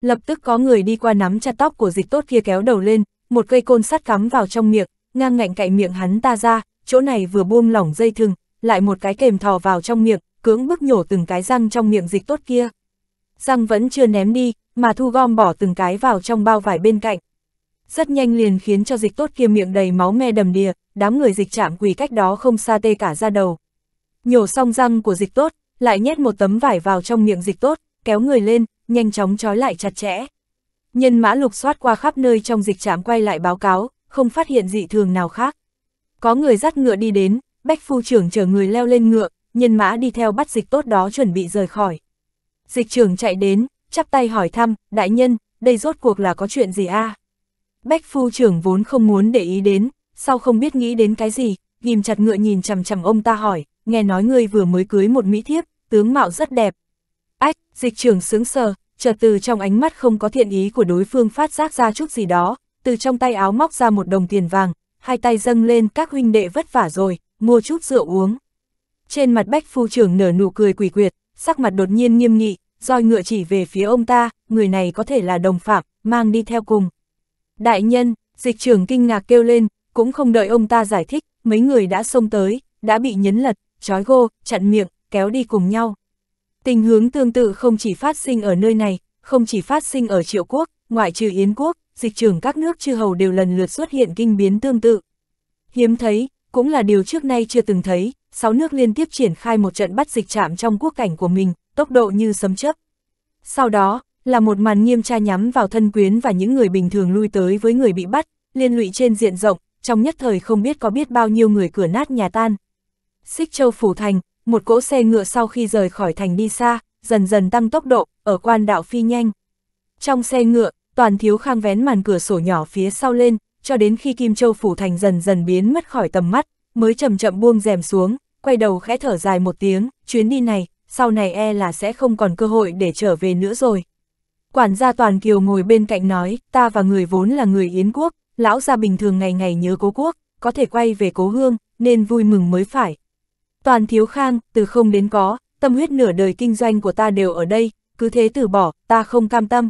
Lập tức có người đi qua nắm chặt tóc của dịch tốt kia kéo đầu lên, một cây côn sắt cắm vào trong miệng, ngang ngạnh cạy miệng hắn ta ra, chỗ này vừa buông lỏng dây thừng, lại một cái kềm thò vào trong miệng, cưỡng bức nhổ từng cái răng trong miệng dịch tốt kia. Răng vẫn chưa ném đi, mà thu gom bỏ từng cái vào trong bao vải bên cạnh. Rất nhanh liền khiến cho dịch tốt kia miệng đầy máu me đầm đìa, đám người dịch chạm quỳ cách đó không xa tê cả ra đầu. Nhổ xong răng của dịch tốt, lại nhét một tấm vải vào trong miệng dịch tốt, kéo người lên, nhanh chóng trói lại chặt chẽ. Nhân mã lục soát qua khắp nơi trong dịch trạm quay lại báo cáo, không phát hiện dị thường nào khác. Có người dắt ngựa đi đến, bách phu trưởng chở người leo lên ngựa, nhân mã đi theo bắt dịch tốt đó chuẩn bị rời khỏi. Dịch trưởng chạy đến, chắp tay hỏi thăm, đại nhân, đây rốt cuộc là có chuyện gì a? À? Bách phu trưởng vốn không muốn để ý đến, sau không biết nghĩ đến cái gì, ghim chặt ngựa nhìn chằm chằm ông ta hỏi, nghe nói ngươi vừa mới cưới một mỹ thiếp, tướng mạo rất đẹp, Ách, dịch trưởng sướng sờ, chợt từ trong ánh mắt không có thiện ý của đối phương phát giác ra chút gì đó, từ trong tay áo móc ra một đồng tiền vàng, hai tay dâng lên các huynh đệ vất vả rồi, mua chút rượu uống. Trên mặt bách phu trưởng nở nụ cười quỷ quyệt, sắc mặt đột nhiên nghiêm nghị, roi ngựa chỉ về phía ông ta, người này có thể là đồng phạm, mang đi theo cùng. Đại nhân, dịch trưởng kinh ngạc kêu lên, cũng không đợi ông ta giải thích, mấy người đã xông tới, đã bị nhấn lật, trói gô, chặn miệng, kéo đi cùng nhau. Tình hướng tương tự không chỉ phát sinh ở nơi này, không chỉ phát sinh ở triệu quốc, ngoại trừ Yến quốc, dịch trưởng các nước chư hầu đều lần lượt xuất hiện kinh biến tương tự. Hiếm thấy, cũng là điều trước nay chưa từng thấy, sáu nước liên tiếp triển khai một trận bắt dịch chạm trong quốc cảnh của mình, tốc độ như sấm chớp. Sau đó, là một màn nghiêm tra nhắm vào thân quyến và những người bình thường lui tới với người bị bắt, liên lụy trên diện rộng, trong nhất thời không biết có biết bao nhiêu người cửa nát nhà tan. Xích Châu Phủ Thành, một cỗ xe ngựa sau khi rời khỏi thành đi xa, dần dần tăng tốc độ, ở quan đạo phi nhanh. Trong xe ngựa, toàn thiếu khang vén màn cửa sổ nhỏ phía sau lên, cho đến khi Kim Châu Phủ Thành dần dần biến mất khỏi tầm mắt, mới chậm chậm buông rèm xuống, quay đầu khẽ thở dài một tiếng, chuyến đi này, sau này e là sẽ không còn cơ hội để trở về nữa rồi. Quản gia Toàn Kiều ngồi bên cạnh nói, ta và người vốn là người Yến quốc, lão gia bình thường ngày ngày nhớ cố quốc, có thể quay về cố hương, nên vui mừng mới phải, toàn thiếu khang, từ không đến có, tâm huyết nửa đời kinh doanh của ta đều ở đây, cứ thế từ bỏ, ta không cam tâm.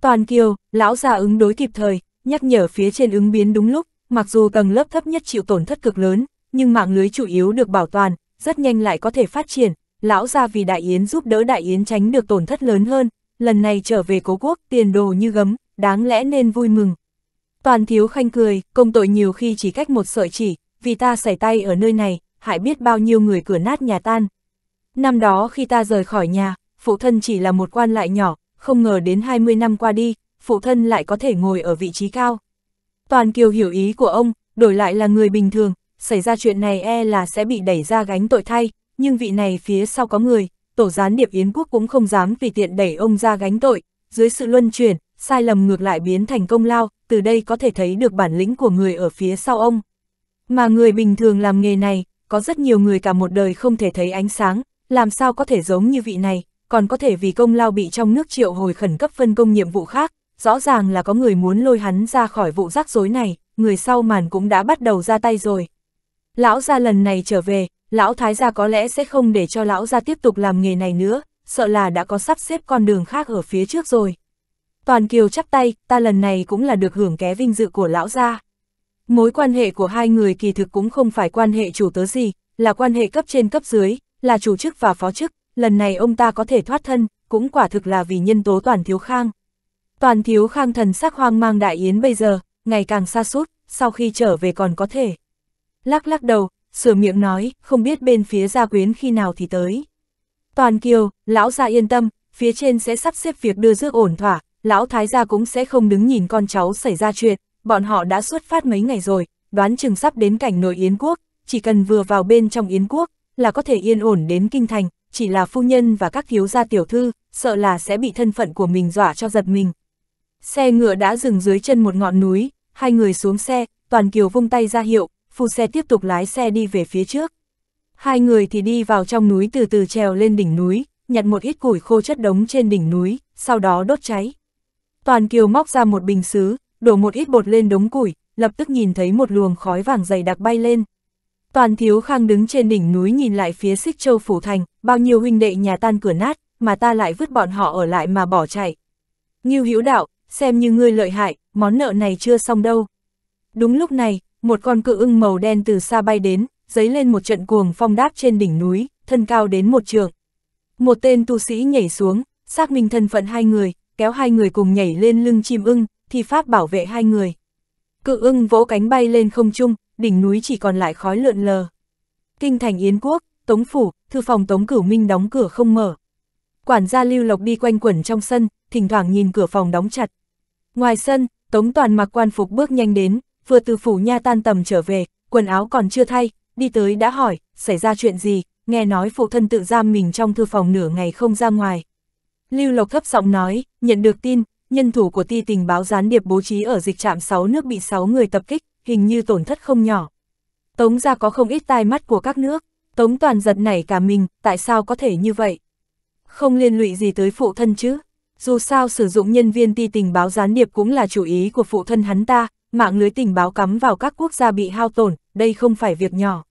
Toàn kiều, lão già ứng đối kịp thời, nhắc nhở phía trên ứng biến đúng lúc, mặc dù tầng lớp thấp nhất chịu tổn thất cực lớn, nhưng mạng lưới chủ yếu được bảo toàn, rất nhanh lại có thể phát triển, lão ra vì đại yến giúp đỡ đại yến tránh được tổn thất lớn hơn, lần này trở về cố quốc tiền đồ như gấm, đáng lẽ nên vui mừng. Toàn thiếu khanh cười, công tội nhiều khi chỉ cách một sợi chỉ, vì ta xảy tay ở nơi này, hại biết bao nhiêu người cửa nát nhà tan. Năm đó khi ta rời khỏi nhà, phụ thân chỉ là một quan lại nhỏ, không ngờ đến 20 năm qua đi, phụ thân lại có thể ngồi ở vị trí cao. Toàn Kiều hiểu ý của ông, đổi lại là người bình thường, xảy ra chuyện này e là sẽ bị đẩy ra gánh tội thay, nhưng vị này phía sau có người, tổ gián điệp Yến Quốc cũng không dám vì tiện đẩy ông ra gánh tội, dưới sự luân chuyển, sai lầm ngược lại biến thành công lao, từ đây có thể thấy được bản lĩnh của người ở phía sau ông. Mà người bình thường làm nghề này, có rất nhiều người cả một đời không thể thấy ánh sáng, làm sao có thể giống như vị này, còn có thể vì công lao bị trong nước triệu hồi khẩn cấp phân công nhiệm vụ khác, rõ ràng là có người muốn lôi hắn ra khỏi vụ rắc rối này, người sau màn cũng đã bắt đầu ra tay rồi. Lão gia lần này trở về, lão thái gia có lẽ sẽ không để cho lão gia tiếp tục làm nghề này nữa, sợ là đã có sắp xếp con đường khác ở phía trước rồi. Toàn Kiều chắp tay, ta lần này cũng là được hưởng ké vinh dự của lão gia. Mối quan hệ của hai người kỳ thực cũng không phải quan hệ chủ tớ gì, là quan hệ cấp trên cấp dưới, là chủ chức và phó chức, lần này ông ta có thể thoát thân, cũng quả thực là vì nhân tố Toàn Thiếu Khang. Toàn Thiếu Khang thần sắc hoang mang đại yến bây giờ, ngày càng xa suốt. sau khi trở về còn có thể. Lắc lắc đầu, sửa miệng nói, không biết bên phía gia quyến khi nào thì tới. Toàn Kiều, lão gia yên tâm, phía trên sẽ sắp xếp việc đưa rước ổn thỏa, lão thái gia cũng sẽ không đứng nhìn con cháu xảy ra chuyện, bọn họ đã xuất phát mấy ngày rồi, đoán chừng sắp đến cảnh nội Yến quốc, chỉ cần vừa vào bên trong Yến quốc, là có thể yên ổn đến kinh thành, chỉ là phu nhân và các thiếu gia tiểu thư, sợ là sẽ bị thân phận của mình dọa cho giật mình. Xe ngựa đã dừng dưới chân một ngọn núi, hai người xuống xe, Toàn Kiều vung tay ra hiệu, phu xe tiếp tục lái xe đi về phía trước. Hai người thì đi vào trong núi từ từ trèo lên đỉnh núi, nhặt một ít củi khô chất đống trên đỉnh núi, sau đó đốt cháy. Toàn Kiều móc ra một bình xứ, đổ một ít bột lên đống củi, lập tức nhìn thấy một luồng khói vàng dày đặc bay lên. Toàn thiếu khang đứng trên đỉnh núi nhìn lại phía xích châu phủ thành, bao nhiêu huynh đệ nhà tan cửa nát, mà ta lại vứt bọn họ ở lại mà bỏ chạy. Ngưu hữu đạo, xem như ngươi lợi hại, món nợ này chưa xong đâu. Đúng lúc này, một con cự ưng màu đen từ xa bay đến, giấy lên một trận cuồng phong đáp trên đỉnh núi, thân cao đến một trường. Một tên tu sĩ nhảy xuống, xác minh thân phận hai người, kéo hai người cùng nhảy lên lưng chim ưng, thi pháp bảo vệ hai người. Cự ưng vỗ cánh bay lên không trung, đỉnh núi chỉ còn lại khói lượn lờ. Kinh thành Yến Quốc, Tống Phủ, thư phòng Tống Cửu Minh đóng cửa không mở. Quản gia Lưu Lộc đi quanh quẩn trong sân, thỉnh thoảng nhìn cửa phòng đóng chặt. Ngoài sân, Tống Toàn mặc quan phục bước nhanh đến, vừa từ phủ nha tan tầm trở về, quần áo còn chưa thay, đi tới đã hỏi, xảy ra chuyện gì, nghe nói phụ thân tự giam mình trong thư phòng nửa ngày không ra ngoài. Lưu Lộc thấp giọng nói, nhận được tin, nhân thủ của ti tình báo gián điệp bố trí ở dịch trạm 6 nước bị 6 người tập kích, hình như tổn thất không nhỏ. Tống ra có không ít tai mắt của các nước, Tống toàn giật nảy cả mình, tại sao có thể như vậy? Không liên lụy gì tới phụ thân chứ? Dù sao sử dụng nhân viên ti tình báo gián điệp cũng là chủ ý của phụ thân hắn ta, mạng lưới tình báo cắm vào các quốc gia bị hao tổn, đây không phải việc nhỏ.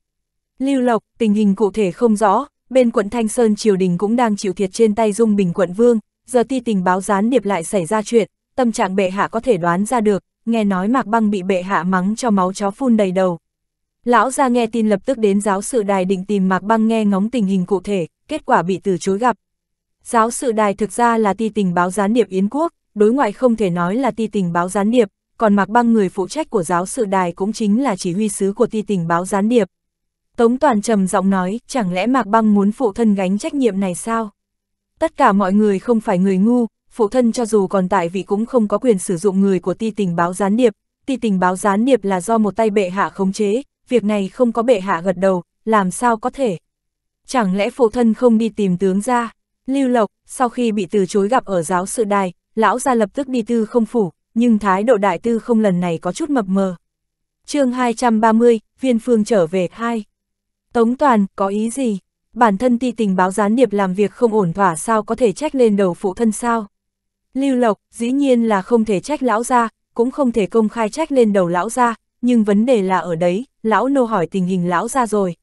Lưu Lộc, tình hình cụ thể không rõ, bên quận Thanh Sơn triều đình cũng đang chịu thiệt trên tay Dung Bình quận Vương, giờ thi tình báo gián điệp lại xảy ra chuyện, tâm trạng bệ hạ có thể đoán ra được, nghe nói Mạc Băng bị bệ hạ mắng cho máu chó phun đầy đầu. Lão ra nghe tin lập tức đến giáo sự đài định tìm Mạc Băng nghe ngóng tình hình cụ thể, kết quả bị từ chối gặp. Giáo sự đài thực ra là ti tình báo gián điệp Yến Quốc, đối ngoại không thể nói là ti tình báo gián điệp, còn Mạc Băng người phụ trách của giáo sự đài cũng chính là chỉ huy sứ của ti tình báo gián điệp. Tống Toàn trầm giọng nói, chẳng lẽ Mạc Băng muốn phụ thân gánh trách nhiệm này sao? Tất cả mọi người không phải người ngu, phụ thân cho dù còn tại vị cũng không có quyền sử dụng người của ti tình báo gián điệp, ti tình báo gián điệp là do một tay bệ hạ khống chế, việc này không có bệ hạ gật đầu, làm sao có thể. Chẳng lẽ phụ thân không đi tìm tướng ra? Lưu Lộc, sau khi bị từ chối gặp ở giáo sự đài, lão ra lập tức đi tư không phủ, nhưng thái độ đại tư không lần này có chút mập mờ. chương 230, viên phương trở về hai Tống Toàn, có ý gì? Bản thân ti tình báo gián điệp làm việc không ổn thỏa sao có thể trách lên đầu phụ thân sao? Lưu Lộc, dĩ nhiên là không thể trách lão gia cũng không thể công khai trách lên đầu lão gia nhưng vấn đề là ở đấy, lão nô hỏi tình hình lão gia rồi.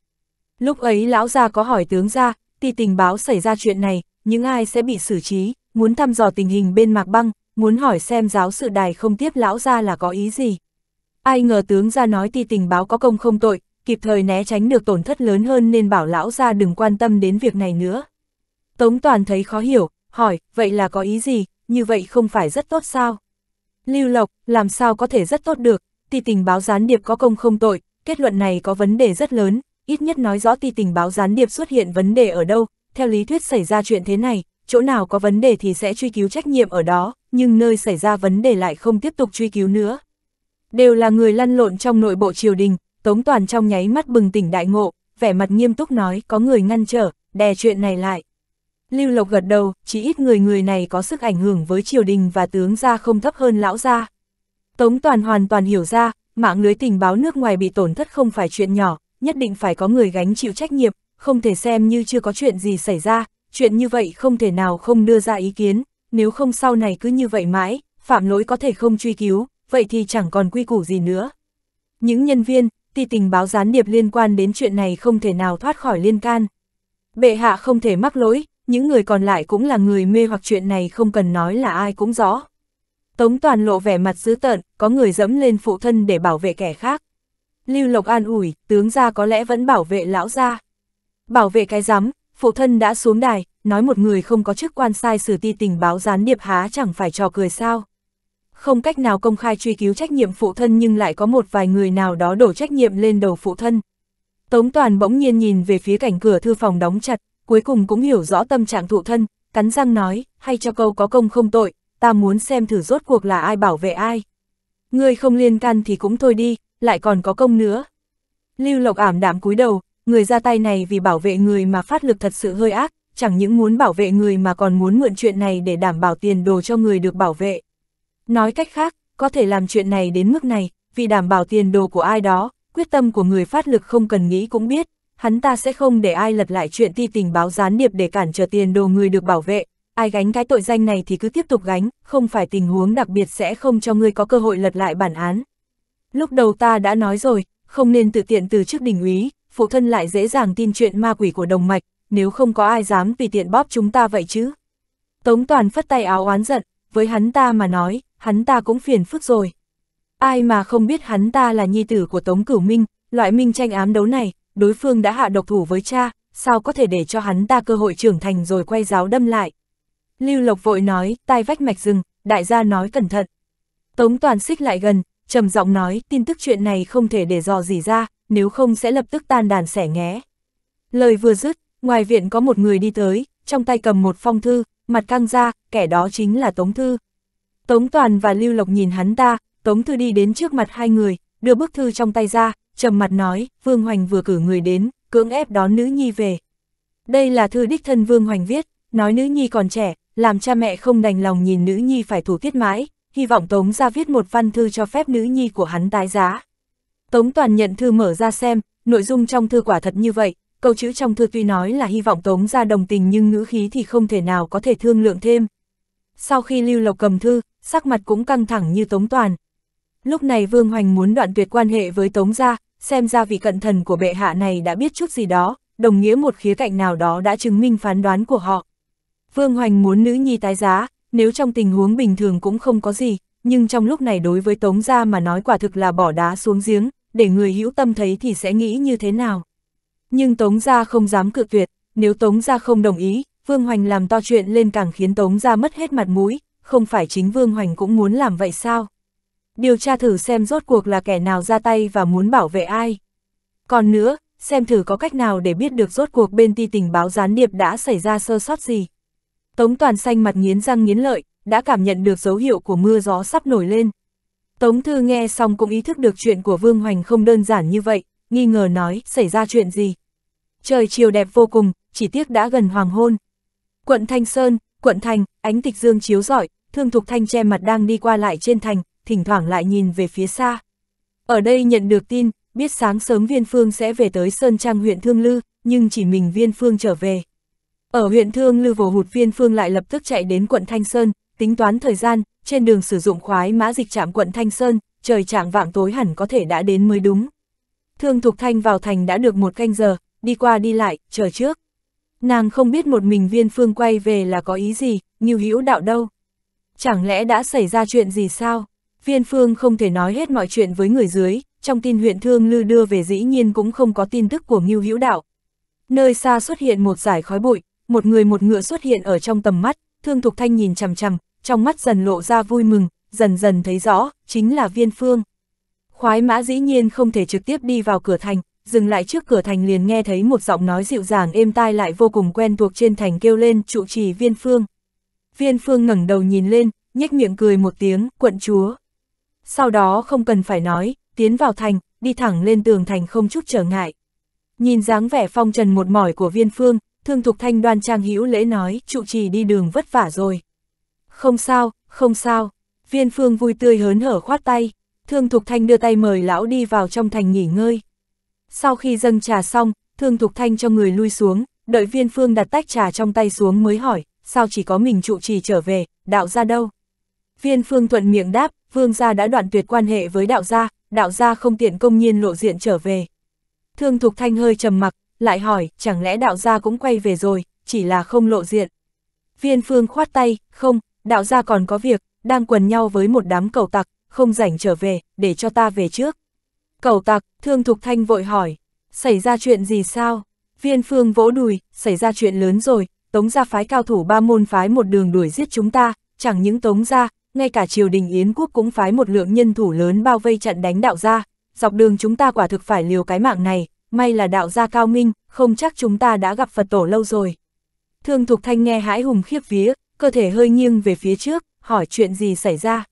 Lúc ấy lão gia có hỏi tướng gia ti tình báo xảy ra chuyện này, những ai sẽ bị xử trí, muốn thăm dò tình hình bên mạc băng, muốn hỏi xem giáo sự đài không tiếp lão gia là có ý gì. Ai ngờ tướng gia nói ti tình báo có công không tội, kịp thời né tránh được tổn thất lớn hơn nên bảo lão ra đừng quan tâm đến việc này nữa. Tống Toàn thấy khó hiểu, hỏi, vậy là có ý gì, như vậy không phải rất tốt sao? Lưu Lộc, làm sao có thể rất tốt được, ti tình báo gián điệp có công không tội, kết luận này có vấn đề rất lớn, ít nhất nói rõ ti tình báo gián điệp xuất hiện vấn đề ở đâu, theo lý thuyết xảy ra chuyện thế này, chỗ nào có vấn đề thì sẽ truy cứu trách nhiệm ở đó, nhưng nơi xảy ra vấn đề lại không tiếp tục truy cứu nữa. Đều là người lăn lộn trong nội bộ triều đình, Tống Toàn trong nháy mắt bừng tỉnh đại ngộ, vẻ mặt nghiêm túc nói có người ngăn trở, đè chuyện này lại. Lưu Lộc gật đầu, chỉ ít người người này có sức ảnh hưởng với triều đình và tướng gia không thấp hơn lão gia. Tống Toàn hoàn toàn hiểu ra, mạng lưới tình báo nước ngoài bị tổn thất không phải chuyện nhỏ, nhất định phải có người gánh chịu trách nhiệm, không thể xem như chưa có chuyện gì xảy ra, chuyện như vậy không thể nào không đưa ra ý kiến, nếu không sau này cứ như vậy mãi, phạm lỗi có thể không truy cứu, vậy thì chẳng còn quy củ gì nữa. Những nhân viên, thì tình báo gián điệp liên quan đến chuyện này không thể nào thoát khỏi liên can. Bệ hạ không thể mắc lỗi, những người còn lại cũng là người mê hoặc chuyện này không cần nói là ai cũng rõ. Tống toàn lộ vẻ mặt dữ tợn, có người dẫm lên phụ thân để bảo vệ kẻ khác. Lưu Lộc an ủi, tướng gia có lẽ vẫn bảo vệ lão gia. Bảo vệ cái rắm, phụ thân đã xuống đài, nói một người không có chức quan sai xử ti tình báo gián điệp há chẳng phải trò cười sao không cách nào công khai truy cứu trách nhiệm phụ thân nhưng lại có một vài người nào đó đổ trách nhiệm lên đầu phụ thân. Tống Toàn bỗng nhiên nhìn về phía cảnh cửa thư phòng đóng chặt, cuối cùng cũng hiểu rõ tâm trạng thụ thân, cắn răng nói, hay cho câu có công không tội, ta muốn xem thử rốt cuộc là ai bảo vệ ai. Ngươi không liên can thì cũng thôi đi, lại còn có công nữa. Lưu Lộc ảm đạm cúi đầu, người ra tay này vì bảo vệ người mà phát lực thật sự hơi ác, chẳng những muốn bảo vệ người mà còn muốn mượn chuyện này để đảm bảo tiền đồ cho người được bảo vệ. Nói cách khác, có thể làm chuyện này đến mức này, vì đảm bảo tiền đồ của ai đó, quyết tâm của người phát lực không cần nghĩ cũng biết, hắn ta sẽ không để ai lật lại chuyện ti tình báo gián điệp để cản trở tiền đồ người được bảo vệ. Ai gánh cái tội danh này thì cứ tiếp tục gánh, không phải tình huống đặc biệt sẽ không cho ngươi có cơ hội lật lại bản án. Lúc đầu ta đã nói rồi, không nên tự tiện từ chức đình úy, phụ thân lại dễ dàng tin chuyện ma quỷ của đồng mạch, nếu không có ai dám vì tiện bóp chúng ta vậy chứ. Tống Toàn phất tay áo oán giận, với hắn ta mà nói, hắn ta cũng phiền phức rồi. Ai mà không biết hắn ta là nhi tử của Tống Cửu Minh, loại minh tranh ám đấu này, đối phương đã hạ độc thủ với cha, sao có thể để cho hắn ta cơ hội trưởng thành rồi quay giáo đâm lại. Lưu Lộc vội nói, tai vách mạch rừng, đại gia nói cẩn thận. Tống Toàn xích lại gần, trầm giọng nói, tin tức chuyện này không thể để dò gì ra, nếu không sẽ lập tức tan đàn sẻ nghé. Lời vừa dứt, ngoài viện có một người đi tới, trong tay cầm một phong thư, mặt căng ra, kẻ đó chính là Tống Thư. Tống Toàn và Lưu Lộc nhìn hắn ta, Tống Thư đi đến trước mặt hai người, đưa bức thư trong tay ra, trầm mặt nói, Vương Hoành vừa cử người đến, cưỡng ép đón nữ nhi về. Đây là thư đích thân Vương Hoành viết, nói nữ nhi còn trẻ, làm cha mẹ không đành lòng nhìn nữ nhi phải thủ tiết mãi, hy vọng Tống ra viết một văn thư cho phép nữ nhi của hắn tái giá. Tống Toàn nhận thư mở ra xem, nội dung trong thư quả thật như vậy, câu chữ trong thư tuy nói là hy vọng Tống ra đồng tình nhưng ngữ khí thì không thể nào có thể thương lượng thêm. Sau khi Lưu Lộc cầm thư, sắc mặt cũng căng thẳng như Tống Toàn. Lúc này Vương Hoành muốn đoạn tuyệt quan hệ với Tống gia, xem ra vị cận thần của bệ hạ này đã biết chút gì đó, đồng nghĩa một khía cạnh nào đó đã chứng minh phán đoán của họ. Vương Hoành muốn nữ nhi tái giá, nếu trong tình huống bình thường cũng không có gì, nhưng trong lúc này đối với Tống gia mà nói quả thực là bỏ đá xuống giếng, để người hữu tâm thấy thì sẽ nghĩ như thế nào. Nhưng Tống gia không dám cự tuyệt, nếu Tống gia không đồng ý, Vương Hoành làm to chuyện lên càng khiến Tống gia mất hết mặt mũi, không phải chính Vương Hoành cũng muốn làm vậy sao? Điều tra thử xem rốt cuộc là kẻ nào ra tay và muốn bảo vệ ai. Còn nữa, xem thử có cách nào để biết được rốt cuộc bên ti tình báo gián điệp đã xảy ra sơ sót gì. Tống Toàn xanh mặt nghiến răng nghiến lợi, đã cảm nhận được dấu hiệu của mưa gió sắp nổi lên. Tống Thư nghe xong cũng ý thức được chuyện của Vương Hoành không đơn giản như vậy, nghi ngờ nói xảy ra chuyện gì. Trời chiều đẹp vô cùng, chỉ tiếc đã gần hoàng hôn. Quận Thanh Sơn, quận Thành, ánh tịch dương chiếu rọi, Thương Thục Thanh che mặt đang đi qua lại trên thành, thỉnh thoảng lại nhìn về phía xa. Ở đây nhận được tin, biết sáng sớm Viên Phương sẽ về tới Sơn Trang huyện Thương Lư, nhưng chỉ mình Viên Phương trở về. Ở huyện Thương Lư vồ hụt Viên Phương lại lập tức chạy đến quận Thanh Sơn, tính toán thời gian, trên đường sử dụng khoái mã dịch trạm quận Thanh Sơn, trời trạng vạng tối hẳn có thể đã đến mới đúng. Thương Thục Thanh vào thành đã được một canh giờ, đi qua đi lại, chờ trước. Nàng không biết một mình Viên Phương quay về là có ý gì, như hữu đạo đâu. Chẳng lẽ đã xảy ra chuyện gì sao? Viên Phương không thể nói hết mọi chuyện với người dưới, trong tin huyện Thương Lư đưa về dĩ nhiên cũng không có tin tức của Ngưu Hữu Đạo. Nơi xa xuất hiện một giải khói bụi, một người một ngựa xuất hiện ở trong tầm mắt, Thương Thục Thanh nhìn chằm chằm, trong mắt dần lộ ra vui mừng, dần dần thấy rõ, chính là Viên Phương. Khoái mã dĩ nhiên không thể trực tiếp đi vào cửa thành, dừng lại trước cửa thành liền nghe thấy một giọng nói dịu dàng êm tai lại vô cùng quen thuộc trên thành kêu lên trụ trì Viên Phương. Viên Phương ngẩng đầu nhìn lên, nhếch miệng cười một tiếng, quận chúa. Sau đó không cần phải nói, tiến vào thành, đi thẳng lên tường thành không chút trở ngại. Nhìn dáng vẻ phong trần một mỏi của viên phương, thương thục thanh đoan trang hữu lễ nói, trụ trì đi đường vất vả rồi. Không sao, không sao, viên phương vui tươi hớn hở khoát tay, thương thục thanh đưa tay mời lão đi vào trong thành nghỉ ngơi. Sau khi dâng trà xong, thương thục thanh cho người lui xuống, đợi viên phương đặt tách trà trong tay xuống mới hỏi, sao chỉ có mình trụ trì trở về, đạo gia đâu? Viên phương thuận miệng đáp, vương gia đã đoạn tuyệt quan hệ với đạo gia, đạo gia không tiện công nhiên lộ diện trở về. Thương Thục Thanh hơi trầm mặc, lại hỏi, chẳng lẽ đạo gia cũng quay về rồi, chỉ là không lộ diện. Viên phương khoát tay, không, đạo gia còn có việc, đang quần nhau với một đám cầu tặc, không rảnh trở về, để cho ta về trước. Cầu tặc, Thương Thục Thanh vội hỏi, xảy ra chuyện gì sao? Viên phương vỗ đùi, xảy ra chuyện lớn rồi, tống gia phái cao thủ ba môn phái một đường đuổi giết chúng ta, chẳng những tống gia, ngay cả triều đình Yến quốc cũng phái một lượng nhân thủ lớn bao vây trận đánh đạo gia, dọc đường chúng ta quả thực phải liều cái mạng này, may là đạo gia cao minh, không chắc chúng ta đã gặp Phật tổ lâu rồi. Thương Thục Thanh nghe hãi hùng khiếp vía, cơ thể hơi nghiêng về phía trước, hỏi chuyện gì xảy ra.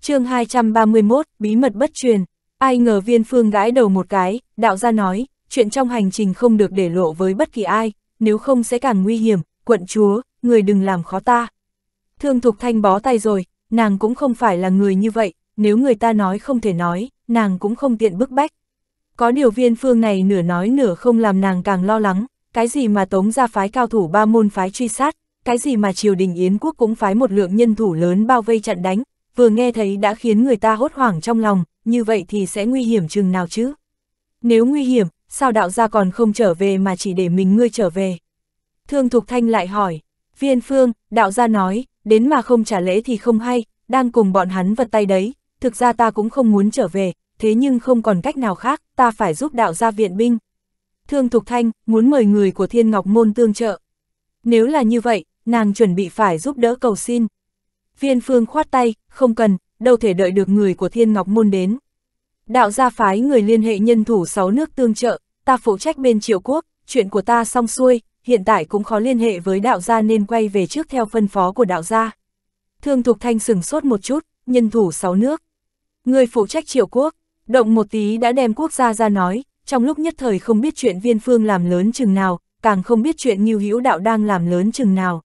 chương 231, bí mật bất truyền, ai ngờ viên phương gãi đầu một cái, đạo gia nói, chuyện trong hành trình không được để lộ với bất kỳ ai, nếu không sẽ càng nguy hiểm, quận chúa, người đừng làm khó ta. Thương Thục Thanh bó tay rồi, nàng cũng không phải là người như vậy, nếu người ta nói không thể nói, nàng cũng không tiện bức bách. Có điều viên phương này nửa nói nửa không làm nàng càng lo lắng, cái gì mà tống ra phái cao thủ ba môn phái truy sát, cái gì mà triều đình Yến quốc cũng phái một lượng nhân thủ lớn bao vây chặn đánh, vừa nghe thấy đã khiến người ta hốt hoảng trong lòng, như vậy thì sẽ nguy hiểm chừng nào chứ? Nếu nguy hiểm, sao đạo gia còn không trở về mà chỉ để mình ngươi trở về? Thương Thục Thanh lại hỏi, viên phương, đạo gia nói, đến mà không trả lễ thì không hay, đang cùng bọn hắn vật tay đấy, thực ra ta cũng không muốn trở về, thế nhưng không còn cách nào khác, ta phải giúp đạo gia viện binh. Thương Thục Thanh muốn mời người của Thiên Ngọc Môn tương trợ. Nếu là như vậy, nàng chuẩn bị phải giúp đỡ cầu xin. Viên Phương khoát tay, không cần, đâu thể đợi được người của Thiên Ngọc Môn đến. Đạo gia phái người liên hệ nhân thủ sáu nước tương trợ, ta phụ trách bên triệu quốc, chuyện của ta xong xuôi, hiện tại cũng khó liên hệ với đạo gia nên quay về trước theo phân phó của đạo gia. Thương Thục Thanh sừng sốt một chút, nhân thủ sáu nước. Người phụ trách triệu quốc, động một tí đã đem quốc gia ra nói, trong lúc nhất thời không biết chuyện viên phương làm lớn chừng nào, càng không biết chuyện như hữu đạo đang làm lớn chừng nào.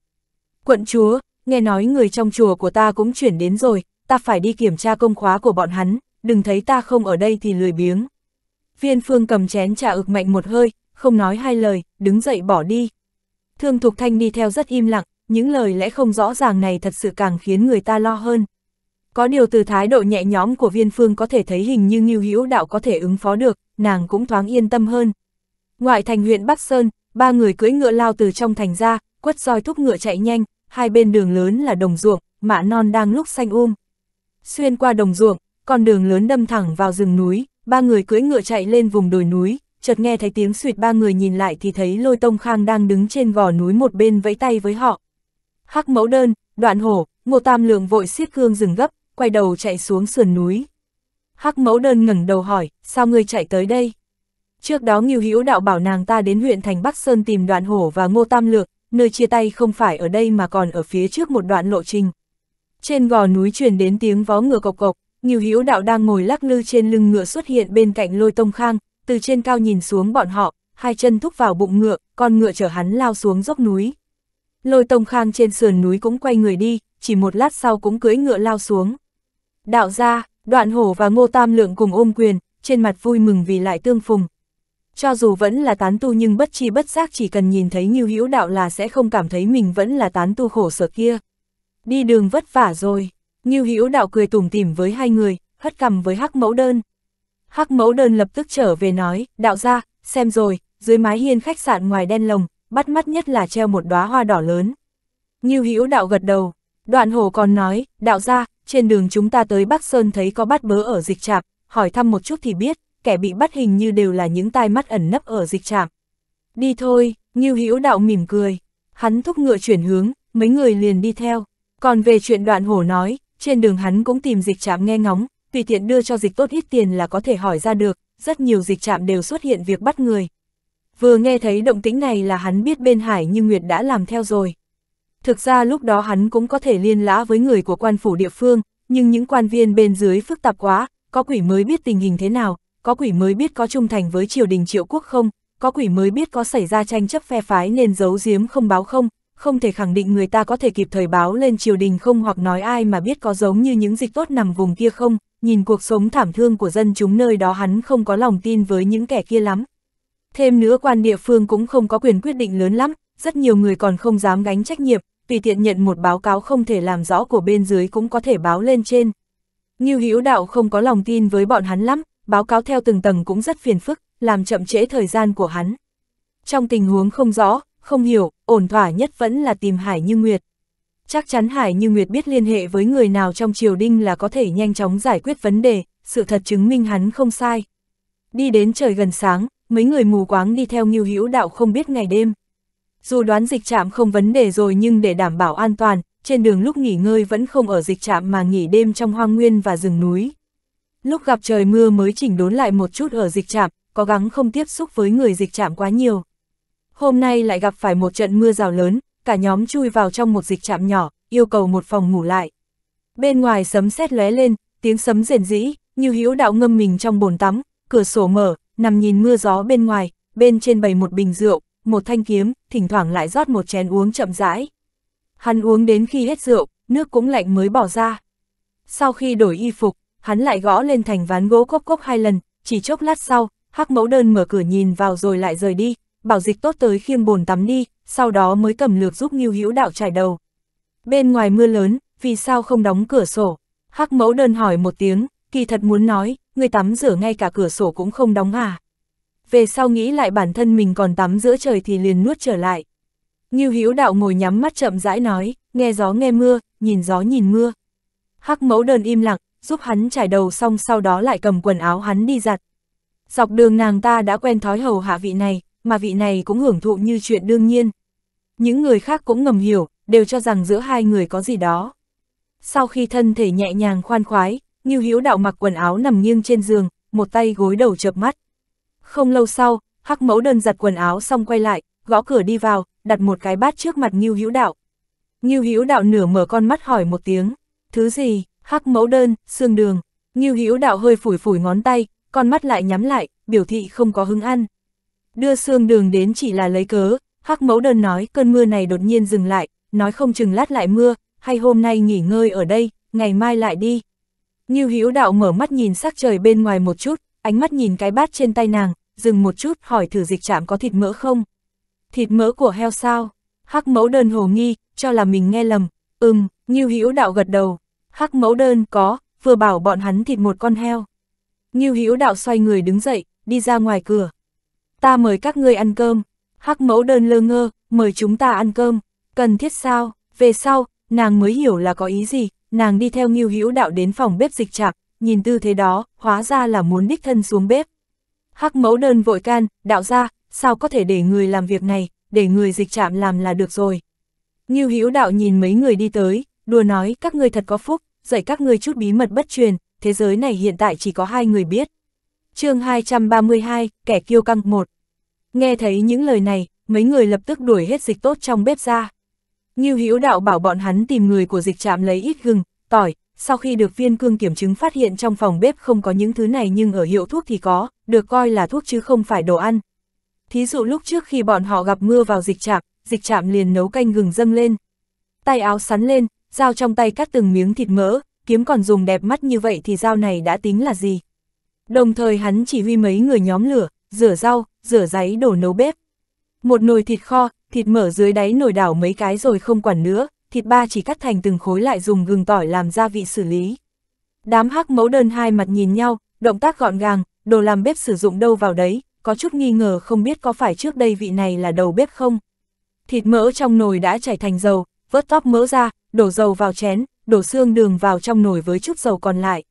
Quận chúa, nghe nói người trong chùa của ta cũng chuyển đến rồi, ta phải đi kiểm tra công khóa của bọn hắn, đừng thấy ta không ở đây thì lười biếng. Viên phương cầm chén trà ực mạnh một hơi, không nói hai lời, đứng dậy bỏ đi. Thương Thục Thanh đi theo rất im lặng, những lời lẽ không rõ ràng này thật sự càng khiến người ta lo hơn. Có điều từ thái độ nhẹ nhõm của viên phương có thể thấy hình như Ngưu Hữu Đạo có thể ứng phó được, nàng cũng thoáng yên tâm hơn. Ngoại thành huyện Bắc Sơn, ba người cưỡi ngựa lao từ trong thành ra, quất roi thúc ngựa chạy nhanh, hai bên đường lớn là đồng ruộng, mạ non đang lúc xanh um. Xuyên qua đồng ruộng, con đường lớn đâm thẳng vào rừng núi, ba người cưỡi ngựa chạy lên vùng đồi núi, chợt nghe thấy tiếng suyệt ba người nhìn lại thì thấy lôi tông khang đang đứng trên gò núi một bên vẫy tay với họ. Hắc mẫu đơn, đoạn hổ, ngô tam lượng vội xiết cương dừng gấp, quay đầu chạy xuống sườn núi. Hắc mẫu đơn ngẩng đầu hỏi, sao ngươi chạy tới đây? Trước đó Ngưu Hữu đạo bảo nàng ta đến huyện thành Bắc Sơn tìm đoạn hổ và ngô tam lượng, nơi chia tay không phải ở đây mà còn ở phía trước một đoạn lộ trình. Trên gò núi truyền đến tiếng vó ngựa cộc cộc, Ngưu Hữu đạo đang ngồi lắc lư trên lưng ngựa xuất hiện bên cạnh lôi tông khang, từ trên cao nhìn xuống bọn họ, hai chân thúc vào bụng ngựa, con ngựa chở hắn lao xuống dốc núi. Lôi Tông Khang trên sườn núi cũng quay người đi, chỉ một lát sau cũng cưỡi ngựa lao xuống. Đạo ra, đoạn hổ và ngô tam lượng cùng ôm quyền, trên mặt vui mừng vì lại tương phùng. Cho dù vẫn là tán tu nhưng bất chi bất giác chỉ cần nhìn thấy như hữu đạo là sẽ không cảm thấy mình vẫn là tán tu khổ sở kia. Đi đường vất vả rồi, như hữu đạo cười tủm tỉm với hai người, hất cằm với hắc mẫu đơn. Hắc mẫu đơn lập tức trở về nói, đạo gia xem rồi, dưới mái hiên khách sạn ngoài đen lồng, bắt mắt nhất là treo một đóa hoa đỏ lớn. Như hữu đạo gật đầu, đoạn hồ còn nói, đạo gia trên đường chúng ta tới Bắc Sơn thấy có bắt bớ ở dịch trạm hỏi thăm một chút thì biết, kẻ bị bắt hình như đều là những tai mắt ẩn nấp ở dịch trạm. Đi thôi, như Hữu Đạo mỉm cười, hắn thúc ngựa chuyển hướng, mấy người liền đi theo. Còn về chuyện đoạn hồ nói, trên đường hắn cũng tìm dịch trạm nghe ngóng, tùy tiện đưa cho dịch tốt ít tiền là có thể hỏi ra được, rất nhiều dịch trạm đều xuất hiện việc bắt người. Vừa nghe thấy động tĩnh này là hắn biết bên Hải Như Nguyệt đã làm theo rồi. Thực ra lúc đó hắn cũng có thể liên lã với người của quan phủ địa phương, nhưng những quan viên bên dưới phức tạp quá, có quỷ mới biết tình hình thế nào, có quỷ mới biết có trung thành với triều đình triệu quốc không, có quỷ mới biết có xảy ra tranh chấp phe phái nên giấu giếm không báo không, không thể khẳng định người ta có thể kịp thời báo lên triều đình không hoặc nói ai mà biết có giống như những dịch tốt nằm vùng kia không, nhìn cuộc sống thảm thương của dân chúng nơi đó hắn không có lòng tin với những kẻ kia lắm. Thêm nữa quan địa phương cũng không có quyền quyết định lớn lắm, rất nhiều người còn không dám gánh trách nhiệm, tùy tiện nhận một báo cáo không thể làm rõ của bên dưới cũng có thể báo lên trên. Ngưu Hữu Đạo không có lòng tin với bọn hắn lắm, báo cáo theo từng tầng cũng rất phiền phức, làm chậm trễ thời gian của hắn. Trong tình huống không rõ, không hiểu, ổn thỏa nhất vẫn là tìm Hải Như Nguyệt. Chắc chắn Hải Như Nguyệt biết liên hệ với người nào trong triều đinh là có thể nhanh chóng giải quyết vấn đề, sự thật chứng minh hắn không sai. Đi đến trời gần sáng, mấy người mù quáng đi theo nghiêu hữu đạo không biết ngày đêm. Dù đoán dịch trạm không vấn đề rồi nhưng để đảm bảo an toàn, trên đường lúc nghỉ ngơi vẫn không ở dịch trạm mà nghỉ đêm trong hoang nguyên và rừng núi. Lúc gặp trời mưa mới chỉnh đốn lại một chút ở dịch trạm, cố gắng không tiếp xúc với người dịch trạm quá nhiều. Hôm nay lại gặp phải một trận mưa rào lớn, cả nhóm chui vào trong một dịch trạm nhỏ, yêu cầu một phòng ngủ lại. Bên ngoài sấm sét lóe lên, tiếng sấm rền rĩ, như hiếu đạo ngâm mình trong bồn tắm, cửa sổ mở, nằm nhìn mưa gió bên ngoài, bên trên bày một bình rượu, một thanh kiếm, thỉnh thoảng lại rót một chén uống chậm rãi. Hắn uống đến khi hết rượu, nước cũng lạnh mới bỏ ra. Sau khi đổi y phục, hắn lại gõ lên thành ván gỗ cốc cốc hai lần, chỉ chốc lát sau, hắc mẫu đơn mở cửa nhìn vào rồi lại rời đi, bảo dịch tốt tới khiêng bồn tắm đi, sau đó mới cầm lược giúp Ngưu Hữu Đạo trải đầu. Bên ngoài mưa lớn, vì sao không đóng cửa sổ? Hắc mẫu đơn hỏi một tiếng, kỳ thật muốn nói, người tắm rửa ngay cả cửa sổ cũng không đóng à. Về sau nghĩ lại bản thân mình còn tắm giữa trời thì liền nuốt trở lại. Ngưu Hữu Đạo ngồi nhắm mắt chậm rãi nói, nghe gió nghe mưa, nhìn gió nhìn mưa. Hắc mẫu đơn im lặng, giúp hắn trải đầu xong sau đó lại cầm quần áo hắn đi giặt. Dọc đường nàng ta đã quen thói hầu hạ vị này, mà vị này cũng hưởng thụ như chuyện đương nhiên, những người khác cũng ngầm hiểu, đều cho rằng giữa hai người có gì đó. Sau khi thân thể nhẹ nhàng khoan khoái, Ngưu Hữu Đạo mặc quần áo nằm nghiêng trên giường, một tay gối đầu chập mắt. Không lâu sau, Hắc Mẫu Đơn giặt quần áo xong quay lại, gõ cửa đi vào, đặt một cái bát trước mặt Ngưu Hữu Đạo. Ngưu Hữu Đạo nửa mở con mắt hỏi một tiếng, "Thứ gì?" Hắc Mẫu Đơn, "Xương đường." Ngưu Hữu Đạo hơi phủi phủi ngón tay, con mắt lại nhắm lại, biểu thị không có hứng ăn. Đưa xương đường đến chỉ là lấy cớ, Hắc mẫu đơn nói cơn mưa này đột nhiên dừng lại, nói không chừng lát lại mưa, hay hôm nay nghỉ ngơi ở đây, ngày mai lại đi. Như Hữu Đạo mở mắt nhìn sắc trời bên ngoài một chút, ánh mắt nhìn cái bát trên tay nàng, dừng một chút hỏi thử dịch trạm có thịt mỡ không. Thịt mỡ của heo sao? Hắc mẫu đơn hồ nghi, cho là mình nghe lầm. Ừm, Như Hữu Đạo gật đầu. Hắc mẫu đơn có, vừa bảo bọn hắn thịt một con heo. Như Hữu Đạo xoay người đứng dậy, đi ra ngoài cửa. Ta mời các ngươi ăn cơm, Hắc mẫu đơn lơ ngơ, mời chúng ta ăn cơm, cần thiết sao, về sau, nàng mới hiểu là có ý gì, nàng đi theo nghiêu hữu đạo đến phòng bếp dịch trạc, nhìn tư thế đó, hóa ra là muốn đích thân xuống bếp. Hắc mẫu đơn vội can, đạo ra, sao có thể để người làm việc này, để người dịch trạm làm là được rồi. Nghiêu hữu đạo nhìn mấy người đi tới, đùa nói các ngươi thật có phúc, dạy các ngươi chút bí mật bất truyền, thế giới này hiện tại chỉ có hai người biết. chương 232, kẻ kiêu căng một Nghe thấy những lời này, mấy người lập tức đuổi hết dịch tốt trong bếp ra. Ngưu Hữu Đạo bảo bọn hắn tìm người của dịch trạm lấy ít gừng, tỏi, sau khi được viên cương kiểm chứng phát hiện trong phòng bếp không có những thứ này nhưng ở hiệu thuốc thì có, được coi là thuốc chứ không phải đồ ăn. Thí dụ lúc trước khi bọn họ gặp mưa vào dịch trạm, dịch trạm liền nấu canh gừng dâng lên. Tay áo sắn lên, dao trong tay cắt từng miếng thịt mỡ, kiếm còn dùng đẹp mắt như vậy thì dao này đã tính là gì? Đồng thời hắn chỉ huy mấy người nhóm lửa, rửa rau, rửa giấy đổ nấu bếp. Một nồi thịt kho, thịt mở dưới đáy nồi đảo mấy cái rồi không quản nữa, thịt ba chỉ cắt thành từng khối lại dùng gừng tỏi làm gia vị xử lý. Đám hắc mẫu đơn hai mặt nhìn nhau, động tác gọn gàng, đồ làm bếp sử dụng đâu vào đấy, có chút nghi ngờ không biết có phải trước đây vị này là đầu bếp không. Thịt mỡ trong nồi đã chảy thành dầu, vớt tóp mỡ ra, đổ dầu vào chén, đổ xương đường vào trong nồi với chút dầu còn lại.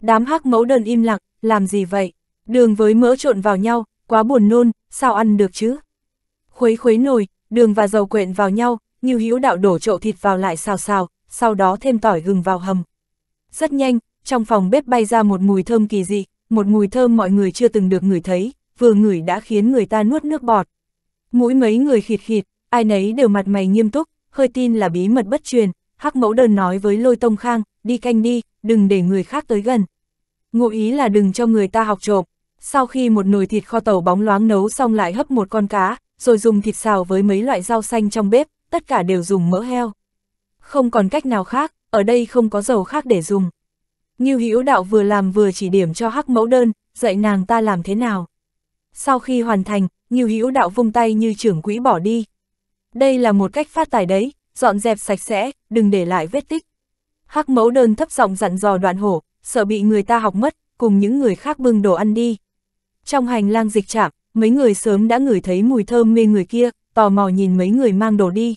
Đám hắc mẫu đơn im lặng, làm gì vậy? Đường với mỡ trộn vào nhau, quá buồn nôn, sao ăn được chứ? Khuấy khuấy nồi, đường và dầu quện vào nhau, như hữu đạo đổ chậu thịt vào lại xào xào, sau đó thêm tỏi gừng vào hầm. Rất nhanh, trong phòng bếp bay ra một mùi thơm kỳ dị, một mùi thơm mọi người chưa từng được ngửi thấy, vừa ngửi đã khiến người ta nuốt nước bọt. Mũi mấy người khịt khịt, ai nấy đều mặt mày nghiêm túc, hơi tin là bí mật bất truyền, Hắc Mẫu Đơn nói với Lôi Tông Khang, đi canh đi, đừng để người khác tới gần. Ngụ ý là đừng cho người ta học trộm, sau khi một nồi thịt kho tàu bóng loáng nấu xong lại hấp một con cá, rồi dùng thịt xào với mấy loại rau xanh trong bếp, tất cả đều dùng mỡ heo. Không còn cách nào khác, ở đây không có dầu khác để dùng. như Hữu Đạo vừa làm vừa chỉ điểm cho Hắc Mẫu Đơn, dạy nàng ta làm thế nào. Sau khi hoàn thành, như Hữu Đạo vung tay như trưởng quỹ bỏ đi. Đây là một cách phát tài đấy, dọn dẹp sạch sẽ, đừng để lại vết tích. Hắc Mẫu Đơn thấp giọng dặn dò Đoạn Hổ, sợ bị người ta học mất, cùng những người khác bưng đồ ăn đi. Trong hành lang dịch trạm, mấy người sớm đã ngửi thấy mùi thơm mê người kia, tò mò nhìn mấy người mang đồ đi.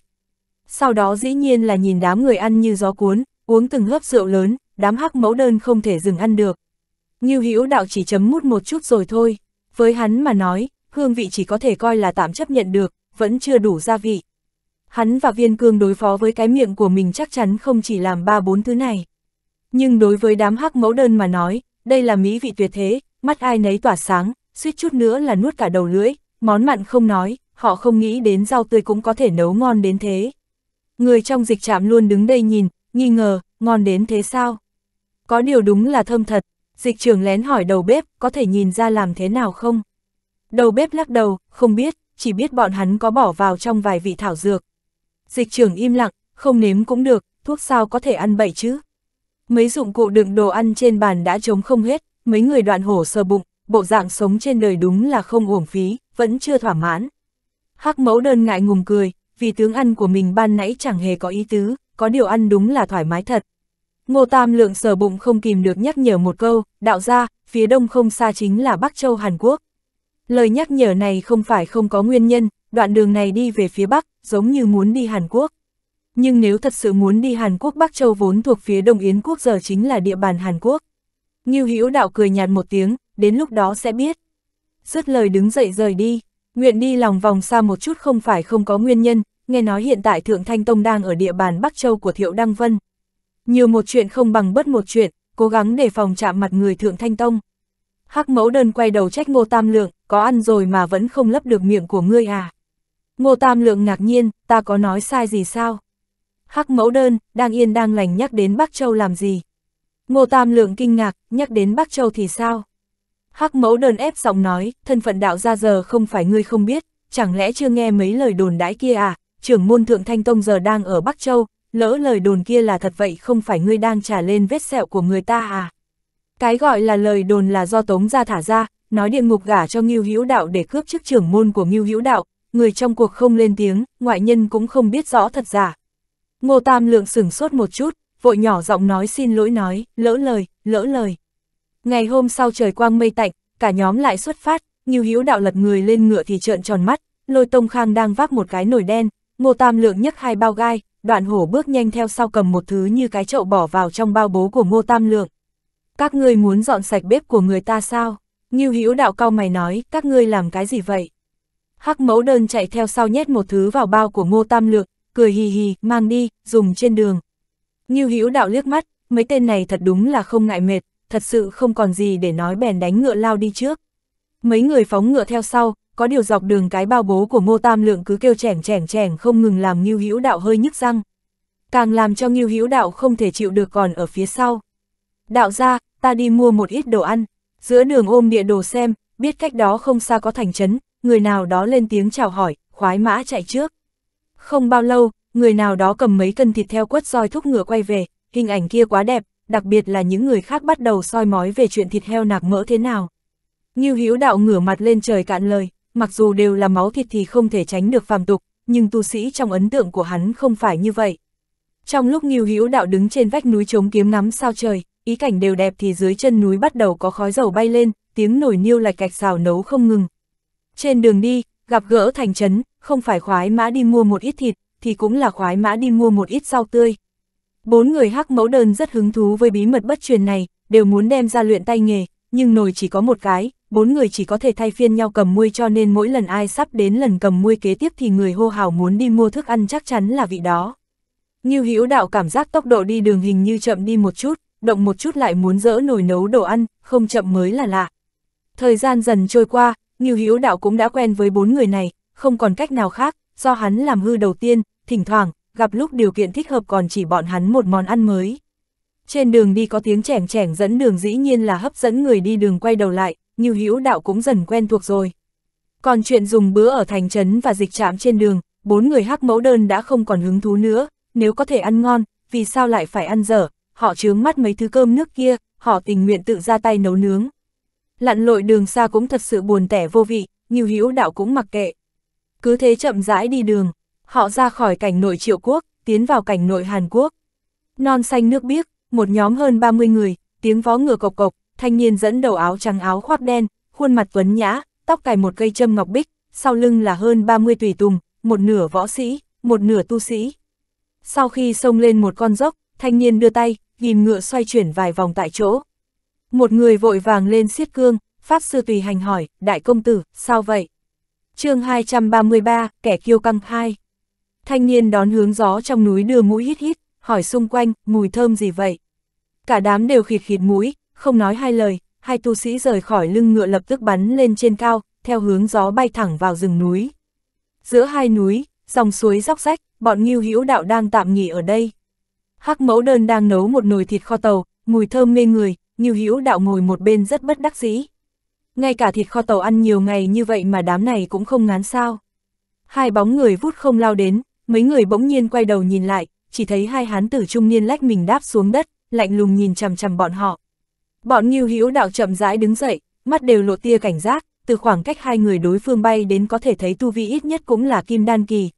Sau đó dĩ nhiên là nhìn đám người ăn như gió cuốn, uống từng hớp rượu lớn, đám hắc mẫu đơn không thể dừng ăn được. như Hữu đạo chỉ chấm mút một chút rồi thôi, với hắn mà nói, hương vị chỉ có thể coi là tạm chấp nhận được, vẫn chưa đủ gia vị. Hắn và viên cương đối phó với cái miệng của mình chắc chắn không chỉ làm ba bốn thứ này. Nhưng đối với đám hắc mẫu đơn mà nói, đây là mỹ vị tuyệt thế, mắt ai nấy tỏa sáng, suýt chút nữa là nuốt cả đầu lưỡi, món mặn không nói, họ không nghĩ đến rau tươi cũng có thể nấu ngon đến thế. Người trong dịch trạm luôn đứng đây nhìn, nghi ngờ, ngon đến thế sao? Có điều đúng là thơm thật, dịch trưởng lén hỏi đầu bếp, có thể nhìn ra làm thế nào không? Đầu bếp lắc đầu, không biết, chỉ biết bọn hắn có bỏ vào trong vài vị thảo dược. Dịch trưởng im lặng, không nếm cũng được, thuốc sao có thể ăn bậy chứ? Mấy dụng cụ đựng đồ ăn trên bàn đã trống không hết, mấy người đoạn hổ sờ bụng, bộ dạng sống trên đời đúng là không uổng phí, vẫn chưa thỏa mãn. Hắc mẫu đơn ngại ngùng cười, vì tướng ăn của mình ban nãy chẳng hề có ý tứ, có điều ăn đúng là thoải mái thật. Ngô Tam Lượng sờ bụng không kìm được nhắc nhở một câu, đạo ra, phía đông không xa chính là Bắc Châu Hàn Quốc. Lời nhắc nhở này không phải không có nguyên nhân, đoạn đường này đi về phía Bắc, giống như muốn đi Hàn Quốc. Nhưng nếu thật sự muốn đi Hàn Quốc Bắc Châu vốn thuộc phía Đông Yến Quốc giờ chính là địa bàn Hàn Quốc. Ngưu Hữu Đạo cười nhạt một tiếng, đến lúc đó sẽ biết. Dứt lời đứng dậy rời đi, nguyện đi lòng vòng xa một chút không phải không có nguyên nhân, nghe nói hiện tại Thượng Thanh Tông đang ở địa bàn Bắc Châu của Thiệu Đăng Vân. Nhiều một chuyện không bằng bất một chuyện, cố gắng để phòng chạm mặt người Thượng Thanh Tông. Hắc mẫu đơn quay đầu trách Ngô Tam Lượng, có ăn rồi mà vẫn không lấp được miệng của ngươi à. Ngô Tam Lượng ngạc nhiên, ta có nói sai gì sao? Hắc mẫu đơn, đang yên đang lành nhắc đến Bắc Châu làm gì? Ngô Tam Lượng kinh ngạc, nhắc đến Bắc Châu thì sao? Hắc mẫu đơn ép giọng nói, thân phận đạo gia giờ không phải ngươi không biết, chẳng lẽ chưa nghe mấy lời đồn đãi kia à, trưởng môn thượng thanh tông giờ đang ở Bắc Châu, lỡ lời đồn kia là thật vậy không phải ngươi đang trả lên vết sẹo của người ta à. Cái gọi là lời đồn là do tống ra thả ra, nói địa ngục gả cho Ngưu Hữu Đạo để cướp chức trưởng môn của Ngưu Hữu Đạo, người trong cuộc không lên tiếng, ngoại nhân cũng không biết rõ thật giả. Ngô Tam Lượng sửng sốt một chút, vội nhỏ giọng nói xin lỗi nói, lỡ lời, lỡ lời. Ngày hôm sau trời quang mây tạnh, cả nhóm lại xuất phát, như hiếu Đạo lật người lên ngựa thì trợn tròn mắt, Lôi Tông Khang đang vác một cái nồi đen, Ngô Tam Lượng nhấc hai bao gai, Đoạn Hổ bước nhanh theo sau cầm một thứ như cái chậu bỏ vào trong bao bố của Ngô Tam Lượng. Các ngươi muốn dọn sạch bếp của người ta sao? như hiếu Đạo cao mày nói, các ngươi làm cái gì vậy? Hắc Mẫu Đơn chạy theo sau nhét một thứ vào bao của Ngô Tam Lượng, cười hì hì, mang đi, dùng trên đường. Ngưu Hữu đạo liếc mắt, mấy tên này thật đúng là không ngại mệt, thật sự không còn gì để nói bèn đánh ngựa lao đi trước. Mấy người phóng ngựa theo sau, có điều dọc đường cái bao bố của Ngô Tam Lượng cứ kêu chèn chèn chèn không ngừng làm Ngưu Hữu đạo hơi nhức răng. Càng làm cho Ngưu Hữu đạo không thể chịu được còn ở phía sau. Đạo ra, ta đi mua một ít đồ ăn, giữa đường ôm địa đồ xem, biết cách đó không xa có thành trấn, người nào đó lên tiếng chào hỏi, khoái mã chạy trước. Không bao lâu, người nào đó cầm mấy cân thịt theo quất roi thúc ngựa quay về, hình ảnh kia quá đẹp, đặc biệt là những người khác bắt đầu soi mói về chuyện thịt heo nạc mỡ thế nào. Ngưu Hữu đạo ngửa mặt lên trời cạn lời, mặc dù đều là máu thịt thì không thể tránh được phàm tục, nhưng tu sĩ trong ấn tượng của hắn không phải như vậy. Trong lúc Ngưu Hữu Đạo đứng trên vách núi chống kiếm ngắm sao trời, ý cảnh đều đẹp thì dưới chân núi bắt đầu có khói dầu bay lên, tiếng nổi niêu lạch cạch xào nấu không ngừng. Trên đường đi, gặp gỡ thành trấn, không phải khoái mã đi mua một ít thịt, thì cũng là khoái mã đi mua một ít rau tươi. Bốn người hắc mẫu đơn rất hứng thú với bí mật bất truyền này, đều muốn đem ra luyện tay nghề, nhưng nồi chỉ có một cái, bốn người chỉ có thể thay phiên nhau cầm muôi cho nên mỗi lần ai sắp đến lần cầm muôi kế tiếp thì người hô hào muốn đi mua thức ăn chắc chắn là vị đó. Như hữu đạo cảm giác tốc độ đi đường hình như chậm đi một chút, động một chút lại muốn dỡ nồi nấu đồ ăn, không chậm mới là lạ. Thời gian dần trôi qua, Như Hữu Đạo cũng đã quen với bốn người này, không còn cách nào khác, do hắn làm hư đầu tiên, thỉnh thoảng, gặp lúc điều kiện thích hợp còn chỉ bọn hắn một món ăn mới. Trên đường đi có tiếng chẻng chẻng dẫn đường dĩ nhiên là hấp dẫn người đi đường quay đầu lại, như hữu đạo cũng dần quen thuộc rồi. Còn chuyện dùng bữa ở thành trấn và dịch trạm trên đường, bốn người hắc mẫu đơn đã không còn hứng thú nữa, nếu có thể ăn ngon, vì sao lại phải ăn dở, họ chướng mắt mấy thứ cơm nước kia, họ tình nguyện tự ra tay nấu nướng. Lặn lội đường xa cũng thật sự buồn tẻ vô vị, nhiều hữu đạo cũng mặc kệ. Cứ thế chậm rãi đi đường, họ ra khỏi cảnh nội triệu quốc, tiến vào cảnh nội Hàn Quốc. Non xanh nước biếc, một nhóm hơn 30 người, tiếng vó ngựa cộc cộc, thanh niên dẫn đầu áo trắng áo khoác đen, khuôn mặt tuấn nhã, tóc cài một cây châm ngọc bích, sau lưng là hơn 30 tùy tùng, một nửa võ sĩ, một nửa tu sĩ. Sau khi xông lên một con dốc, thanh niên đưa tay, ghim ngựa xoay chuyển vài vòng tại chỗ. Một người vội vàng lên xiết cương, Pháp sư tùy hành hỏi, đại công tử, sao vậy? chương 233, kẻ kiêu căng 2. Thanh niên đón hướng gió trong núi đưa mũi hít hít, hỏi xung quanh, mùi thơm gì vậy? Cả đám đều khịt khịt mũi, không nói hai lời, hai tu sĩ rời khỏi lưng ngựa lập tức bắn lên trên cao, theo hướng gió bay thẳng vào rừng núi. Giữa hai núi, dòng suối róc rách, bọn nghiêu hữu đạo đang tạm nghỉ ở đây. Hắc mẫu đơn đang nấu một nồi thịt kho tàu, mùi thơm mê người, nghiêu hữu đạo ngồi một bên rất bất đắc dĩ ngay cả thịt kho tàu ăn nhiều ngày như vậy mà đám này cũng không ngán sao. Hai bóng người vút không lao đến, mấy người bỗng nhiên quay đầu nhìn lại, chỉ thấy hai hán tử trung niên lách mình đáp xuống đất, lạnh lùng nhìn chằm chằm bọn họ. Bọn Ngưu Hữu đạo chậm rãi đứng dậy, mắt đều lộ tia cảnh giác, từ khoảng cách hai người đối phương bay đến có thể thấy tu vi ít nhất cũng là kim đan kỳ.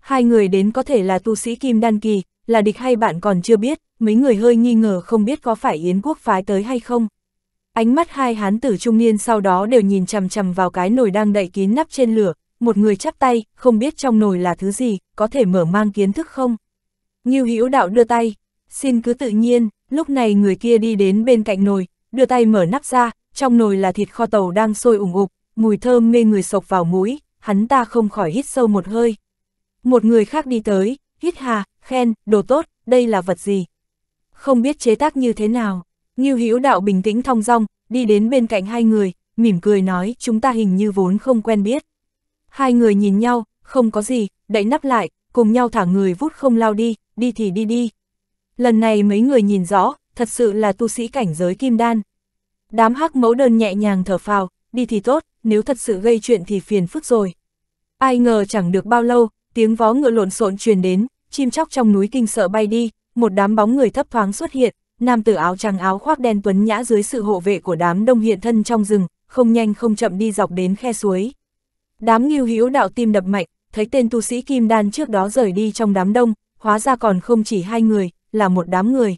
Hai người đến có thể là tu sĩ kim đan kỳ, là địch hay bạn còn chưa biết, mấy người hơi nghi ngờ không biết có phải Yến quốc phái tới hay không. Ánh mắt hai hán tử trung niên sau đó đều nhìn chằm chằm vào cái nồi đang đậy kín nắp trên lửa, một người chắp tay, không biết trong nồi là thứ gì, có thể mở mang kiến thức không? Ngưu Hữu Đạo đưa tay, xin cứ tự nhiên, lúc này người kia đi đến bên cạnh nồi, đưa tay mở nắp ra, trong nồi là thịt kho tàu đang sôi ủng ục, mùi thơm mê người sộc vào mũi, hắn ta không khỏi hít sâu một hơi. Một người khác đi tới, hít hà, khen, đồ tốt, đây là vật gì? Không biết chế tác như thế nào? Ngưu Hữu Đạo bình tĩnh thong dong, đi đến bên cạnh hai người, mỉm cười nói, chúng ta hình như vốn không quen biết. Hai người nhìn nhau, không có gì, đậy nắp lại, cùng nhau thả người vút không lao đi, đi thì đi đi. Lần này mấy người nhìn rõ, thật sự là tu sĩ cảnh giới kim đan. Đám hắc mẫu đơn nhẹ nhàng thở phào, đi thì tốt, nếu thật sự gây chuyện thì phiền phức rồi. Ai ngờ chẳng được bao lâu, tiếng vó ngựa lộn xộn truyền đến, chim chóc trong núi kinh sợ bay đi, một đám bóng người thấp thoáng xuất hiện, nam tử áo trắng áo khoác đen tuấn nhã dưới sự hộ vệ của đám đông hiện thân trong rừng, không nhanh không chậm đi dọc đến khe suối. Đám nghiêu hữu đạo tim đập mạnh, thấy tên tu sĩ kim đan trước đó rời đi trong đám đông, hóa ra còn không chỉ hai người, là một đám người.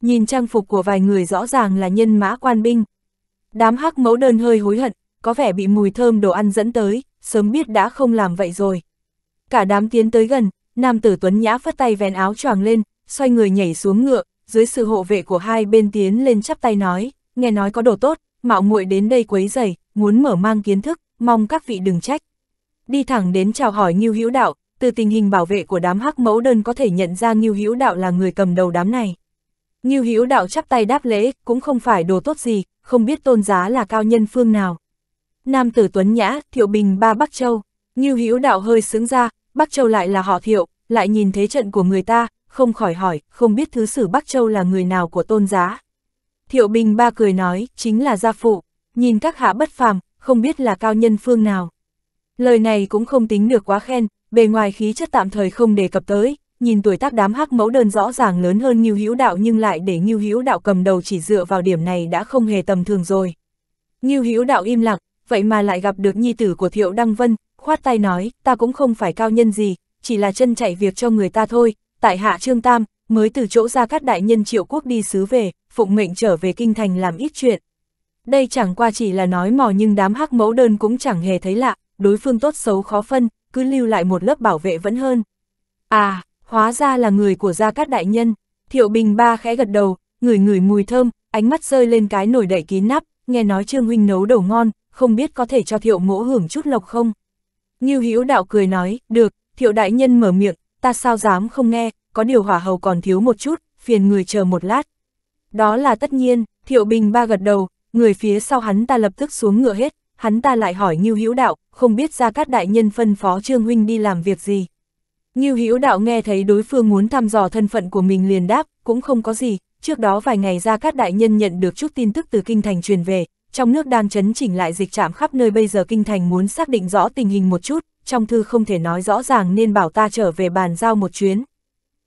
Nhìn trang phục của vài người rõ ràng là nhân mã quan binh. Đám hắc mẫu đơn hơi hối hận, có vẻ bị mùi thơm đồ ăn dẫn tới, sớm biết đã không làm vậy rồi. Cả đám tiến tới gần, nam tử tuấn nhã phất tay vén áo choàng lên, xoay người nhảy xuống ngựa, dưới sự hộ vệ của hai bên tiến lên chắp tay nói, nghe nói có đồ tốt, mạo muội đến đây quấy rầy, muốn mở mang kiến thức, mong các vị đừng trách. Đi thẳng đến chào hỏi Ngưu Hữu Đạo, từ tình hình bảo vệ của đám hắc mẫu đơn có thể nhận ra Ngưu Hữu Đạo là người cầm đầu đám này. Ngưu Hữu Đạo chắp tay đáp lễ, cũng không phải đồ tốt gì, không biết tôn giá là cao nhân phương nào. Nam tử Tuấn Nhã, Thiệu Bình ba Bắc Châu, Ngưu Hữu Đạo hơi sướng ra, Bắc Châu lại là họ Thiệu, lại nhìn thế trận của người ta, không khỏi hỏi, không biết thứ sử Bắc Châu là người nào của tôn giá. Thiệu Bình ba cười nói, chính là gia phụ, nhìn các hạ bất phàm, không biết là cao nhân phương nào. Lời này cũng không tính được quá khen, bề ngoài khí chất tạm thời không đề cập tới, nhìn tuổi tác đám hắc mẫu đơn rõ ràng lớn hơn Ngưu Hữu Đạo nhưng lại để Ngưu Hữu Đạo cầm đầu chỉ dựa vào điểm này đã không hề tầm thường rồi. Ngưu Hữu Đạo im lặng, vậy mà lại gặp được nhi tử của Thiệu Đăng Vân, khoát tay nói, ta cũng không phải cao nhân gì, chỉ là chân chạy việc cho người ta thôi, tại hạ Trương Tam, mới từ chỗ ra các đại nhân triệu quốc đi xứ về, phụng mệnh trở về kinh thành làm ít chuyện. Đây chẳng qua chỉ là nói mò nhưng đám hắc mẫu đơn cũng chẳng hề thấy lạ, đối phương tốt xấu khó phân, cứ lưu lại một lớp bảo vệ vẫn hơn. À, hóa ra là người của gia cát đại nhân, thiệu bình ba khẽ gật đầu, người người mùi thơm, ánh mắt rơi lên cái nồi đậy kín nắp, nghe nói Trương Huynh nấu đầu ngon, không biết có thể cho thiệu mỗ hưởng chút lộc không. Nghiêu Hữu đạo cười nói, được, thiệu đại nhân mở miệng, ta sao dám không nghe, có điều hỏa hầu còn thiếu một chút, phiền người chờ một lát. Đó là tất nhiên, thiệu bình ba gật đầu, người phía sau hắn ta lập tức xuống ngựa hết, hắn ta lại hỏi Ngưu Hữu Đạo, không biết ra các đại nhân phân phó Trương Huynh đi làm việc gì. Ngưu Hữu Đạo nghe thấy đối phương muốn thăm dò thân phận của mình liền đáp, cũng không có gì, trước đó vài ngày ra các đại nhân nhận được chút tin tức từ kinh thành truyền về, trong nước đang chấn chỉnh lại dịch trạm khắp nơi bây giờ kinh thành muốn xác định rõ tình hình một chút, trong thư không thể nói rõ ràng nên bảo ta trở về bàn giao một chuyến.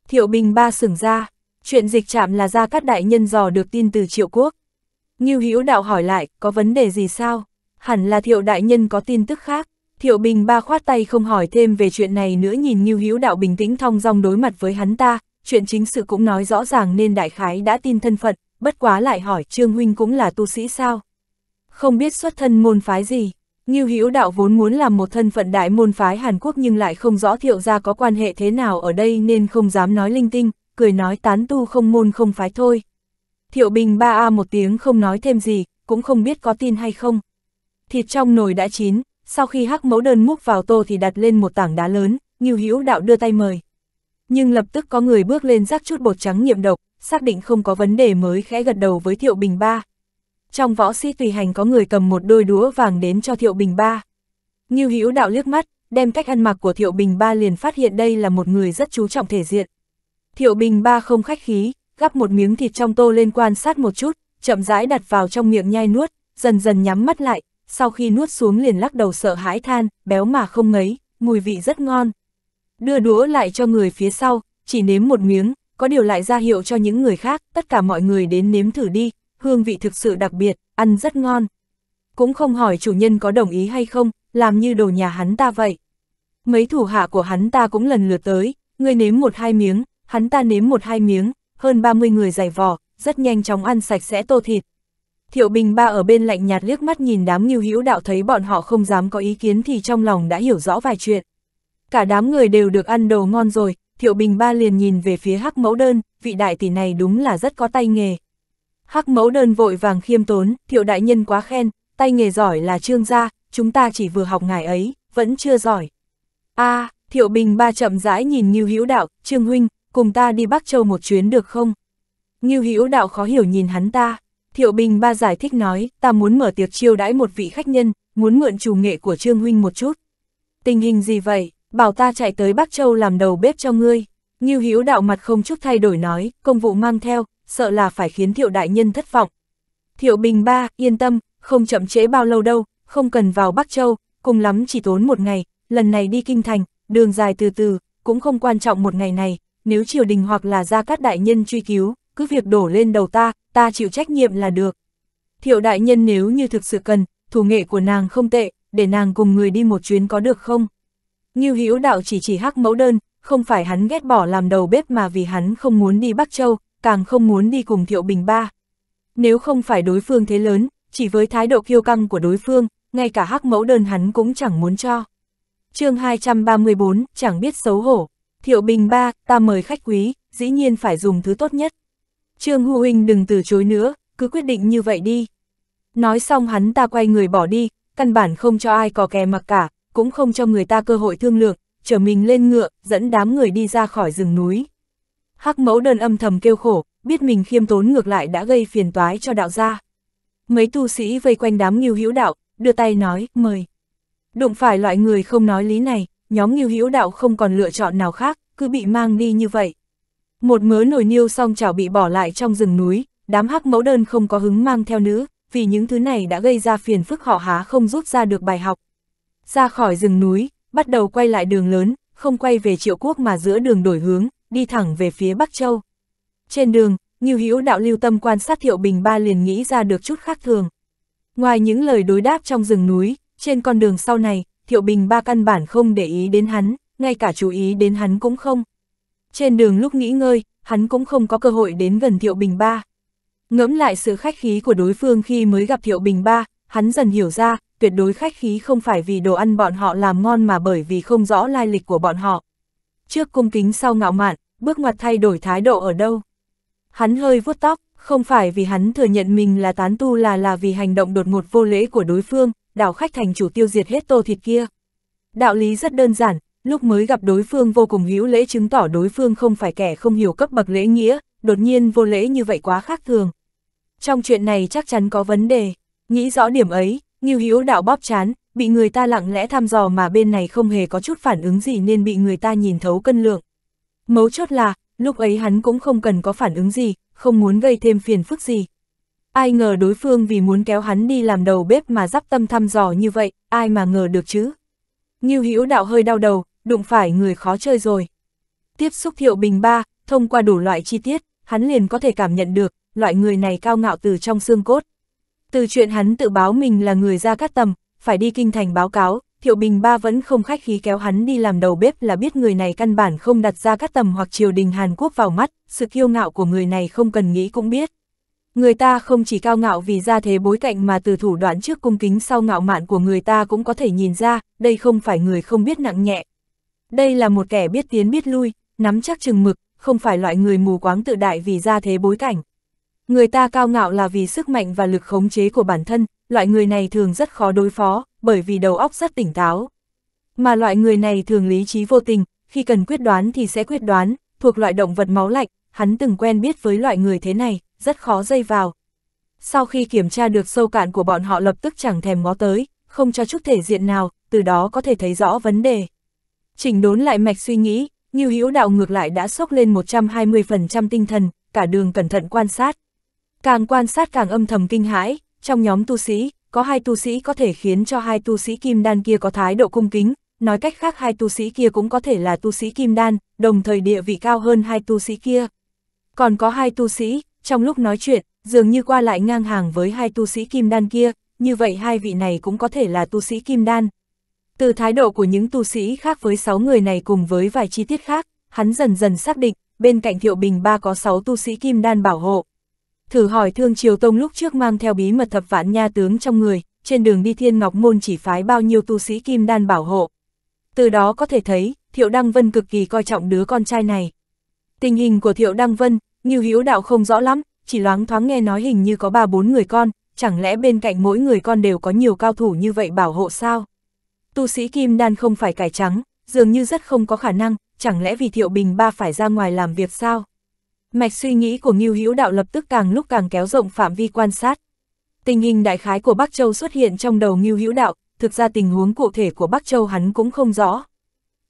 Thiệu Bình ba sửng ra, chuyện dịch chạm là ra các đại nhân dò được tin từ triệu quốc. Ngưu Hữu đạo hỏi lại, có vấn đề gì sao? Hẳn là thiệu đại nhân có tin tức khác. Thiệu Bình ba khoát tay không hỏi thêm về chuyện này nữa nhìn Ngưu Hữu đạo bình tĩnh thong dong đối mặt với hắn ta, chuyện chính sự cũng nói rõ ràng nên đại khái đã tin thân phận, bất quá lại hỏi Trương Huynh cũng là tu sĩ sao? Không biết xuất thân môn phái gì, Ngưu Hữu Đạo vốn muốn làm một thân phận đại môn phái Hàn Quốc nhưng lại không rõ thiệu gia có quan hệ thế nào ở đây nên không dám nói linh tinh, cười nói tán tu không môn không phái thôi. Thiệu Bình ba a một tiếng không nói thêm gì, cũng không biết có tin hay không. Thịt trong nồi đã chín, sau khi hắc mẫu đơn múc vào tô thì đặt lên một tảng đá lớn, Ngưu Hữu Đạo đưa tay mời. Nhưng lập tức có người bước lên rắc chút bột trắng nghiệm độc, xác định không có vấn đề mới khẽ gật đầu với Thiệu Bình ba trong võ sĩ tùy hành có người cầm một đôi đũa vàng đến cho Thiệu Bình Ba. như Hữu Đạo liếc mắt, đem cách ăn mặc của Thiệu Bình Ba liền phát hiện đây là một người rất chú trọng thể diện. Thiệu Bình Ba không khách khí, gắp một miếng thịt trong tô lên quan sát một chút, chậm rãi đặt vào trong miệng nhai nuốt, dần dần nhắm mắt lại, sau khi nuốt xuống liền lắc đầu sợ hãi than, béo mà không ngấy, mùi vị rất ngon. Đưa đũa lại cho người phía sau, chỉ nếm một miếng, có điều lại ra hiệu cho những người khác, tất cả mọi người đến nếm thử đi, hương vị thực sự đặc biệt, ăn rất ngon. Cũng không hỏi chủ nhân có đồng ý hay không, làm như đồ nhà hắn ta vậy. Mấy thủ hạ của hắn ta cũng lần lượt tới, người nếm một hai miếng, hắn ta nếm một hai miếng, hơn 30 người dày vò, rất nhanh chóng ăn sạch sẽ tô thịt. Thiệu Bình Ba ở bên lạnh nhạt liếc mắt nhìn đám nghiêu hữu đạo thấy bọn họ không dám có ý kiến thì trong lòng đã hiểu rõ vài chuyện. Cả đám người đều được ăn đồ ngon rồi, Thiệu Bình Ba liền nhìn về phía hắc mẫu đơn, vị đại tỷ này đúng là rất có tay nghề. Hắc mẫu đơn vội vàng khiêm tốn, thiệu đại nhân quá khen, tay nghề giỏi là trương gia, chúng ta chỉ vừa học ngài ấy, vẫn chưa giỏi. a à, thiệu bình ba chậm rãi nhìn Ngưu Hữu đạo, trương huynh, cùng ta đi Bắc Châu một chuyến được không? Ngưu Hữu đạo khó hiểu nhìn hắn ta. Thiệu Bình ba giải thích nói, ta muốn mở tiệc chiêu đãi một vị khách nhân, muốn mượn chủ nghệ của Trương Huynh một chút. Tình hình gì vậy, bảo ta chạy tới Bắc Châu làm đầu bếp cho ngươi. Ngưu Hữu đạo mặt không chút thay đổi nói, công vụ mang theo, sợ là phải khiến thiệu đại nhân thất vọng. Thiệu Bình ba, yên tâm, không chậm trễ bao lâu đâu, không cần vào Bắc Châu, cùng lắm chỉ tốn một ngày, lần này đi kinh thành, đường dài từ từ, cũng không quan trọng một ngày này, nếu triều đình hoặc là ra các đại nhân truy cứu, cứ việc đổ lên đầu ta, ta chịu trách nhiệm là được. Thiệu đại nhân nếu như thực sự cần, thủ nghệ của nàng không tệ, để nàng cùng người đi một chuyến có được không? Như Hữu đạo chỉ chỉ hắc mẫu đơn, không phải hắn ghét bỏ làm đầu bếp mà vì hắn không muốn đi Bắc Châu, càng không muốn đi cùng Thiệu Bình ba. Nếu không phải đối phương thế lớn, chỉ với thái độ kiêu căng của đối phương, ngay cả hắc mẫu đơn hắn cũng chẳng muốn cho. chương 234, chẳng biết xấu hổ. Thiệu Bình ba, ta mời khách quý, dĩ nhiên phải dùng thứ tốt nhất. Trương Hù Huynh đừng từ chối nữa, cứ quyết định như vậy đi. Nói xong hắn ta quay người bỏ đi, căn bản không cho ai có kè mặc cả, cũng không cho người ta cơ hội thương lượng, chở mình lên ngựa, dẫn đám người đi ra khỏi rừng núi. Hắc mẫu đơn âm thầm kêu khổ, biết mình khiêm tốn ngược lại đã gây phiền toái cho đạo gia. Mấy tu sĩ vây quanh đám nghiêu hữu đạo, đưa tay nói, mời. Đụng phải loại người không nói lý này, nhóm nghiêu hữu đạo không còn lựa chọn nào khác, cứ bị mang đi như vậy. Một mớ nồi niêu xong chảo bị bỏ lại trong rừng núi, đám hắc mẫu đơn không có hứng mang theo nữ, vì những thứ này đã gây ra phiền phức họ há không rút ra được bài học. Ra khỏi rừng núi, bắt đầu quay lại đường lớn, không quay về triệu quốc mà giữa đường đổi hướng, đi thẳng về phía Bắc Châu. Trên đường, Ngưu Hữu đạo lưu tâm quan sát Thiệu Bình Ba liền nghĩ ra được chút khác thường. Ngoài những lời đối đáp trong rừng núi, trên con đường sau này, Thiệu Bình Ba căn bản không để ý đến hắn, ngay cả chú ý đến hắn cũng không. Trên đường lúc nghỉ ngơi, hắn cũng không có cơ hội đến gần Thiệu Bình Ba. Ngẫm lại sự khách khí của đối phương khi mới gặp Thiệu Bình Ba, hắn dần hiểu ra, tuyệt đối khách khí không phải vì đồ ăn bọn họ làm ngon mà bởi vì không rõ lai lịch của bọn họ trước cung kính sau ngạo mạn, bước ngoặt thay đổi thái độ ở đâu. Hắn hơi vuốt tóc, không phải vì hắn thừa nhận mình là tán tu là là vì hành động đột ngột vô lễ của đối phương, đảo khách thành chủ tiêu diệt hết tô thịt kia. Đạo lý rất đơn giản, lúc mới gặp đối phương vô cùng hữu lễ chứng tỏ đối phương không phải kẻ không hiểu cấp bậc lễ nghĩa, đột nhiên vô lễ như vậy quá khác thường. Trong chuyện này chắc chắn có vấn đề, nghĩ rõ điểm ấy, Ngưu Hữu đạo bóp chán, bị người ta lặng lẽ thăm dò mà bên này không hề có chút phản ứng gì nên bị người ta nhìn thấu cân lượng. Mấu chốt là, lúc ấy hắn cũng không cần có phản ứng gì, không muốn gây thêm phiền phức gì. Ai ngờ đối phương vì muốn kéo hắn đi làm đầu bếp mà dắp tâm thăm dò như vậy, ai mà ngờ được chứ. Nghiêu hữu đạo hơi đau đầu, đụng phải người khó chơi rồi. Tiếp xúc thiệu bình ba, thông qua đủ loại chi tiết, hắn liền có thể cảm nhận được, loại người này cao ngạo từ trong xương cốt. Từ chuyện hắn tự báo mình là người ra cát tầm, phải đi kinh thành báo cáo, Thiệu Bình Ba vẫn không khách khí kéo hắn đi làm đầu bếp là biết người này căn bản không đặt ra các tầm hoặc triều đình Hàn Quốc vào mắt, sự kiêu ngạo của người này không cần nghĩ cũng biết. Người ta không chỉ cao ngạo vì ra thế bối cảnh mà từ thủ đoạn trước cung kính sau ngạo mạn của người ta cũng có thể nhìn ra, đây không phải người không biết nặng nhẹ. Đây là một kẻ biết tiến biết lui, nắm chắc chừng mực, không phải loại người mù quáng tự đại vì ra thế bối cảnh. Người ta cao ngạo là vì sức mạnh và lực khống chế của bản thân, loại người này thường rất khó đối phó, bởi vì đầu óc rất tỉnh táo. Mà loại người này thường lý trí vô tình, khi cần quyết đoán thì sẽ quyết đoán, thuộc loại động vật máu lạnh, hắn từng quen biết với loại người thế này, rất khó dây vào. Sau khi kiểm tra được sâu cạn của bọn họ lập tức chẳng thèm ngó tới, không cho chút thể diện nào, từ đó có thể thấy rõ vấn đề. Chỉnh đốn lại mạch suy nghĩ, Nhiêu Hữu Đạo ngược lại đã sốc lên 120% tinh thần, cả đường cẩn thận quan sát. Càng quan sát càng âm thầm kinh hãi, trong nhóm tu sĩ, có hai tu sĩ có thể khiến cho hai tu sĩ kim đan kia có thái độ cung kính, nói cách khác hai tu sĩ kia cũng có thể là tu sĩ kim đan, đồng thời địa vị cao hơn hai tu sĩ kia. Còn có hai tu sĩ, trong lúc nói chuyện, dường như qua lại ngang hàng với hai tu sĩ kim đan kia, như vậy hai vị này cũng có thể là tu sĩ kim đan. Từ thái độ của những tu sĩ khác với sáu người này cùng với vài chi tiết khác, hắn dần dần xác định, bên cạnh Thiệu Bình ba có sáu tu sĩ kim đan bảo hộ, thử hỏi Thương Triều Tông lúc trước mang theo bí mật thập vạn nha tướng trong người, trên đường đi Thiên Ngọc Môn chỉ phái bao nhiêu tu sĩ kim đan bảo hộ. Từ đó có thể thấy, Thiệu Đăng Vân cực kỳ coi trọng đứa con trai này. Tình hình của Thiệu Đăng Vân, như hữu đạo không rõ lắm, chỉ loáng thoáng nghe nói hình như có ba bốn người con, chẳng lẽ bên cạnh mỗi người con đều có nhiều cao thủ như vậy bảo hộ sao? Tu sĩ kim đan không phải cải trắng, dường như rất không có khả năng, chẳng lẽ vì Thiệu Bình ba phải ra ngoài làm việc sao? Mạch suy nghĩ của Ngưu Hữu Đạo lập tức càng lúc càng kéo rộng phạm vi quan sát. Tình hình đại khái của Bắc Châu xuất hiện trong đầu Ngưu Hữu Đạo, thực ra tình huống cụ thể của Bắc Châu hắn cũng không rõ.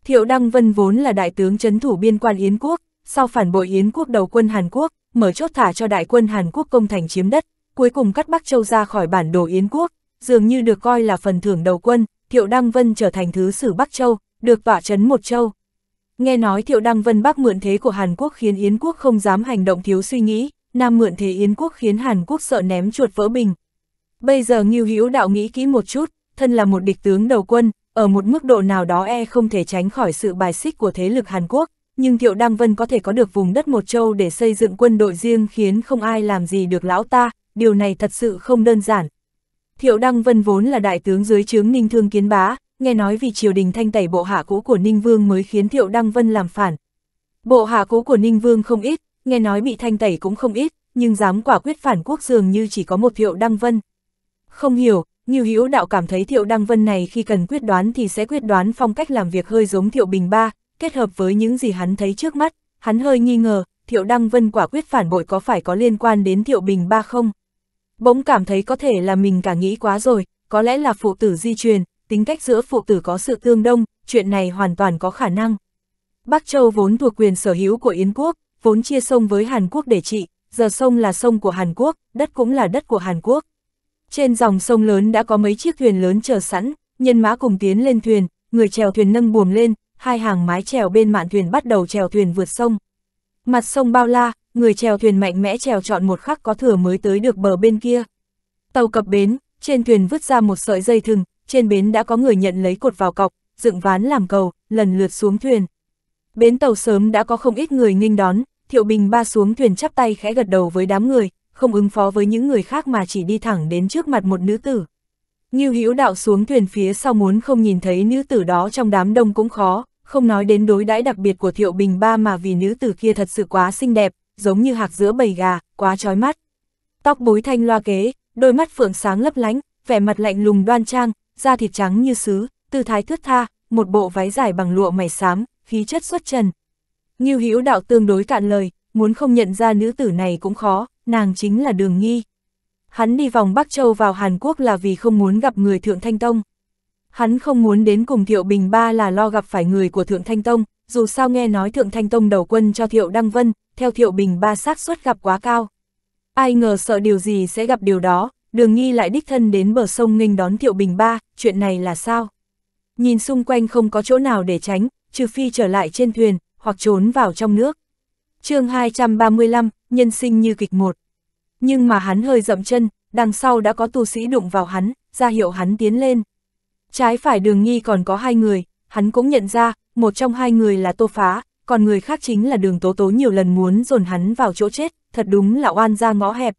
Thiệu Đăng Vân vốn là đại tướng chấn thủ biên quan Yến Quốc, sau phản bội Yến Quốc đầu quân Hàn Quốc, mở chốt thả cho đại quân Hàn Quốc công thành chiếm đất, cuối cùng cắt Bắc Châu ra khỏi bản đồ Yến Quốc, dường như được coi là phần thưởng đầu quân, Thiệu Đăng Vân trở thành thứ sử Bắc Châu, được tỏa chấn một châu. Nghe nói Thiệu Đăng Vân Bắc mượn thế của Hàn Quốc khiến Yến Quốc không dám hành động thiếu suy nghĩ, Nam mượn thế Yến Quốc khiến Hàn Quốc sợ ném chuột vỡ bình. Bây giờ Ngưu Hữu Đạo nghĩ kỹ một chút, thân là một địch tướng đầu quân, ở một mức độ nào đó e không thể tránh khỏi sự bài xích của thế lực Hàn Quốc, nhưng Thiệu Đăng Vân có thể có được vùng đất một châu để xây dựng quân đội riêng khiến không ai làm gì được lão ta, điều này thật sự không đơn giản. Thiệu Đăng Vân vốn là đại tướng dưới chướng Ninh Thương Kiến Bá, nghe nói vì triều đình thanh tẩy bộ hạ cũ của Ninh Vương mới khiến Thiệu Đăng Vân làm phản. Bộ hạ cũ của Ninh Vương không ít, nghe nói bị thanh tẩy cũng không ít, nhưng dám quả quyết phản quốc dường như chỉ có một Thiệu Đăng Vân. Không hiểu, như Hữu Đạo cảm thấy Thiệu Đăng Vân này khi cần quyết đoán thì sẽ quyết đoán phong cách làm việc hơi giống Thiệu Bình Ba, kết hợp với những gì hắn thấy trước mắt, hắn hơi nghi ngờ, Thiệu Đăng Vân quả quyết phản bội có phải có liên quan đến Thiệu Bình Ba không? Bỗng cảm thấy có thể là mình cả nghĩ quá rồi, có lẽ là phụ tử di truyền, tính cách giữa phụ tử có sự tương đông, chuyện này hoàn toàn có khả năng. Bắc Châu vốn thuộc quyền sở hữu của Yến Quốc, vốn chia sông với Hàn Quốc để trị, giờ sông là sông của Hàn Quốc, đất cũng là đất của Hàn Quốc. Trên dòng sông lớn đã có mấy chiếc thuyền lớn chờ sẵn, nhân mã cùng tiến lên thuyền, người chèo thuyền nâng buồm lên, hai hàng mái chèo bên mạn thuyền bắt đầu chèo thuyền vượt sông. Mặt sông bao la, người chèo thuyền mạnh mẽ chèo chọn một khắc có thừa mới tới được bờ bên kia. Tàu cập bến, trên thuyền vứt ra một sợi dây thừng, trên bến đã có người nhận lấy cột vào cọc, dựng ván làm cầu, lần lượt xuống thuyền. Bến tàu sớm đã có không ít người nghênh đón, Thiệu Bình ba xuống thuyền chắp tay khẽ gật đầu với đám người, không ứng phó với những người khác mà chỉ đi thẳng đến trước mặt một nữ tử. như Hữu Đạo xuống thuyền phía sau muốn không nhìn thấy nữ tử đó trong đám đông cũng khó, không nói đến đối đãi đặc biệt của Thiệu Bình ba mà vì nữ tử kia thật sự quá xinh đẹp, giống như hạc giữa bầy gà, quá chói mắt. Tóc bối thanh loa kế, đôi mắt phượng sáng lấp lánh, vẻ mặt lạnh lùng đoan trang, da thịt trắng như sứ, tư thái thướt tha, một bộ váy dài bằng lụa mày xám, khí chất xuất trần. Ngưu Hữu Đạo tương đối cạn lời, muốn không nhận ra nữ tử này cũng khó, nàng chính là Đường Nghi. Hắn đi vòng Bắc Châu vào Hàn Quốc là vì không muốn gặp người Thượng Thanh Tông. Hắn không muốn đến cùng Thiệu Bình Ba là lo gặp phải người của Thượng Thanh Tông, dù sao nghe nói Thượng Thanh Tông đầu quân cho Thiệu Đăng Vân, theo Thiệu Bình Ba xác suất gặp quá cao. Ai ngờ sợ điều gì sẽ gặp điều đó, đường nghi lại đích thân đến bờ sông nghênh đón Thiệu Bình Ba, chuyện này là sao? Nhìn xung quanh không có chỗ nào để tránh, trừ phi trở lại trên thuyền, hoặc trốn vào trong nước. chương 235, nhân sinh như kịch một. Nhưng mà hắn hơi dậm chân, đằng sau đã có tu sĩ đụng vào hắn, ra hiệu hắn tiến lên. Trái phải đường nghi còn có hai người, hắn cũng nhận ra, một trong hai người là tô phá, còn người khác chính là đường tố tố nhiều lần muốn dồn hắn vào chỗ chết, thật đúng là oan ra ngõ hẹp,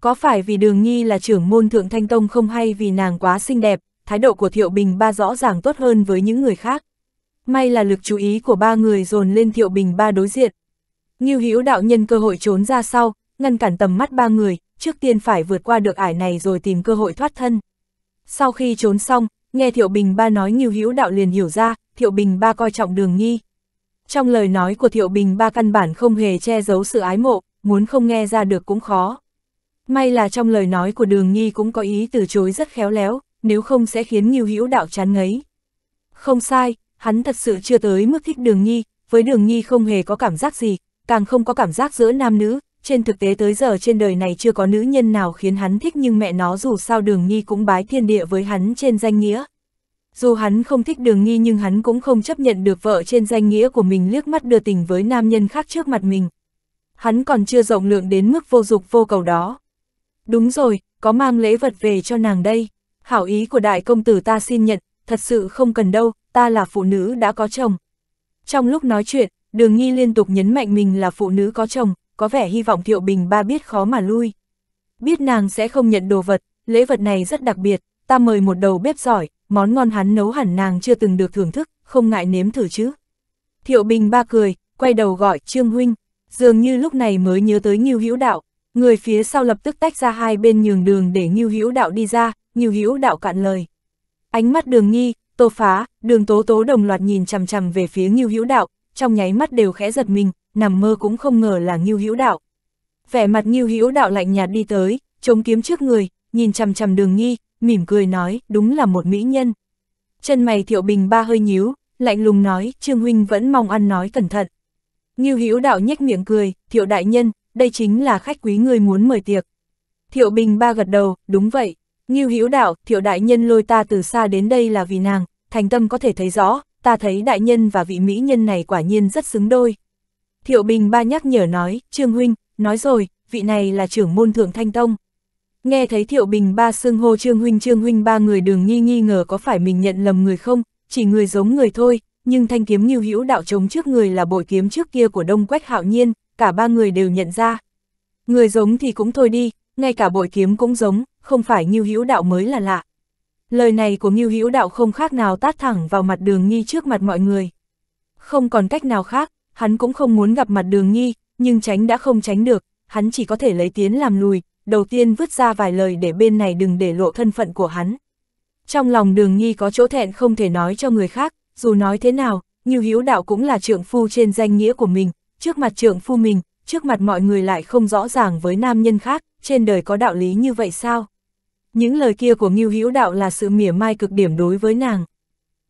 có phải vì đường nghi là trưởng môn thượng thanh tông không hay vì nàng quá xinh đẹp, thái độ của Thiệu Bình ba rõ ràng tốt hơn với những người khác. May là lực chú ý của ba người dồn lên Thiệu Bình ba đối diện. Ngưu Hữu đạo nhân cơ hội trốn ra sau, ngăn cản tầm mắt ba người, trước tiên phải vượt qua được ải này rồi tìm cơ hội thoát thân. Sau khi trốn xong, nghe Thiệu Bình ba nói Ngưu Hữu đạo liền hiểu ra, Thiệu Bình ba coi trọng đường nghi. Trong lời nói của Thiệu Bình ba căn bản không hề che giấu sự ái mộ, muốn không nghe ra được cũng khó. May là trong lời nói của đường nhi cũng có ý từ chối rất khéo léo, nếu không sẽ khiến Nghiêu Hữu Đạo chán ngấy. Không sai, hắn thật sự chưa tới mức thích đường nhi, với đường nhi không hề có cảm giác gì, càng không có cảm giác giữa nam nữ, trên thực tế tới giờ trên đời này chưa có nữ nhân nào khiến hắn thích nhưng mẹ nó dù sao đường nhi cũng bái thiên địa với hắn trên danh nghĩa. Dù hắn không thích đường Nhi nhưng hắn cũng không chấp nhận được vợ trên danh nghĩa của mình liếc mắt đưa tình với nam nhân khác trước mặt mình. Hắn còn chưa rộng lượng đến mức vô dục vô cầu đó. Đúng rồi, có mang lễ vật về cho nàng đây. Hảo ý của đại công tử ta xin nhận, thật sự không cần đâu, ta là phụ nữ đã có chồng. Trong lúc nói chuyện, đường nghi liên tục nhấn mạnh mình là phụ nữ có chồng, có vẻ hy vọng Thiệu Bình ba biết khó mà lui. Biết nàng sẽ không nhận đồ vật, lễ vật này rất đặc biệt, ta mời một đầu bếp giỏi, món ngon hắn nấu hẳn nàng chưa từng được thưởng thức, không ngại nếm thử chứ. Thiệu Bình ba cười, quay đầu gọi Trương Huynh, dường như lúc này mới nhớ tới Nghiêu Hữu Đạo, Người phía sau lập tức tách ra hai bên nhường đường để Ngưu Hữu Đạo đi ra, Ngưu Hữu Đạo cạn lời. Ánh mắt Đường Nhi, Tô Phá, Đường Tố Tố đồng loạt nhìn chằm chằm về phía Ngưu Hữu Đạo, trong nháy mắt đều khẽ giật mình, nằm mơ cũng không ngờ là Ngưu Hữu Đạo. Vẻ mặt Ngưu Hữu Đạo lạnh nhạt đi tới, chống kiếm trước người, nhìn chằm chằm Đường Nhi, mỉm cười nói, đúng là một mỹ nhân. Chân mày Thiệu Bình ba hơi nhíu, lạnh lùng nói, Trương huynh vẫn mong ăn nói cẩn thận. Ngưu Hữu Đạo nhếch miệng cười, "Thiệu đại nhân, đây chính là khách quý người muốn mời tiệc. Thiệu Bình ba gật đầu, đúng vậy. Ngưu Hữu Đạo, Thiệu Đại Nhân lôi ta từ xa đến đây là vì nàng, thành tâm có thể thấy rõ, ta thấy đại nhân và vị mỹ nhân này quả nhiên rất xứng đôi. Thiệu Bình ba nhắc nhở nói, Trương Huynh, nói rồi, vị này là trưởng môn thượng Thanh Tông. Nghe thấy Thiệu Bình ba xưng hô Trương Huynh Trương Huynh ba người đường nghi nghi ngờ có phải mình nhận lầm người không, chỉ người giống người thôi, nhưng thanh kiếm Ngưu Hữu Đạo chống trước người là bội kiếm trước kia của Đông Quách Hạo Nhiên, cả ba người đều nhận ra. Người giống thì cũng thôi đi, ngay cả bội kiếm cũng giống, không phải Ngưu Hữu Đạo mới là lạ. Lời này của Ngưu Hữu Đạo không khác nào tát thẳng vào mặt Đường Nghi trước mặt mọi người. Không còn cách nào khác, hắn cũng không muốn gặp mặt Đường Nghi, nhưng tránh đã không tránh được, hắn chỉ có thể lấy tiến làm lùi, đầu tiên vứt ra vài lời để bên này đừng để lộ thân phận của hắn. Trong lòng Đường Nghi có chỗ thẹn không thể nói cho người khác, dù nói thế nào, Ngưu Hữu Đạo cũng là trượng phu trên danh nghĩa của mình, trước mặt trượng phu mình, trước mặt mọi người lại không rõ ràng với nam nhân khác, trên đời có đạo lý như vậy sao? Những lời kia của Ngưu Hữu Đạo là sự mỉa mai cực điểm đối với nàng.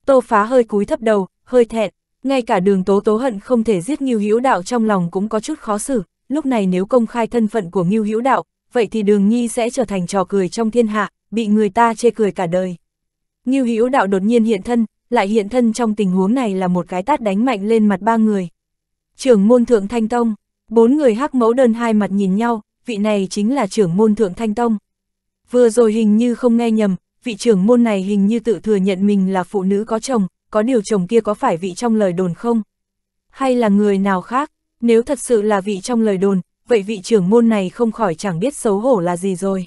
Tô Phá hơi cúi thấp đầu, hơi thẹn, ngay cả Đường Tố Tố hận không thể giết Ngưu Hữu Đạo trong lòng cũng có chút khó xử, lúc này nếu công khai thân phận của Ngưu Hữu Đạo, vậy thì Đường Nhi sẽ trở thành trò cười trong thiên hạ, bị người ta chê cười cả đời. Ngưu Hữu Đạo đột nhiên hiện thân, lại hiện thân trong tình huống này là một cái tát đánh mạnh lên mặt ba người trưởng môn thượng thanh tông, bốn người hắc mẫu đơn hai mặt nhìn nhau, vị này chính là trưởng môn thượng thanh tông. Vừa rồi hình như không nghe nhầm, vị trưởng môn này hình như tự thừa nhận mình là phụ nữ có chồng, có điều chồng kia có phải vị trong lời đồn không? Hay là người nào khác, nếu thật sự là vị trong lời đồn, vậy vị trưởng môn này không khỏi chẳng biết xấu hổ là gì rồi.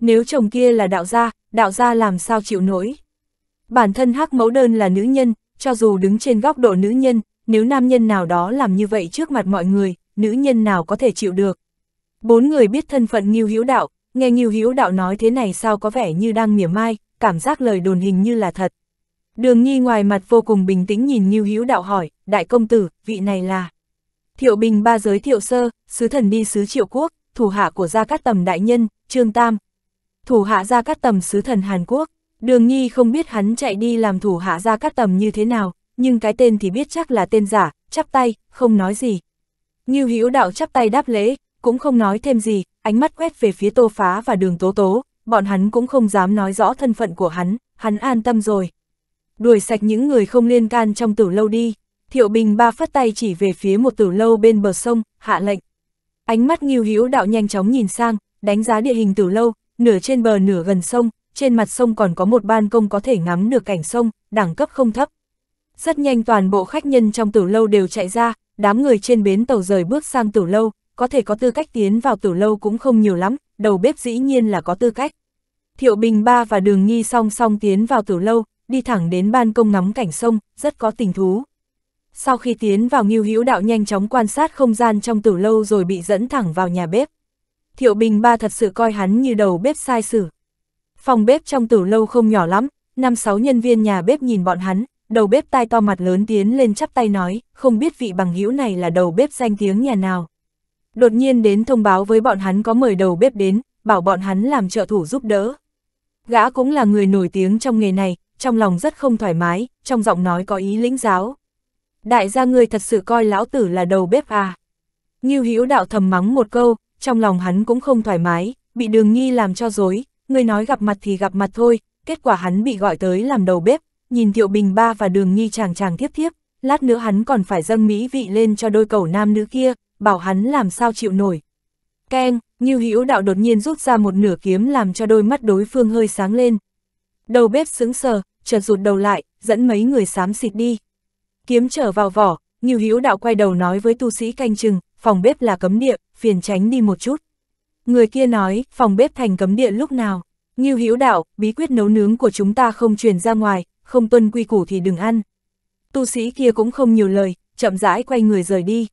Nếu chồng kia là đạo gia, đạo gia làm sao chịu nổi? Bản thân hắc mẫu đơn là nữ nhân, cho dù đứng trên góc độ nữ nhân, nếu nam nhân nào đó làm như vậy trước mặt mọi người, nữ nhân nào có thể chịu được. Bốn người biết thân phận Ngưu Hữu Đạo, nghe Ngưu Hữu Đạo nói thế này sao có vẻ như đang mỉa mai, cảm giác lời đồn hình như là thật. Đường Nhi ngoài mặt vô cùng bình tĩnh nhìn Ngưu Hữu Đạo hỏi, đại công tử, vị này là Thiệu Bình ba giới thiệu sơ, sứ thần đi sứ Triệu Quốc, thủ hạ của Gia Cát Tầm đại nhân, Trương Tam. Thủ hạ Gia Cát Tầm sứ thần Hàn Quốc, Đường Nhi không biết hắn chạy đi làm thủ hạ Gia Cát Tầm như thế nào, nhưng cái tên thì biết chắc là tên giả, chắp tay, không nói gì. Như hữu đạo chắp tay đáp lễ, cũng không nói thêm gì, ánh mắt quét về phía tô phá và đường tố tố, bọn hắn cũng không dám nói rõ thân phận của hắn, hắn an tâm rồi. Đuổi sạch những người không liên can trong tử lâu đi, thiệu bình ba phất tay chỉ về phía một tử lâu bên bờ sông, hạ lệnh. Ánh mắt nghiêu hữu đạo nhanh chóng nhìn sang, đánh giá địa hình tử lâu, nửa trên bờ nửa gần sông, trên mặt sông còn có một ban công có thể ngắm được cảnh sông, đẳng cấp không thấp, rất nhanh toàn bộ khách nhân trong tử lâu đều chạy ra, đám người trên bến tàu rời bước sang tử lâu, có thể có tư cách tiến vào tử lâu cũng không nhiều lắm, đầu bếp dĩ nhiên là có tư cách. Thiệu Bình Ba và Đường Nghi song song tiến vào tử lâu, đi thẳng đến ban công ngắm cảnh sông, rất có tình thú. Sau khi tiến vào Ngưu Hữu Đạo nhanh chóng quan sát không gian trong tử lâu rồi bị dẫn thẳng vào nhà bếp. Thiệu Bình Ba thật sự coi hắn như đầu bếp sai sử. Phòng bếp trong tử lâu không nhỏ lắm, năm sáu nhân viên nhà bếp nhìn bọn hắn, đầu bếp tai to mặt lớn tiến lên chắp tay nói, không biết vị bằng hữu này là đầu bếp danh tiếng nhà nào. Đột nhiên đến thông báo với bọn hắn có mời đầu bếp đến, bảo bọn hắn làm trợ thủ giúp đỡ. Gã cũng là người nổi tiếng trong nghề này, trong lòng rất không thoải mái, trong giọng nói có ý lĩnh giáo. Đại gia ngươi thật sự coi lão tử là đầu bếp à. Nghiêu hữu đạo thầm mắng một câu, trong lòng hắn cũng không thoải mái, bị đường nghi làm cho dối, người nói gặp mặt thì gặp mặt thôi, kết quả hắn bị gọi tới làm đầu bếp, nhìn Thiệu Bình Ba và Đường nhi chàng chàng thiếp thiếp lát nữa hắn còn phải dâng mỹ vị lên cho đôi cầu nam nữ kia, bảo hắn làm sao chịu nổi. Keng, như Hữu Đạo đột nhiên rút ra một nửa kiếm làm cho đôi mắt đối phương hơi sáng lên. Đầu bếp sững sờ, chợt rụt đầu lại, dẫn mấy người xám xịt đi. Kiếm trở vào vỏ, như Hữu Đạo quay đầu nói với tu sĩ canh chừng, phòng bếp là cấm địa, phiền tránh đi một chút. Người kia nói, phòng bếp thành cấm địa lúc nào? như Hữu Đạo, bí quyết nấu nướng của chúng ta không truyền ra ngoài, không tuân quy củ thì đừng ăn. Tu sĩ kia cũng không nhiều lời, chậm rãi quay người rời đi.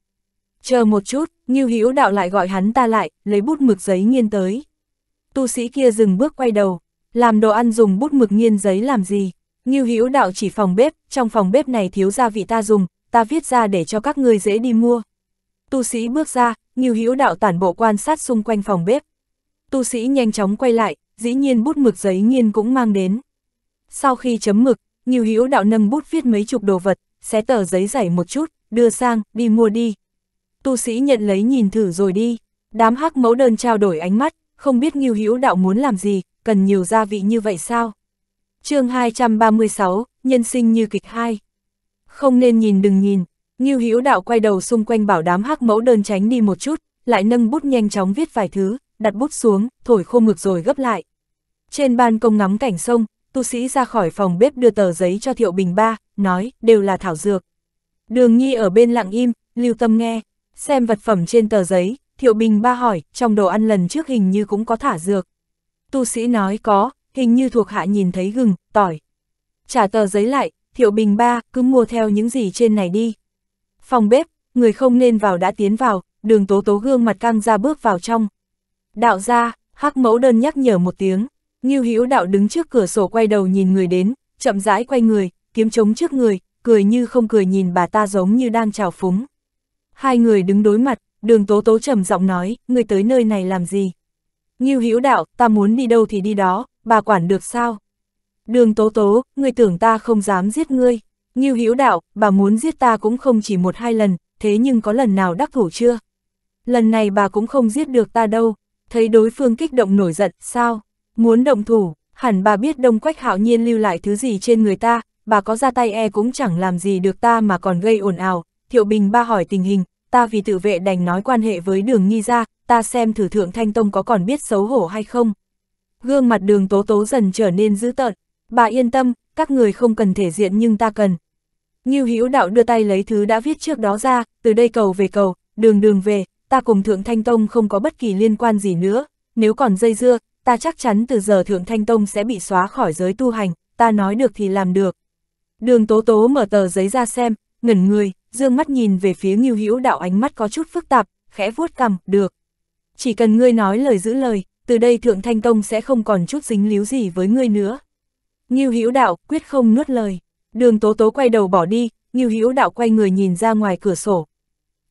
Chờ một chút, Ngưu Hữu Đạo lại gọi hắn ta lại, lấy bút mực giấy nghiên tới. Tu sĩ kia dừng bước quay đầu, làm đồ ăn dùng bút mực nghiên giấy làm gì? Ngưu Hữu Đạo chỉ phòng bếp, trong phòng bếp này thiếu gia vị ta dùng, ta viết ra để cho các ngươi dễ đi mua. Tu sĩ bước ra, Ngưu Hữu Đạo tản bộ quan sát xung quanh phòng bếp. Tu sĩ nhanh chóng quay lại, dĩ nhiên bút mực giấy nghiên cũng mang đến. Sau khi chấm mực, Nhiều Hữu đạo nâng bút viết mấy chục đồ vật, xé tờ giấy giảy một chút, đưa sang, đi mua đi. Tu sĩ nhận lấy nhìn thử rồi đi. Đám hắc mẫu đơn trao đổi ánh mắt, không biết Nhiều Hữu đạo muốn làm gì, cần nhiều gia vị như vậy sao? chương 236, nhân sinh như kịch 2. Không nên nhìn đừng nhìn, Ngưu Hữu Đạo quay đầu xung quanh bảo đám hắc mẫu đơn tránh đi một chút, lại nâng bút nhanh chóng viết vài thứ, đặt bút xuống, thổi khô mực rồi gấp lại. Trên ban công ngắm cảnh sông, tu sĩ ra khỏi phòng bếp đưa tờ giấy cho Thiệu Bình Ba, nói, đều là thảo dược. Đường Nhi ở bên lặng im, lưu tâm nghe, xem vật phẩm trên tờ giấy, Thiệu Bình Ba hỏi, trong đồ ăn lần trước hình như cũng có thả dược. Tu sĩ nói có, hình như thuộc hạ nhìn thấy gừng, tỏi. Trả tờ giấy lại, Thiệu Bình Ba, cứ mua theo những gì trên này đi. Phòng bếp, người không nên vào đã tiến vào, đường tố tố gương mặt căng ra bước vào trong. Đạo ra, hắc mẫu đơn nhắc nhở một tiếng, Ngưu Hữu Đạo đứng trước cửa sổ quay đầu nhìn người đến, chậm rãi quay người, kiếm chống trước người, cười như không cười nhìn bà ta giống như đang trào phúng. Hai người đứng đối mặt, Đường Tố Tố trầm giọng nói, người tới nơi này làm gì? Ngưu Hữu Đạo, ta muốn đi đâu thì đi đó, bà quản được sao? Đường Tố Tố, người tưởng ta không dám giết ngươi. Ngưu Hữu Đạo, bà muốn giết ta cũng không chỉ một hai lần, thế nhưng có lần nào đắc thủ chưa? Lần này bà cũng không giết được ta đâu, thấy đối phương kích động nổi giận, sao? Muốn động thủ, hẳn bà biết đông quách hạo nhiên lưu lại thứ gì trên người ta, bà có ra tay e cũng chẳng làm gì được ta mà còn gây ồn ào. Thiệu Bình ba hỏi tình hình, ta vì tự vệ đành nói quan hệ với đường nghi ra, ta xem thử thượng thanh tông có còn biết xấu hổ hay không. Gương mặt đường tố tố dần trở nên dữ tợn, bà yên tâm, các người không cần thể diện nhưng ta cần. Nghiêu Hữu đạo đưa tay lấy thứ đã viết trước đó ra, từ đây cầu về cầu, đường đường về, ta cùng thượng thanh tông không có bất kỳ liên quan gì nữa, nếu còn dây dưa, ta chắc chắn từ giờ Thượng Thanh Tông sẽ bị xóa khỏi giới tu hành, ta nói được thì làm được. Đường Tố Tố mở tờ giấy ra xem, ngẩn người, dương mắt nhìn về phía Ngưu Hữu Đạo ánh mắt có chút phức tạp, khẽ vuốt cằm, được. Chỉ cần ngươi nói lời giữ lời, từ đây Thượng Thanh Tông sẽ không còn chút dính líu gì với ngươi nữa. Ngưu Hữu Đạo quyết không nuốt lời. Đường Tố Tố quay đầu bỏ đi, Ngưu Hữu Đạo quay người nhìn ra ngoài cửa sổ.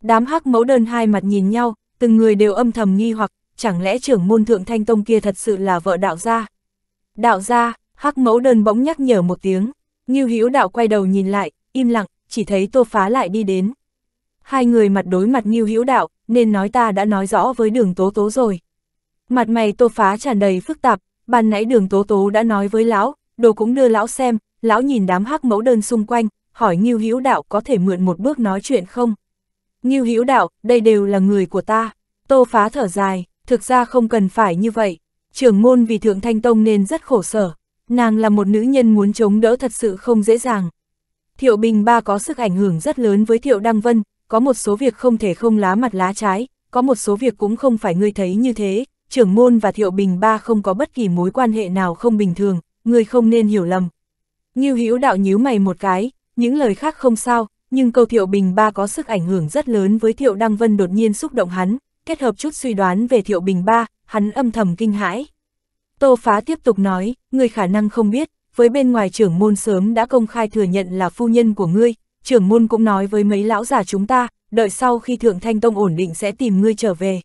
Đám hắc mẫu đơn hai mặt nhìn nhau, từng người đều âm thầm nghi hoặc chẳng lẽ trưởng môn thượng thanh tông kia thật sự là vợ đạo gia? Đạo gia, hắc mẫu đơn bỗng nhắc nhở một tiếng, Ngưu Hữu đạo quay đầu nhìn lại, im lặng, chỉ thấy Tô Phá lại đi đến. Hai người mặt đối mặt Ngưu Hữu đạo, nên nói ta đã nói rõ với Đường Tố Tố rồi. Mặt mày Tô Phá tràn đầy phức tạp, ban nãy Đường Tố Tố đã nói với lão, đồ cũng đưa lão xem, lão nhìn đám hắc mẫu đơn xung quanh, hỏi Ngưu Hữu đạo có thể mượn một bước nói chuyện không? Ngưu Hữu đạo, đây đều là người của ta. Tô Phá thở dài, thực ra không cần phải như vậy. Trưởng môn vì Thượng Thanh Tông nên rất khổ sở, nàng là một nữ nhân muốn chống đỡ thật sự không dễ dàng. Thiệu Bình Ba có sức ảnh hưởng rất lớn với Thiệu Đăng Vân, có một số việc không thể không lá mặt lá trái, có một số việc cũng không phải ngươi thấy như thế, trưởng môn và Thiệu Bình Ba không có bất kỳ mối quan hệ nào không bình thường, ngươi không nên hiểu lầm. Ngưu Hữu đạo nhíu mày một cái, những lời khác không sao, nhưng câu Thiệu Bình Ba có sức ảnh hưởng rất lớn với Thiệu Đăng Vân đột nhiên xúc động hắn, kết hợp chút suy đoán về Thiệu Bình Ba, hắn âm thầm kinh hãi. Tô Phá tiếp tục nói, người khả năng không biết, với bên ngoài trưởng môn sớm đã công khai thừa nhận là phu nhân của ngươi, trưởng môn cũng nói với mấy lão già chúng ta, đợi sau khi Thượng Thanh Tông ổn định sẽ tìm ngươi trở về.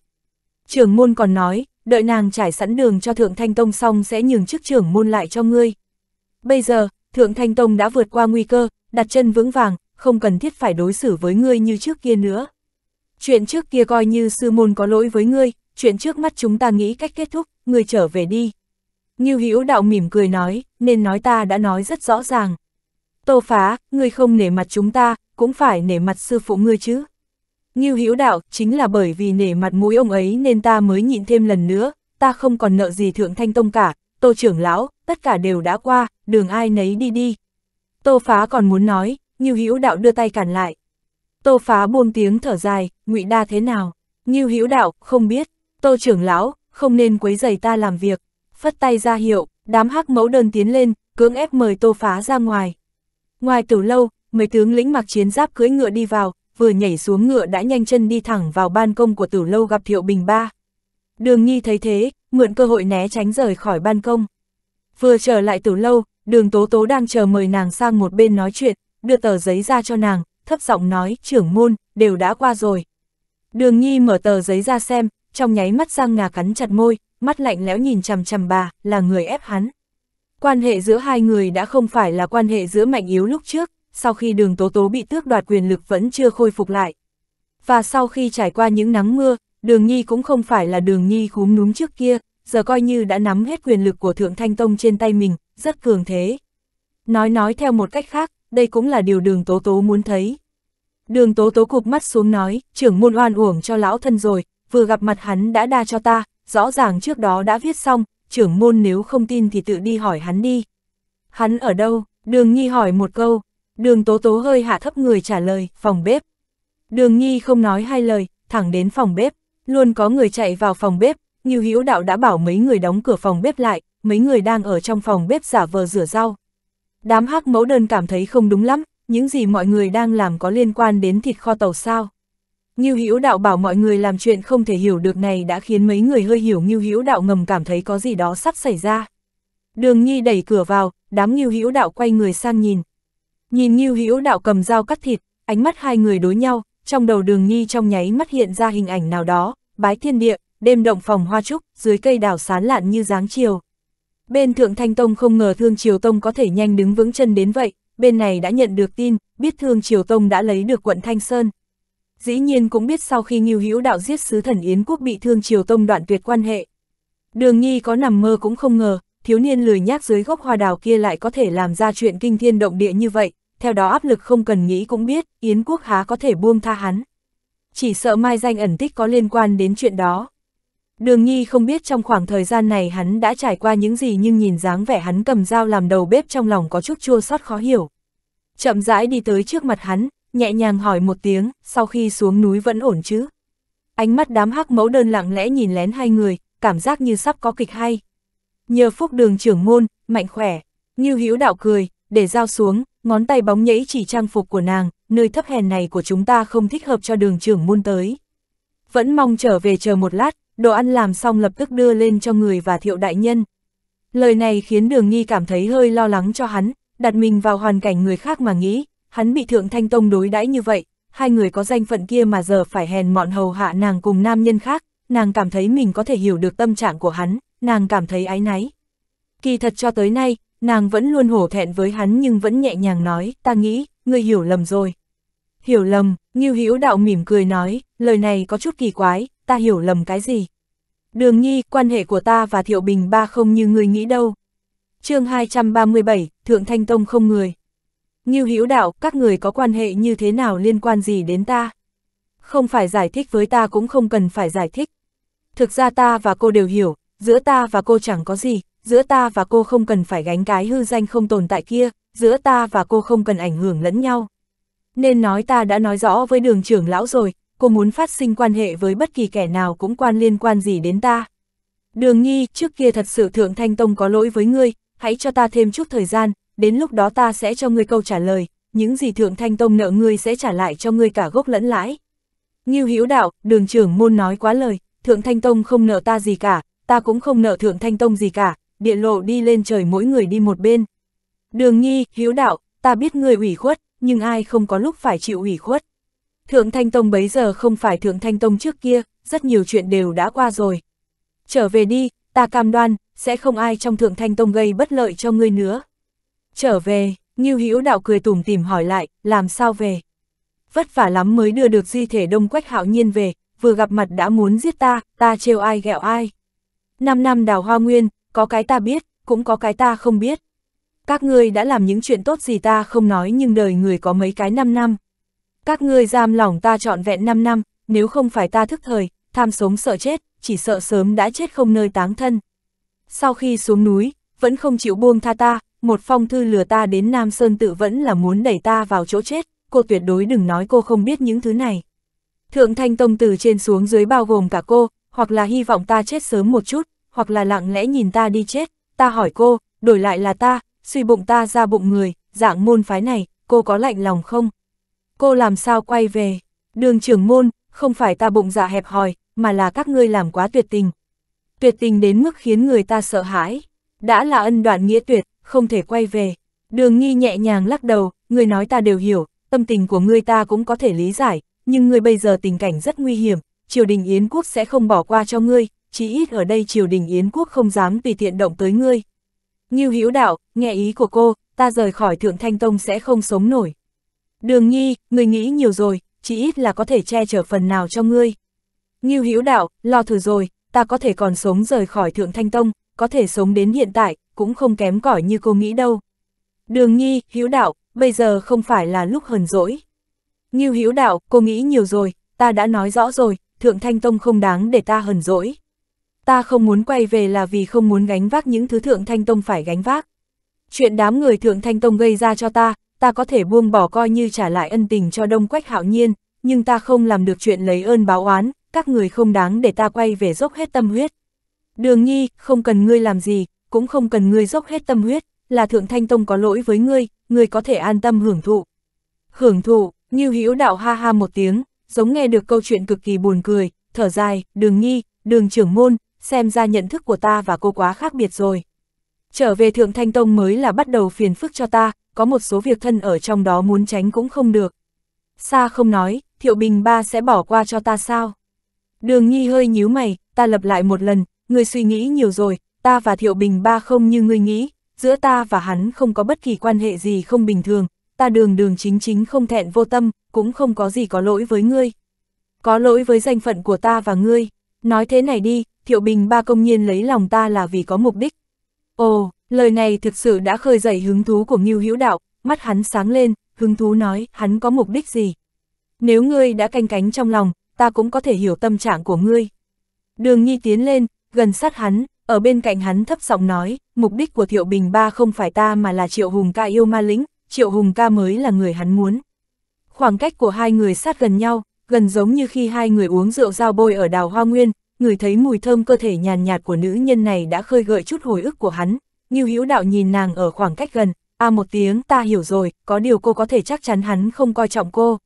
Trưởng môn còn nói, đợi nàng trải sẵn đường cho Thượng Thanh Tông xong sẽ nhường chức trưởng môn lại cho ngươi. Bây giờ, Thượng Thanh Tông đã vượt qua nguy cơ, đặt chân vững vàng, không cần thiết phải đối xử với ngươi như trước kia nữa chuyện trước kia coi như sư môn có lỗi với ngươi, chuyện trước mắt chúng ta nghĩ cách kết thúc, ngươi trở về đi. Ngưu Hữu đạo mỉm cười nói, nên nói ta đã nói rất rõ ràng. Tô phá, ngươi không nể mặt chúng ta, cũng phải nể mặt sư phụ ngươi chứ. Ngưu Hữu đạo, chính là bởi vì nể mặt mũi ông ấy nên ta mới nhịn thêm lần nữa, ta không còn nợ gì thượng thanh tông cả, tô trưởng lão, tất cả đều đã qua, đường ai nấy đi đi. Tô phá còn muốn nói, Ngưu Hữu đạo đưa tay cản lại. Tô phá buông tiếng thở dài, ngụy đa thế nào? Ngưu hữu đạo, không biết. Tô trưởng lão, không nên quấy giày ta làm việc. Phất tay ra hiệu, đám hắc mẫu đơn tiến lên, cưỡng ép mời tô phá ra ngoài. Ngoài tử lâu, mấy tướng lĩnh mặc chiến giáp cưỡi ngựa đi vào, vừa nhảy xuống ngựa đã nhanh chân đi thẳng vào ban công của tử lâu gặp Thiệu Bình Ba. Đường Nhi thấy thế, mượn cơ hội né tránh rời khỏi ban công. Vừa trở lại tử lâu, đường Tố Tố đang chờ mời nàng sang một bên nói chuyện, đưa tờ giấy ra cho nàng, thấp giọng nói, trưởng môn, đều đã qua rồi. Đường Nhi mở tờ giấy ra xem, trong nháy mắt răng ngà cắn chặt môi, mắt lạnh lẽo nhìn chằm chằm bà, là người ép hắn. Quan hệ giữa hai người đã không phải là quan hệ giữa mạnh yếu lúc trước, sau khi đường tố tố bị tước đoạt quyền lực vẫn chưa khôi phục lại. Và sau khi trải qua những nắng mưa, đường Nhi cũng không phải là đường Nhi khúm núm trước kia, giờ coi như đã nắm hết quyền lực của Thượng Thanh Tông trên tay mình, rất cường thế. Nói nói theo một cách khác, đây cũng là điều đường tố tố muốn thấy. Đường tố tố cụp mắt xuống nói, trưởng môn oan uổng cho lão thân rồi, vừa gặp mặt hắn đã đa cho ta, rõ ràng trước đó đã viết xong, trưởng môn nếu không tin thì tự đi hỏi hắn đi. Hắn ở đâu? Đường Nhi hỏi một câu, đường tố tố hơi hạ thấp người trả lời, phòng bếp. Đường Nhi không nói hai lời, thẳng đến phòng bếp, luôn có người chạy vào phòng bếp, Như Hữu Đạo đã bảo mấy người đóng cửa phòng bếp lại, mấy người đang ở trong phòng bếp giả vờ rửa rau. Đám hắc mẫu đơn cảm thấy không đúng lắm, những gì mọi người đang làm có liên quan đến thịt kho tàu sao. Ngưu Hữu Đạo bảo mọi người làm chuyện không thể hiểu được này đã khiến mấy người hơi hiểu Ngưu Hữu Đạo ngầm cảm thấy có gì đó sắp xảy ra. Đường Nhi đẩy cửa vào, đám Ngưu Hữu Đạo quay người sang nhìn. Nhìn Ngưu Hữu Đạo cầm dao cắt thịt, ánh mắt hai người đối nhau, trong đầu Đường Nhi trong nháy mắt hiện ra hình ảnh nào đó, bái thiên địa, đêm động phòng hoa trúc, dưới cây đào sán lạn như dáng chiều. Bên Thượng Thanh Tông không ngờ Thương Triều Tông có thể nhanh đứng vững chân đến vậy, bên này đã nhận được tin, biết Thương Triều Tông đã lấy được quận Thanh Sơn. Dĩ nhiên cũng biết sau khi Ngưu Hữu Đạo giết sứ thần Yến Quốc bị Thương Triều Tông đoạn tuyệt quan hệ. Đường Nghi có nằm mơ cũng không ngờ, thiếu niên lười nhác dưới gốc hoa đào kia lại có thể làm ra chuyện kinh thiên động địa như vậy, theo đó áp lực không cần nghĩ cũng biết, Yến Quốc há có thể buông tha hắn. Chỉ sợ mai danh ẩn tích có liên quan đến chuyện đó. Đường Nhi không biết trong khoảng thời gian này hắn đã trải qua những gì nhưng nhìn dáng vẻ hắn cầm dao làm đầu bếp trong lòng có chút chua xót khó hiểu. Chậm rãi đi tới trước mặt hắn, nhẹ nhàng hỏi một tiếng, sau khi xuống núi vẫn ổn chứ. Ánh mắt đám hắc mẫu đơn lặng lẽ nhìn lén hai người, cảm giác như sắp có kịch hay. Nhờ phúc đường trưởng môn, mạnh khỏe, như hữu đạo cười, để dao xuống, ngón tay bóng nhẫy chỉ trang phục của nàng, nơi thấp hèn này của chúng ta không thích hợp cho đường trưởng môn tới. Vẫn mong trở về chờ một lát, đồ ăn làm xong lập tức đưa lên cho người và thiệu đại nhân. Lời này khiến đường nghi cảm thấy hơi lo lắng cho hắn, đặt mình vào hoàn cảnh người khác mà nghĩ, hắn bị thượng thanh tông đối đãi như vậy, hai người có danh phận kia mà giờ phải hèn mọn hầu hạ nàng cùng nam nhân khác, nàng cảm thấy mình có thể hiểu được tâm trạng của hắn, nàng cảm thấy áy náy. Kỳ thật cho tới nay, nàng vẫn luôn hổ thẹn với hắn nhưng vẫn nhẹ nhàng nói, ta nghĩ, ngươi hiểu lầm rồi. Hiểu lầm, Ngưu Hữu Đạo mỉm cười nói, lời này có chút kỳ quái, ta hiểu lầm cái gì? Đường nhi, quan hệ của ta và Thiệu Bình ba không như người nghĩ đâu. chương 237, Thượng Thanh Tông không người. Ngưu Hữu đạo, các người có quan hệ như thế nào liên quan gì đến ta? Không phải giải thích với ta cũng không cần phải giải thích. Thực ra ta và cô đều hiểu, giữa ta và cô chẳng có gì, giữa ta và cô không cần phải gánh cái hư danh không tồn tại kia, giữa ta và cô không cần ảnh hưởng lẫn nhau. Nên nói ta đã nói rõ với đường trưởng lão rồi, cô muốn phát sinh quan hệ với bất kỳ kẻ nào cũng quan liên quan gì đến ta. Đường nghi, trước kia thật sự Thượng Thanh Tông có lỗi với ngươi, hãy cho ta thêm chút thời gian, đến lúc đó ta sẽ cho ngươi câu trả lời, những gì Thượng Thanh Tông nợ ngươi sẽ trả lại cho ngươi cả gốc lẫn lãi. Ngưu Hữu Đạo, đường trưởng môn nói quá lời, Thượng Thanh Tông không nợ ta gì cả, ta cũng không nợ Thượng Thanh Tông gì cả, địa lộ đi lên trời mỗi người đi một bên. Đường nghi, Hữu Đạo, ta biết ngươi ủy khuất, nhưng ai không có lúc phải chịu ủy khuất. Thượng Thanh Tông bấy giờ không phải Thượng Thanh Tông trước kia, rất nhiều chuyện đều đã qua rồi. Trở về đi, ta cam đoan, sẽ không ai trong Thượng Thanh Tông gây bất lợi cho ngươi nữa. Trở về, Ngưu Hữu Đạo cười tủm tỉm hỏi lại, làm sao về? Vất vả lắm mới đưa được di thể đông quách hạo nhiên về, vừa gặp mặt đã muốn giết ta, ta trêu ai ghẹo ai. Năm năm đào hoa nguyên, có cái ta biết, cũng có cái ta không biết. Các ngươi đã làm những chuyện tốt gì ta không nói nhưng đời người có mấy cái năm năm. Các ngươi giam lỏng ta trọn vẹn 5 năm, nếu không phải ta thức thời, tham sống sợ chết, chỉ sợ sớm đã chết không nơi táng thân. Sau khi xuống núi, vẫn không chịu buông tha ta, một phong thư lừa ta đến Nam Sơn tự vẫn là muốn đẩy ta vào chỗ chết, cô tuyệt đối đừng nói cô không biết những thứ này. Thượng Thanh Tông từ trên xuống dưới bao gồm cả cô, hoặc là hy vọng ta chết sớm một chút, hoặc là lặng lẽ nhìn ta đi chết, ta hỏi cô, đổi lại là ta, suy bụng ta ra bụng người, dạng môn phái này, cô có lạnh lòng không? cô làm sao quay về? Đường trưởng môn, không phải ta bụng dạ hẹp hòi, mà là các ngươi làm quá tuyệt tình. Tuyệt tình đến mức khiến người ta sợ hãi. Đã là ân đoạn nghĩa tuyệt, không thể quay về. Đường nghi nhẹ nhàng lắc đầu, người nói ta đều hiểu, tâm tình của người ta cũng có thể lý giải, nhưng ngươi bây giờ tình cảnh rất nguy hiểm, triều đình Yến quốc sẽ không bỏ qua cho ngươi, chỉ ít ở đây triều đình Yến quốc không dám tùy tiện động tới ngươi. Nghiêu hữu đạo, nghe ý của cô, ta rời khỏi thượng thanh tông sẽ không sống nổi. Đường nhi, người nghĩ nhiều rồi, chỉ ít là có thể che chở phần nào cho ngươi. Ngưu Hữu đạo, lo thử rồi, ta có thể còn sống rời khỏi Thượng Thanh Tông, có thể sống đến hiện tại, cũng không kém cỏi như cô nghĩ đâu. Đường nhi, Hữu đạo, bây giờ không phải là lúc hờn dỗi. Ngưu Hữu đạo, cô nghĩ nhiều rồi, ta đã nói rõ rồi, Thượng Thanh Tông không đáng để ta hờn dỗi. Ta không muốn quay về là vì không muốn gánh vác những thứ Thượng Thanh Tông phải gánh vác. Chuyện đám người Thượng Thanh Tông gây ra cho ta, ta có thể buông bỏ coi như trả lại ân tình cho đông quách hạo nhiên, nhưng ta không làm được chuyện lấy ơn báo oán, các người không đáng để ta quay về dốc hết tâm huyết. Đường nhi, không cần ngươi làm gì, cũng không cần ngươi dốc hết tâm huyết, là thượng thanh tông có lỗi với ngươi, ngươi có thể an tâm hưởng thụ. Hưởng thụ, như hữu đạo ha ha một tiếng, giống nghe được câu chuyện cực kỳ buồn cười, thở dài, đường nhi, đường trưởng môn, xem ra nhận thức của ta và cô quá khác biệt rồi. Trở về thượng thanh tông mới là bắt đầu phiền phức cho ta, có một số việc thân ở trong đó muốn tránh cũng không được. Xa không nói, Thiệu Bình ba sẽ bỏ qua cho ta sao? Đường Nhi hơi nhíu mày, ta lập lại một lần, ngươi suy nghĩ nhiều rồi, ta và Thiệu Bình ba không như ngươi nghĩ, giữa ta và hắn không có bất kỳ quan hệ gì không bình thường, ta đường đường chính chính không thẹn vô tâm, cũng không có gì có lỗi với ngươi. Có lỗi với danh phận của ta và ngươi, nói thế này đi, Thiệu Bình ba công nhiên lấy lòng ta là vì có mục đích. Ồ, Lời này thực sự đã khơi dậy hứng thú của Ngưu Hữu Đạo, mắt hắn sáng lên, hứng thú nói, hắn có mục đích gì? Nếu ngươi đã canh cánh trong lòng, ta cũng có thể hiểu tâm trạng của ngươi. Đường Nhi tiến lên, gần sát hắn, ở bên cạnh hắn thấp giọng nói, mục đích của Thiệu Bình Ba không phải ta mà là Triệu Hùng ca yêu ma lĩnh, Triệu Hùng ca mới là người hắn muốn. Khoảng cách của hai người sát gần nhau, gần giống như khi hai người uống rượu giao bôi ở đào hoa nguyên, người thấy mùi thơm cơ thể nhàn nhạt của nữ nhân này đã khơi gợi chút hồi ức của hắn, Ngưu Hữu Đạo nhìn nàng ở khoảng cách gần, a à một tiếng ta hiểu rồi, có điều cô có thể chắc chắn hắn không coi trọng cô.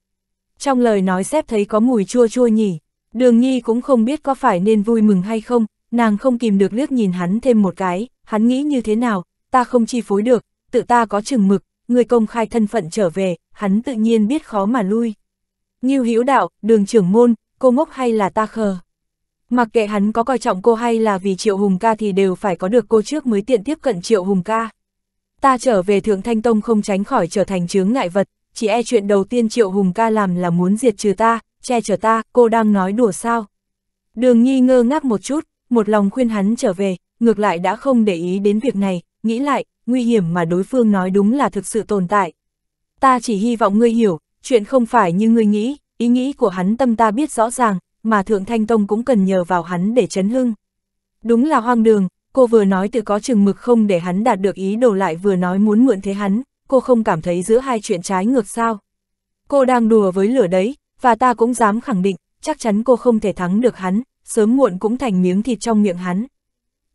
Trong lời nói xếp thấy có mùi chua chua nhỉ, đường nhi cũng không biết có phải nên vui mừng hay không, nàng không kìm được liếc nhìn hắn thêm một cái, hắn nghĩ như thế nào, ta không chi phối được, tự ta có chừng mực, người công khai thân phận trở về, hắn tự nhiên biết khó mà lui. Ngưu Hữu Đạo, đường trưởng môn, cô ngốc hay là ta khờ? Mặc kệ hắn có coi trọng cô hay là vì Triệu Hùng ca thì đều phải có được cô trước mới tiện tiếp cận Triệu Hùng ca. Ta trở về Thượng Thanh Tông không tránh khỏi trở thành chướng ngại vật, chỉ e chuyện đầu tiên Triệu Hùng ca làm là muốn diệt trừ ta, che chở ta, cô đang nói đùa sao. Đường Nhi ngơ ngác một chút, một lòng khuyên hắn trở về, ngược lại đã không để ý đến việc này, nghĩ lại, nguy hiểm mà đối phương nói đúng là thực sự tồn tại. Ta chỉ hy vọng ngươi hiểu, chuyện không phải như ngươi nghĩ, ý nghĩ của hắn tâm ta biết rõ ràng, mà Thượng Thanh Tông cũng cần nhờ vào hắn để chấn hưng. Đúng là hoang đường, cô vừa nói tự có chừng mực không để hắn đạt được ý đồ lại vừa nói muốn mượn thế hắn, cô không cảm thấy giữa hai chuyện trái ngược sao. Cô đang đùa với lửa đấy, và ta cũng dám khẳng định, chắc chắn cô không thể thắng được hắn, sớm muộn cũng thành miếng thịt trong miệng hắn.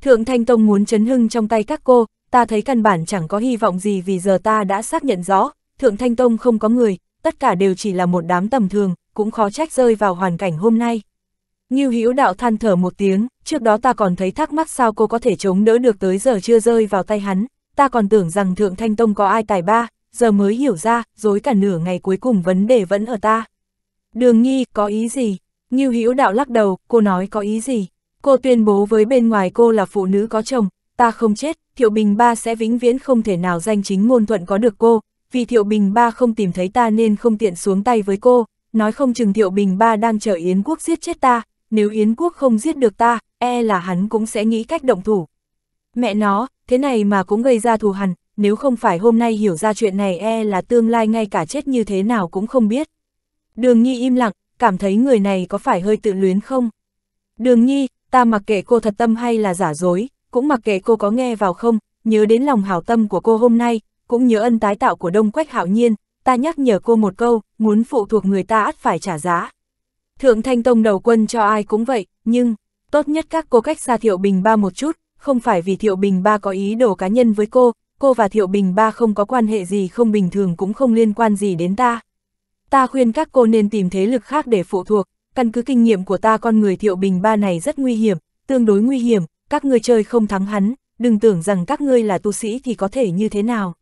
Thượng Thanh Tông muốn chấn hưng trong tay các cô, ta thấy căn bản chẳng có hy vọng gì vì giờ ta đã xác nhận rõ, Thượng Thanh Tông không có người, tất cả đều chỉ là một đám tầm thường, cũng khó trách rơi vào hoàn cảnh hôm nay. Như Hữu Đạo than thở một tiếng, trước đó ta còn thấy thắc mắc sao cô có thể chống đỡ được tới giờ chưa rơi vào tay hắn, ta còn tưởng rằng Thượng Thanh Tông có ai tài ba, giờ mới hiểu ra, dối cả nửa ngày cuối cùng vấn đề vẫn ở ta. Đường Nhi có ý gì? Như Hữu Đạo lắc đầu, cô nói có ý gì? Cô tuyên bố với bên ngoài cô là phụ nữ có chồng, ta không chết, Thiệu Bình Ba sẽ vĩnh viễn không thể nào danh chính ngôn thuận có được cô, vì Thiệu Bình Ba không tìm thấy ta nên không tiện xuống tay với cô, nói không chừng Thiệu Bình Ba đang chờ Yến Quốc giết chết ta, nếu Yến Quốc không giết được ta, e là hắn cũng sẽ nghĩ cách động thủ. Mẹ nó, thế này mà cũng gây ra thù hằn, nếu không phải hôm nay hiểu ra chuyện này e là tương lai ngay cả chết như thế nào cũng không biết. Đường Nhi im lặng, cảm thấy người này có phải hơi tự luyến không? Đường Nhi, ta mặc kệ cô thật tâm hay là giả dối, cũng mặc kệ cô có nghe vào không, nhớ đến lòng hảo tâm của cô hôm nay, cũng nhớ ân tái tạo của Đông Quách Hạo Nhiên, ta nhắc nhở cô một câu, muốn phụ thuộc người ta ắt phải trả giá. Thượng Thanh Tông đầu quân cho ai cũng vậy, nhưng, tốt nhất các cô cách xa Thiệu Bình Ba một chút, không phải vì Thiệu Bình Ba có ý đồ cá nhân với cô, cô và Thiệu Bình Ba không có quan hệ gì không bình thường cũng không liên quan gì đến ta. Ta khuyên các cô nên tìm thế lực khác để phụ thuộc, căn cứ kinh nghiệm của ta con người Thiệu Bình Ba này rất nguy hiểm, tương đối nguy hiểm, các ngươi chơi không thắng hắn, đừng tưởng rằng các ngươi là tu sĩ thì có thể như thế nào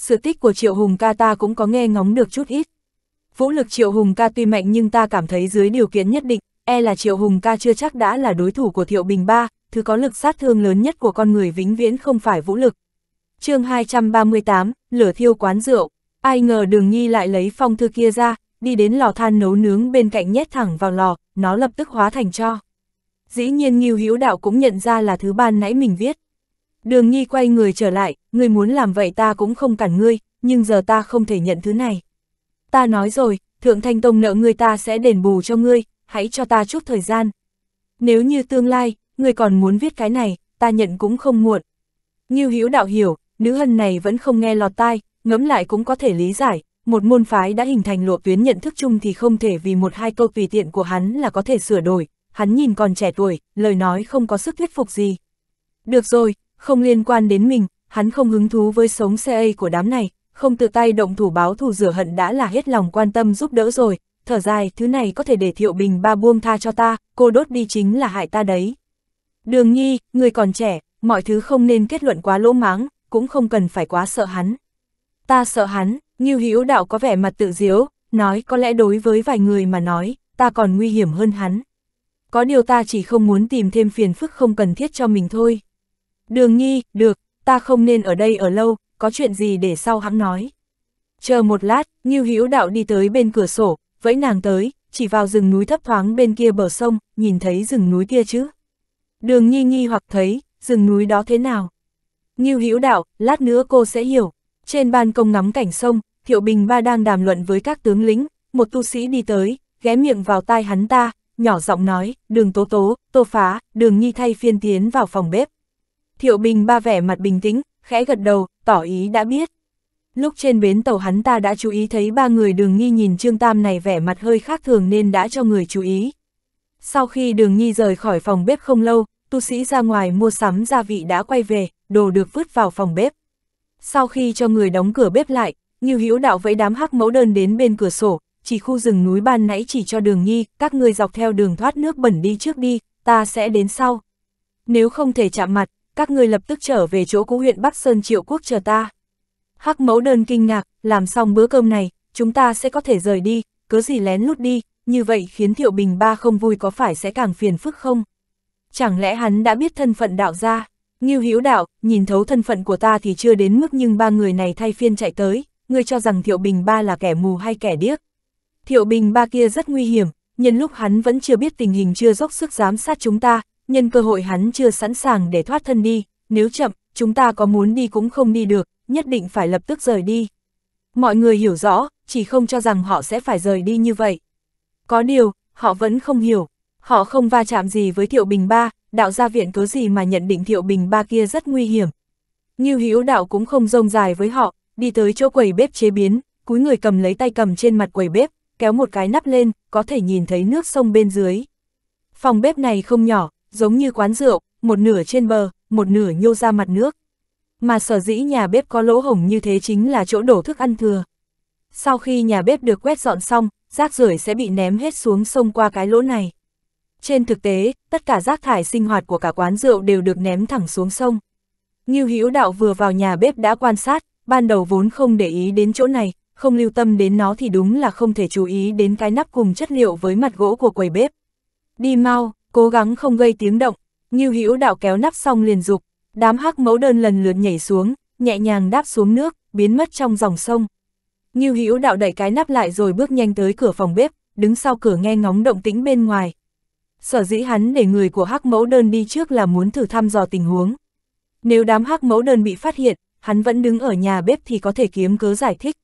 sự tích của Triệu Hùng ca ta cũng có nghe ngóng được chút ít. Vũ lực Triệu Hùng ca tuy mạnh nhưng ta cảm thấy dưới điều kiện nhất định, e là Triệu Hùng ca chưa chắc đã là đối thủ của Thiệu Bình Ba, thứ có lực sát thương lớn nhất của con người vĩnh viễn không phải vũ lực. chương 238, Lửa thiêu quán rượu, ai ngờ đường nghi lại lấy phong thư kia ra, đi đến lò than nấu nướng bên cạnh nhét thẳng vào lò, nó lập tức hóa thành cho. Dĩ nhiên Nghiêu Hữu Đạo cũng nhận ra là thứ ban nãy mình viết. Đường Nhi quay người trở lại, ngươi muốn làm vậy ta cũng không cản ngươi, nhưng giờ ta không thể nhận thứ này. Ta nói rồi, Thượng Thanh Tông nợ ngươi ta sẽ đền bù cho ngươi, hãy cho ta chút thời gian. Nếu như tương lai, ngươi còn muốn viết cái này, ta nhận cũng không muộn. Như Hữu đạo hiểu, nữ hân này vẫn không nghe lọt tai, ngẫm lại cũng có thể lý giải, một môn phái đã hình thành lộ tuyến nhận thức chung thì không thể vì một hai câu tùy tiện của hắn là có thể sửa đổi, hắn nhìn còn trẻ tuổi, lời nói không có sức thuyết phục gì. Được rồi, không liên quan đến mình, hắn không hứng thú với sống xe A của đám này, không tự tay động thủ báo thù rửa hận đã là hết lòng quan tâm giúp đỡ rồi, thở dài, thứ này có thể để Thiệu Bình ba buông tha cho ta, cô đốt đi chính là hại ta đấy. Đường Nhi, người còn trẻ, mọi thứ không nên kết luận quá lỗ máng, cũng không cần phải quá sợ hắn. Ta sợ hắn, như Hữu Đạo có vẻ mặt tự diếu, nói có lẽ đối với vài người mà nói, ta còn nguy hiểm hơn hắn. Có điều ta chỉ không muốn tìm thêm phiền phức không cần thiết cho mình thôi. Đường Nhi, được, ta không nên ở đây ở lâu, có chuyện gì để sau hắn nói. Chờ một lát, Ngưu Hữu Đạo đi tới bên cửa sổ, vẫy nàng tới, chỉ vào rừng núi thấp thoáng bên kia bờ sông, nhìn thấy rừng núi kia chứ. Đường Nhi nghi hoặc thấy, rừng núi đó thế nào? Ngưu Hữu Đạo, lát nữa cô sẽ hiểu. Trên ban công ngắm cảnh sông, Thiệu Bình Ba đang đàm luận với các tướng lĩnh, một tu sĩ đi tới, ghé miệng vào tai hắn ta, nhỏ giọng nói, đường tố tố, tô phá, đường nhi thay phiên tiến vào phòng bếp. Thiệu Bình ba vẻ mặt bình tĩnh, khẽ gật đầu, tỏ ý đã biết. Lúc trên bến tàu hắn ta đã chú ý thấy ba người đường nghi nhìn Trương Tam này vẻ mặt hơi khác thường nên đã cho người chú ý. Sau khi đường nghi rời khỏi phòng bếp không lâu, tu sĩ ra ngoài mua sắm gia vị đã quay về, đồ được vứt vào phòng bếp. Sau khi cho người đóng cửa bếp lại, như Hữu Đạo vẫy đám hắc mẫu đơn đến bên cửa sổ, chỉ khu rừng núi ban nãy chỉ cho đường nghi, các ngươi dọc theo đường thoát nước bẩn đi trước đi, ta sẽ đến sau. Nếu không thể chạm mặt, các ngươi lập tức trở về chỗ cũ huyện Bắc Sơn Triệu Quốc chờ ta. Hắc mẫu đơn kinh ngạc, làm xong bữa cơm này, chúng ta sẽ có thể rời đi, cứ gì lén lút đi, như vậy khiến Thiệu Bình ba không vui có phải sẽ càng phiền phức không? Chẳng lẽ hắn đã biết thân phận đạo gia? Ngưu Hữu Đạo, nhìn thấu thân phận của ta thì chưa đến mức nhưng ba người này thay phiên chạy tới, ngươi cho rằng Thiệu Bình ba là kẻ mù hay kẻ điếc? Thiệu Bình ba kia rất nguy hiểm, nhân lúc hắn vẫn chưa biết tình hình chưa dốc sức giám sát chúng ta, nhân cơ hội hắn chưa sẵn sàng để thoát thân đi, nếu chậm, chúng ta có muốn đi cũng không đi được, nhất định phải lập tức rời đi. Mọi người hiểu rõ, chỉ không cho rằng họ sẽ phải rời đi như vậy. Có điều, họ vẫn không hiểu, họ không va chạm gì với Thiệu Bình Ba, đạo gia viện cớ gì mà nhận định Thiệu Bình Ba kia rất nguy hiểm. như Hữu đạo cũng không rông dài với họ, đi tới chỗ quầy bếp chế biến, cúi người cầm lấy tay cầm trên mặt quầy bếp, kéo một cái nắp lên, có thể nhìn thấy nước sông bên dưới. Phòng bếp này không nhỏ, giống như quán rượu, một nửa trên bờ, một nửa nhô ra mặt nước. Mà sở dĩ nhà bếp có lỗ hổng như thế chính là chỗ đổ thức ăn thừa. Sau khi nhà bếp được quét dọn xong, rác rưởi sẽ bị ném hết xuống sông qua cái lỗ này. Trên thực tế, tất cả rác thải sinh hoạt của cả quán rượu đều được ném thẳng xuống sông. Ngưu Hữu Đạo vừa vào nhà bếp đã quan sát, ban đầu vốn không để ý đến chỗ này, không lưu tâm đến nó thì đúng là không thể chú ý đến cái nắp cùng chất liệu với mặt gỗ của quầy bếp. Đi mau, cố gắng không gây tiếng động, Như Hữu Đạo kéo nắp xong liền dục, đám hắc mẫu đơn lần lượt nhảy xuống, nhẹ nhàng đáp xuống nước, biến mất trong dòng sông. Như Hữu Đạo đẩy cái nắp lại rồi bước nhanh tới cửa phòng bếp, đứng sau cửa nghe ngóng động tĩnh bên ngoài. Sở dĩ hắn để người của hắc mẫu đơn đi trước là muốn thử thăm dò tình huống. Nếu đám hắc mẫu đơn bị phát hiện, hắn vẫn đứng ở nhà bếp thì có thể kiếm cớ giải thích.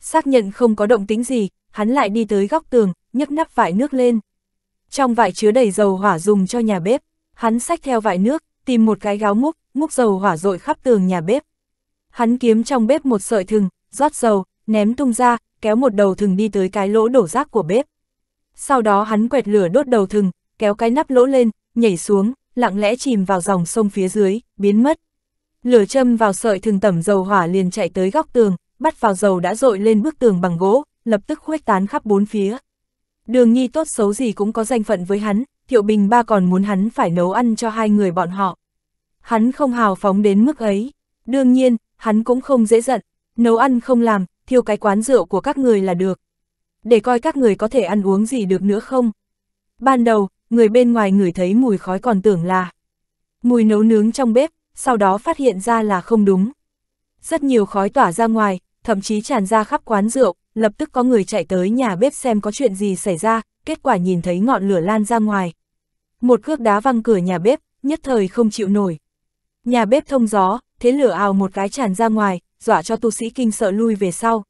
Xác nhận không có động tĩnh gì, hắn lại đi tới góc tường, nhấc nắp vải nước lên. Trong vại chứa đầy dầu hỏa dùng cho nhà bếp, hắn xách theo vại nước, tìm một cái gáo múc, múc dầu hỏa dội khắp tường nhà bếp. Hắn kiếm trong bếp một sợi thừng, rót dầu, ném tung ra, kéo một đầu thừng đi tới cái lỗ đổ rác của bếp. Sau đó hắn quẹt lửa đốt đầu thừng, kéo cái nắp lỗ lên, nhảy xuống, lặng lẽ chìm vào dòng sông phía dưới, biến mất. Lửa châm vào sợi thừng tẩm dầu hỏa liền chạy tới góc tường, bắt vào dầu đã dội lên bức tường bằng gỗ, lập tức khuếch tán khắp bốn phía. Đường Nhi tốt xấu gì cũng có danh phận với hắn, Thiệu Bình ba còn muốn hắn phải nấu ăn cho hai người bọn họ. Hắn không hào phóng đến mức ấy. Đương nhiên, hắn cũng không dễ giận. Nấu ăn không làm, thiêu cái quán rượu của các người là được. Để coi các người có thể ăn uống gì được nữa không. Ban đầu, người bên ngoài ngửi thấy mùi khói còn tưởng là mùi nấu nướng trong bếp, sau đó phát hiện ra là không đúng. Rất nhiều khói tỏa ra ngoài, thậm chí tràn ra khắp quán rượu, lập tức có người chạy tới nhà bếp xem có chuyện gì xảy ra, kết quả nhìn thấy ngọn lửa lan ra ngoài. Một cước đá văng cửa nhà bếp, nhất thời không chịu nổi. Nhà bếp thông gió, thế lửa ào một cái tràn ra ngoài, dọa cho tu sĩ kinh sợ lui về sau.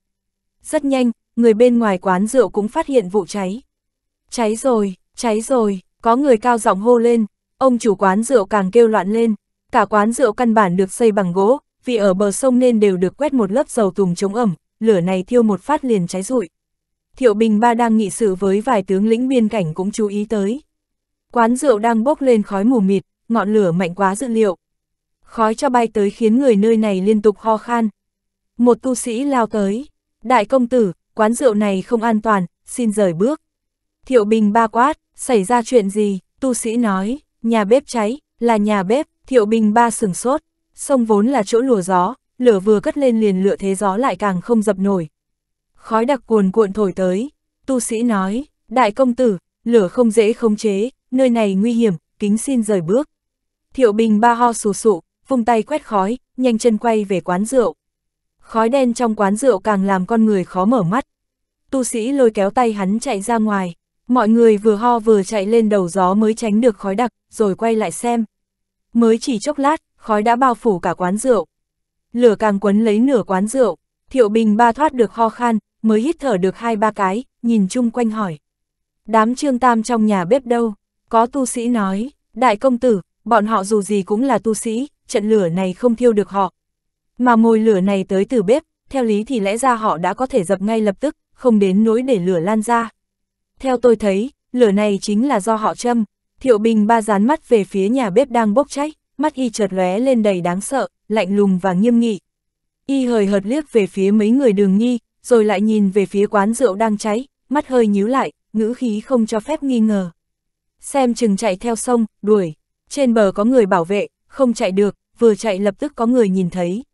Rất nhanh, người bên ngoài quán rượu cũng phát hiện vụ cháy. Cháy rồi, cháy rồi, có người cao giọng hô lên, ông chủ quán rượu càng kêu loạn lên. Cả quán rượu căn bản được xây bằng gỗ, vì ở bờ sông nên đều được quét một lớp dầu tùm chống ẩm, lửa này thiêu một phát liền cháy rụi. Thiệu Bình Ba đang nghị sự với vài tướng lĩnh biên cảnh cũng chú ý tới. Quán rượu đang bốc lên khói mù mịt, ngọn lửa mạnh quá dự liệu. Khói cho bay tới khiến người nơi này liên tục ho khan. Một tu sĩ lao tới. Đại công tử, quán rượu này không an toàn, xin rời bước. Thiệu Bình Ba quát, xảy ra chuyện gì? Tu sĩ nói, nhà bếp cháy, là nhà bếp. Thiệu Bình Ba sửng sốt, sông vốn là chỗ lùa gió, lửa vừa cất lên liền lửa thế gió lại càng không dập nổi. Khói đặc cuồn cuộn thổi tới, tu sĩ nói, đại công tử, lửa không dễ khống chế, nơi này nguy hiểm, kính xin rời bước. Thiệu bình ba ho sù sụ, vung tay quét khói, nhanh chân quay về quán rượu. Khói đen trong quán rượu càng làm con người khó mở mắt. Tu sĩ lôi kéo tay hắn chạy ra ngoài, mọi người vừa ho vừa chạy lên đầu gió mới tránh được khói đặc, rồi quay lại xem. Mới chỉ chốc lát, khói đã bao phủ cả quán rượu lửa càng quấn lấy nửa quán rượu, thiệu bình ba thoát được ho khan, mới hít thở được hai ba cái, nhìn chung quanh hỏi. Đám trương tam trong nhà bếp đâu? Có tu sĩ nói, đại công tử, bọn họ dù gì cũng là tu sĩ, trận lửa này không thiêu được họ. Mà mồi lửa này tới từ bếp, theo lý thì lẽ ra họ đã có thể dập ngay lập tức, không đến nỗi để lửa lan ra. Theo tôi thấy, lửa này chính là do họ châm, thiệu bình ba dán mắt về phía nhà bếp đang bốc cháy mắt y chợt lóe lên đầy đáng sợ, lạnh lùng và nghiêm nghị. Y hời hợt liếc về phía mấy người đường nghi, rồi lại nhìn về phía quán rượu đang cháy, mắt hơi nhíu lại, ngữ khí không cho phép nghi ngờ. Xem chừng chạy theo sông, đuổi. Trên bờ có người bảo vệ, không chạy được, vừa chạy lập tức có người nhìn thấy.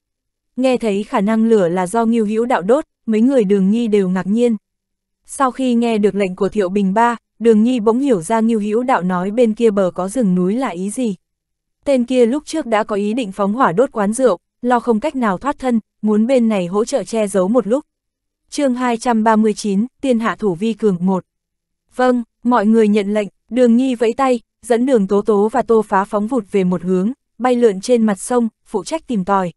Nghe thấy khả năng lửa là do nghiêu hữu đạo đốt, mấy người đường nghi đều ngạc nhiên. Sau khi nghe được lệnh của Thiệu Bình Ba, đường nghi bỗng hiểu ra nghiêu hữu đạo nói bên kia bờ có rừng núi là ý gì. Tên kia lúc trước đã có ý định phóng hỏa đốt quán rượu, lo không cách nào thoát thân, muốn bên này hỗ trợ che giấu một lúc. chương 239, Tiên Hạ Thủ Vi Cường 1 Vâng, mọi người nhận lệnh, đường nghi vẫy tay, dẫn đường tố tố và tô phá phóng vụt về một hướng, bay lượn trên mặt sông, phụ trách tìm tòi.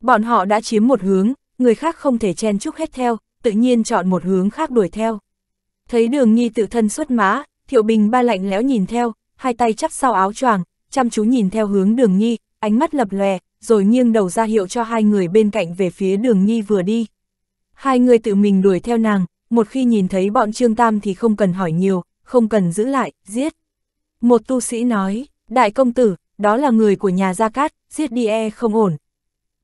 Bọn họ đã chiếm một hướng, người khác không thể chen chúc hết theo, tự nhiên chọn một hướng khác đuổi theo. Thấy đường nghi tự thân xuất mã, thiệu bình ba lạnh lẽo nhìn theo, hai tay chắp sau áo choàng chăm chú nhìn theo hướng đường nhi, ánh mắt lập lòe, rồi nghiêng đầu ra hiệu cho hai người bên cạnh về phía đường nhi vừa đi. Hai người tự mình đuổi theo nàng, một khi nhìn thấy bọn Trương Tam thì không cần hỏi nhiều, không cần giữ lại, giết. Một tu sĩ nói, đại công tử, đó là người của nhà Gia Cát, giết đi e không ổn.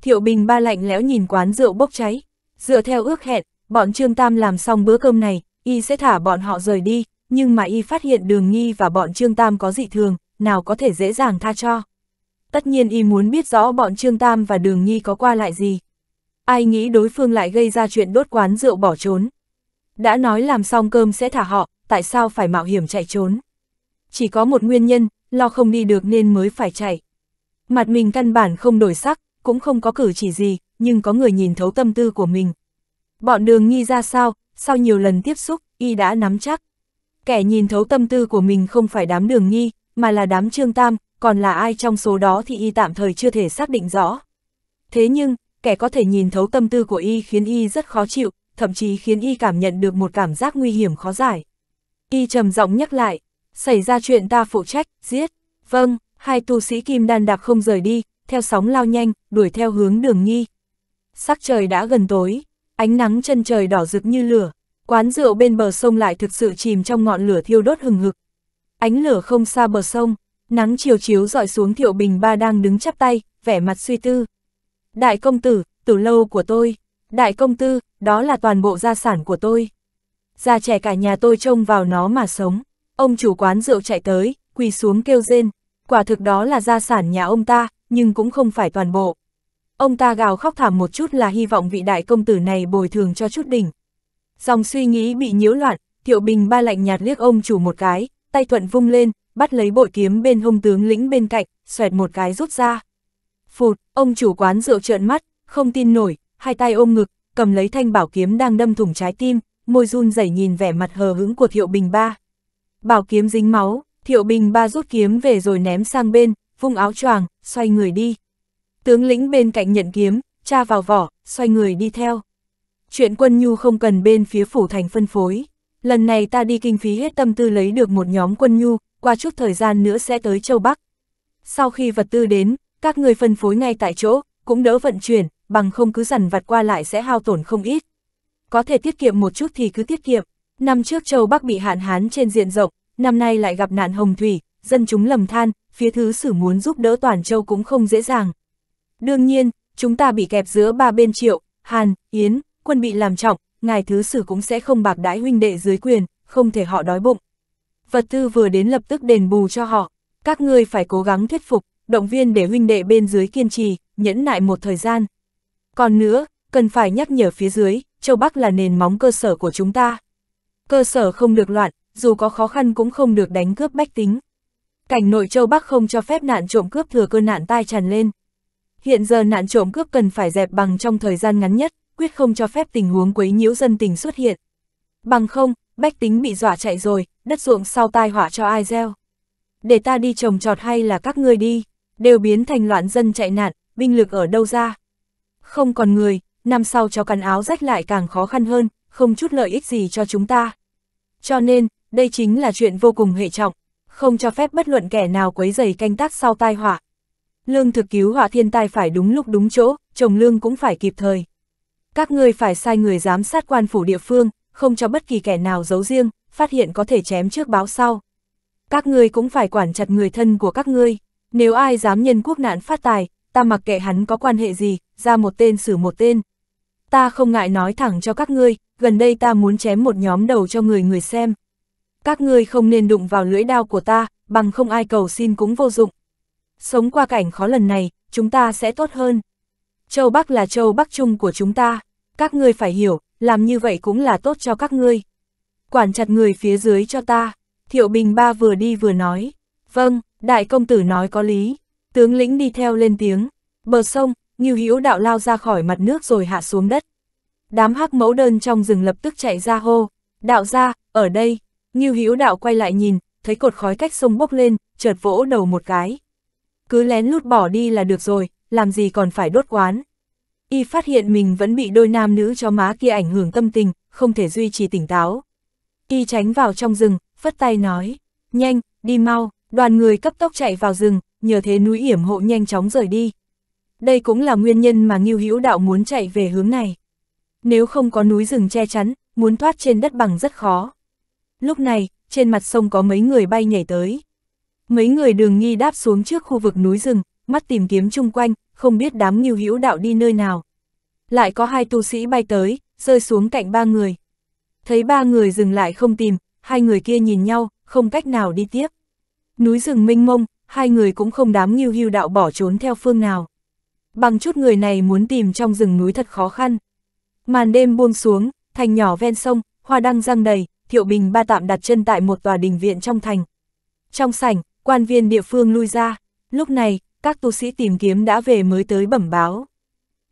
Thiệu Bình ba lạnh lẽo nhìn quán rượu bốc cháy, dựa theo ước hẹn, bọn Trương Tam làm xong bữa cơm này, y sẽ thả bọn họ rời đi, nhưng mà y phát hiện đường nghi và bọn Trương Tam có dị thường, nào có thể dễ dàng tha cho. Tất nhiên y muốn biết rõ bọn Trương Tam và Đường Nhi có qua lại gì. Ai nghĩ đối phương lại gây ra chuyện đốt quán rượu bỏ trốn. Đã nói làm xong cơm sẽ thả họ, tại sao phải mạo hiểm chạy trốn. Chỉ có một nguyên nhân, lo không đi được nên mới phải chạy. Mặt mình căn bản không đổi sắc, cũng không có cử chỉ gì, nhưng có người nhìn thấu tâm tư của mình. Bọn đường nhi ra sao, sau nhiều lần tiếp xúc, y đã nắm chắc. Kẻ nhìn thấu tâm tư của mình không phải đám đường nhi mà là đám Trương Tam, còn là ai trong số đó thì y tạm thời chưa thể xác định rõ. Thế nhưng, kẻ có thể nhìn thấu tâm tư của y khiến y rất khó chịu, thậm chí khiến y cảm nhận được một cảm giác nguy hiểm khó giải. Y trầm giọng nhắc lại, xảy ra chuyện ta phụ trách, giết. Vâng, hai tu sĩ kim đan đạp không rời đi, theo sóng lao nhanh, đuổi theo hướng đường nghi. Sắc trời đã gần tối, ánh nắng chân trời đỏ rực như lửa, quán rượu bên bờ sông lại thực sự chìm trong ngọn lửa thiêu đốt hừng hực, Ánh lửa không xa bờ sông, nắng chiều chiếu dọi xuống Thiệu Bình Ba đang đứng chắp tay, vẻ mặt suy tư. Đại công tử, từ lâu của tôi, đại công tư, đó là toàn bộ gia sản của tôi. Già trẻ cả nhà tôi trông vào nó mà sống. Ông chủ quán rượu chạy tới, quỳ xuống kêu rên. Quả thực đó là gia sản nhà ông ta, nhưng cũng không phải toàn bộ. Ông ta gào khóc thảm một chút là hy vọng vị đại công tử này bồi thường cho chút đỉnh. Dòng suy nghĩ bị nhiễu loạn, Thiệu Bình ba lạnh nhạt liếc ông chủ một cái, tay thuận vung lên, bắt lấy bội kiếm bên hông tướng lĩnh bên cạnh, xoẹt một cái rút ra. Phụt, ông chủ quán rượu trợn mắt, không tin nổi, hai tay ôm ngực, cầm lấy thanh bảo kiếm đang đâm thủng trái tim, môi run rẩy nhìn vẻ mặt hờ hững của Thiệu Bình Ba. Bảo kiếm dính máu, Thiệu Bình Ba rút kiếm về rồi ném sang bên, vung áo choàng, xoay người đi. Tướng lĩnh bên cạnh nhận kiếm, tra vào vỏ, xoay người đi theo. Chuyện quân nhu không cần bên phía phủ thành phân phối lần này ta đi kinh phí hết tâm tư lấy được một nhóm quân nhu, qua chút thời gian nữa sẽ tới châu Bắc. Sau khi vật tư đến, các người phân phối ngay tại chỗ, cũng đỡ vận chuyển, bằng không cứ dằn vặt qua lại sẽ hao tổn không ít. Có thể tiết kiệm một chút thì cứ tiết kiệm. Năm trước châu Bắc bị hạn hán trên diện rộng, năm nay lại gặp nạn hồng thủy, dân chúng lầm than, phía thứ sử muốn giúp đỡ toàn châu cũng không dễ dàng. Đương nhiên, chúng ta bị kẹp giữa ba bên triệu, Hàn, Yến, quân bị làm trọng, ngài thứ sử cũng sẽ không bạc đãi huynh đệ dưới quyền, không thể họ đói bụng. Vật tư vừa đến lập tức đền bù cho họ, các ngươi phải cố gắng thuyết phục, động viên để huynh đệ bên dưới kiên trì, nhẫn nại một thời gian. Còn nữa, cần phải nhắc nhở phía dưới, châu Bắc là nền móng cơ sở của chúng ta. Cơ sở không được loạn, dù có khó khăn cũng không được đánh cướp bách tính. Cảnh nội châu Bắc không cho phép nạn trộm cướp thừa cơ nạn tai tràn lên. Hiện giờ nạn trộm cướp cần phải dẹp bằng trong thời gian ngắn nhất quyết không cho phép tình huống quấy nhiễu dân tình xuất hiện. Bằng không, bách tính bị dọa chạy rồi, đất ruộng sau tai họa cho ai gieo. Để ta đi trồng trọt hay là các ngươi đi, đều biến thành loạn dân chạy nạn, binh lực ở đâu ra. Không còn người, năm sau cho cắn áo rách lại càng khó khăn hơn, không chút lợi ích gì cho chúng ta. Cho nên, đây chính là chuyện vô cùng hệ trọng, không cho phép bất luận kẻ nào quấy dày canh tác sau tai họa. Lương thực cứu họa thiên tai phải đúng lúc đúng chỗ, trồng lương cũng phải kịp thời. Các ngươi phải sai người giám sát quan phủ địa phương, không cho bất kỳ kẻ nào giấu riêng, phát hiện có thể chém trước báo sau. Các ngươi cũng phải quản chặt người thân của các ngươi, nếu ai dám nhân quốc nạn phát tài, ta mặc kệ hắn có quan hệ gì, ra một tên xử một tên. Ta không ngại nói thẳng cho các ngươi, gần đây ta muốn chém một nhóm đầu cho người người xem. Các ngươi không nên đụng vào lưỡi đao của ta, bằng không ai cầu xin cũng vô dụng. Sống qua cảnh khó lần này, chúng ta sẽ tốt hơn. Châu Bắc là châu Bắc Trung của chúng ta, các ngươi phải hiểu, làm như vậy cũng là tốt cho các ngươi. Quản chặt người phía dưới cho ta, Thiệu Bình Ba vừa đi vừa nói. Vâng, đại công tử nói có lý, tướng lĩnh đi theo lên tiếng, bờ sông, Ngưu Hữu đạo lao ra khỏi mặt nước rồi hạ xuống đất. Đám hắc mẫu đơn trong rừng lập tức chạy ra hô, đạo ra, ở đây, Ngưu Hữu đạo quay lại nhìn, thấy cột khói cách sông bốc lên, chợt vỗ đầu một cái. Cứ lén lút bỏ đi là được rồi, làm gì còn phải đốt quán. Y phát hiện mình vẫn bị đôi nam nữ cho má kia ảnh hưởng tâm tình, không thể duy trì tỉnh táo. Y tránh vào trong rừng, phất tay nói, nhanh, đi mau, đoàn người cấp tốc chạy vào rừng, nhờ thế núi hiểm hộ nhanh chóng rời đi. Đây cũng là nguyên nhân mà Ngưu Hữu Đạo muốn chạy về hướng này. Nếu không có núi rừng che chắn, muốn thoát trên đất bằng rất khó. Lúc này, trên mặt sông có mấy người bay nhảy tới. Mấy người đường nghi đáp xuống trước khu vực núi rừng, mắt tìm kiếm chung quanh, không biết đám nghiêu hữu đạo đi nơi nào. Lại có hai tu sĩ bay tới, rơi xuống cạnh ba người. Thấy ba người dừng lại không tìm, hai người kia nhìn nhau, không cách nào đi tiếp. Núi rừng mênh mông, hai người cũng không đám nghiêu hưu đạo bỏ trốn theo phương nào. Bằng chút người này muốn tìm trong rừng núi thật khó khăn. Màn đêm buông xuống, thành nhỏ ven sông, hoa đăng răng đầy, thiệu bình ba tạm đặt chân tại một tòa đình viện trong thành. Trong sảnh, quan viên địa phương lui ra, lúc này, các tu sĩ tìm kiếm đã về mới tới bẩm báo.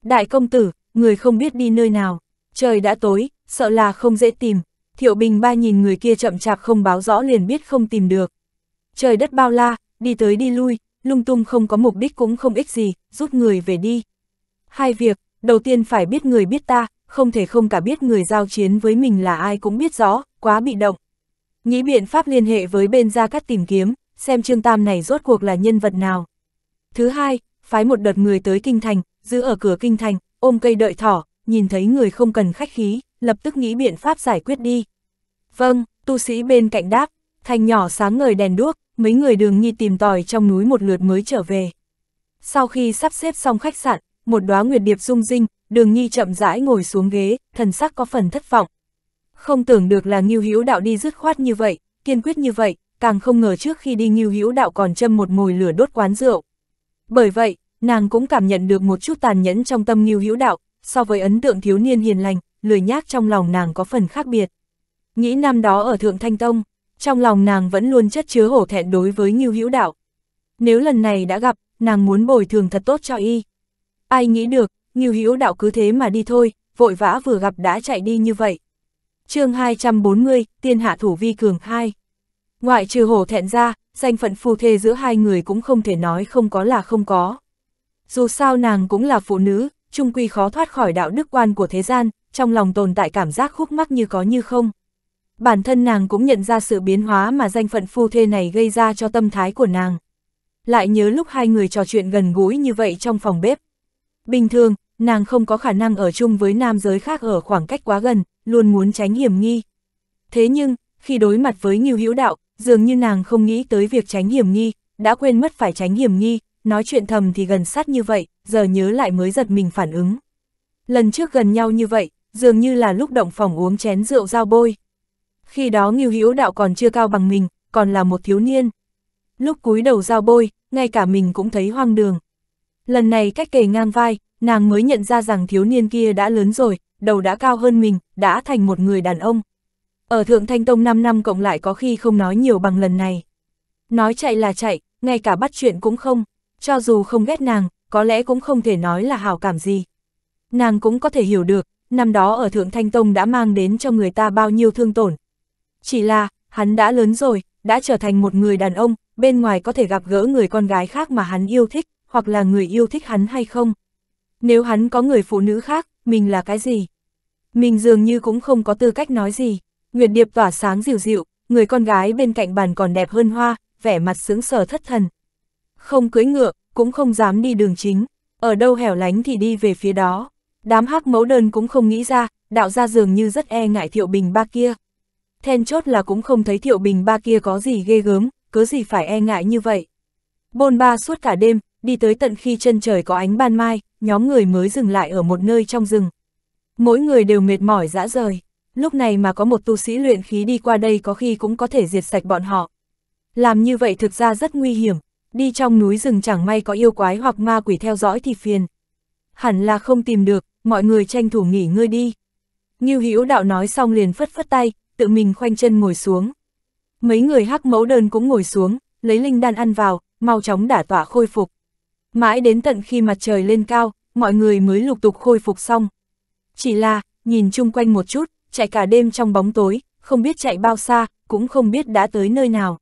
Đại công tử, người không biết đi nơi nào, trời đã tối, sợ là không dễ tìm, thiệu bình ba nhìn người kia chậm chạp không báo rõ liền biết không tìm được. Trời đất bao la, đi tới đi lui, lung tung không có mục đích cũng không ích gì, rút người về đi. Hai việc, đầu tiên phải biết người biết ta, không thể không cả biết người giao chiến với mình là ai cũng biết rõ, quá bị động. Nghĩ biện pháp liên hệ với bên Gia Cát tìm kiếm, xem Trương Tam này rốt cuộc là nhân vật nào. Thứ hai, phái một đợt người tới kinh thành, giữ ở cửa kinh thành, ôm cây đợi thỏ, nhìn thấy người không cần khách khí, lập tức nghĩ biện pháp giải quyết đi. Vâng, tu sĩ bên cạnh đáp, thành nhỏ sáng ngời đèn đuốc, mấy người đường nhi tìm tòi trong núi một lượt mới trở về. Sau khi sắp xếp xong khách sạn, một đóa nguyệt điệp rung rinh, đường nhi chậm rãi ngồi xuống ghế, thần sắc có phần thất vọng. Không tưởng được là Ngưu Hữu Đạo đi dứt khoát như vậy, kiên quyết như vậy, càng không ngờ trước khi đi Ngưu Hữu Đạo còn châm một mồi lửa đốt quán rượu. Bởi vậy, nàng cũng cảm nhận được một chút tàn nhẫn trong tâm nghiêu hữu đạo, so với ấn tượng thiếu niên hiền lành, lười nhác trong lòng nàng có phần khác biệt. Nghĩ năm đó ở Thượng Thanh Tông, trong lòng nàng vẫn luôn chất chứa hổ thẹn đối với nghiêu hữu đạo. Nếu lần này đã gặp, nàng muốn bồi thường thật tốt cho y. Ai nghĩ được, nghiêu hữu đạo cứ thế mà đi thôi, vội vã vừa gặp đã chạy đi như vậy. chương 240, Tiên Hạ Thủ Vi Cường 2 Ngoại trừ hổ thẹn ra, danh phận phu thê giữa hai người cũng không thể nói không có là không có. Dù sao nàng cũng là phụ nữ, trung quy khó thoát khỏi đạo đức quan của thế gian, trong lòng tồn tại cảm giác khúc mắc như có như không. Bản thân nàng cũng nhận ra sự biến hóa mà danh phận phu thê này gây ra cho tâm thái của nàng. Lại nhớ lúc hai người trò chuyện gần gũi như vậy trong phòng bếp. Bình thường, nàng không có khả năng ở chung với nam giới khác ở khoảng cách quá gần, luôn muốn tránh hiểm nghi. Thế nhưng, khi đối mặt với Nghiêu Hữu Đạo, dường như nàng không nghĩ tới việc tránh hiểm nghi, đã quên mất phải tránh hiểm nghi, nói chuyện thầm thì gần sát như vậy, giờ nhớ lại mới giật mình phản ứng. Lần trước gần nhau như vậy, dường như là lúc động phòng uống chén rượu giao bôi. Khi đó Ngưu Hữu Đạo còn chưa cao bằng mình, còn là một thiếu niên. Lúc cúi đầu giao bôi, ngay cả mình cũng thấy hoang đường. Lần này cách kề ngang vai, nàng mới nhận ra rằng thiếu niên kia đã lớn rồi, đầu đã cao hơn mình, đã thành một người đàn ông, ở Thượng Thanh Tông 5 năm cộng lại có khi không nói nhiều bằng lần này. Nói chạy là chạy, ngay cả bắt chuyện cũng không, cho dù không ghét nàng, có lẽ cũng không thể nói là hào cảm gì. Nàng cũng có thể hiểu được, năm đó ở Thượng Thanh Tông đã mang đến cho người ta bao nhiêu thương tổn. Chỉ là, hắn đã lớn rồi, đã trở thành một người đàn ông, bên ngoài có thể gặp gỡ người con gái khác mà hắn yêu thích, hoặc là người yêu thích hắn hay không. Nếu hắn có người phụ nữ khác, mình là cái gì? Mình dường như cũng không có tư cách nói gì. Nguyệt Điệp tỏa sáng dịu dịu, người con gái bên cạnh bàn còn đẹp hơn hoa, vẻ mặt sướng sở thất thần. Không cưới ngựa, cũng không dám đi đường chính, ở đâu hẻo lánh thì đi về phía đó. Đám hắc mẫu đơn cũng không nghĩ ra, đạo ra dường như rất e ngại Thiệu Bình ba kia. Then chốt là cũng không thấy Thiệu Bình ba kia có gì ghê gớm, cớ gì phải e ngại như vậy. Bôn ba suốt cả đêm, đi tới tận khi chân trời có ánh ban mai, nhóm người mới dừng lại ở một nơi trong rừng. Mỗi người đều mệt mỏi dã rời lúc này mà có một tu sĩ luyện khí đi qua đây có khi cũng có thể diệt sạch bọn họ. Làm như vậy thực ra rất nguy hiểm, đi trong núi rừng chẳng may có yêu quái hoặc ma quỷ theo dõi thì phiền. Hẳn là không tìm được, mọi người tranh thủ nghỉ ngơi đi. Ngưu Hữu Đạo nói xong liền phất phất tay, tự mình khoanh chân ngồi xuống. Mấy người hắc mẫu đơn cũng ngồi xuống, lấy linh đan ăn vào, mau chóng đả tỏa khôi phục. Mãi đến tận khi mặt trời lên cao, mọi người mới lục tục khôi phục xong. Chỉ là, nhìn chung quanh một chút, chạy cả đêm trong bóng tối, không biết chạy bao xa, cũng không biết đã tới nơi nào.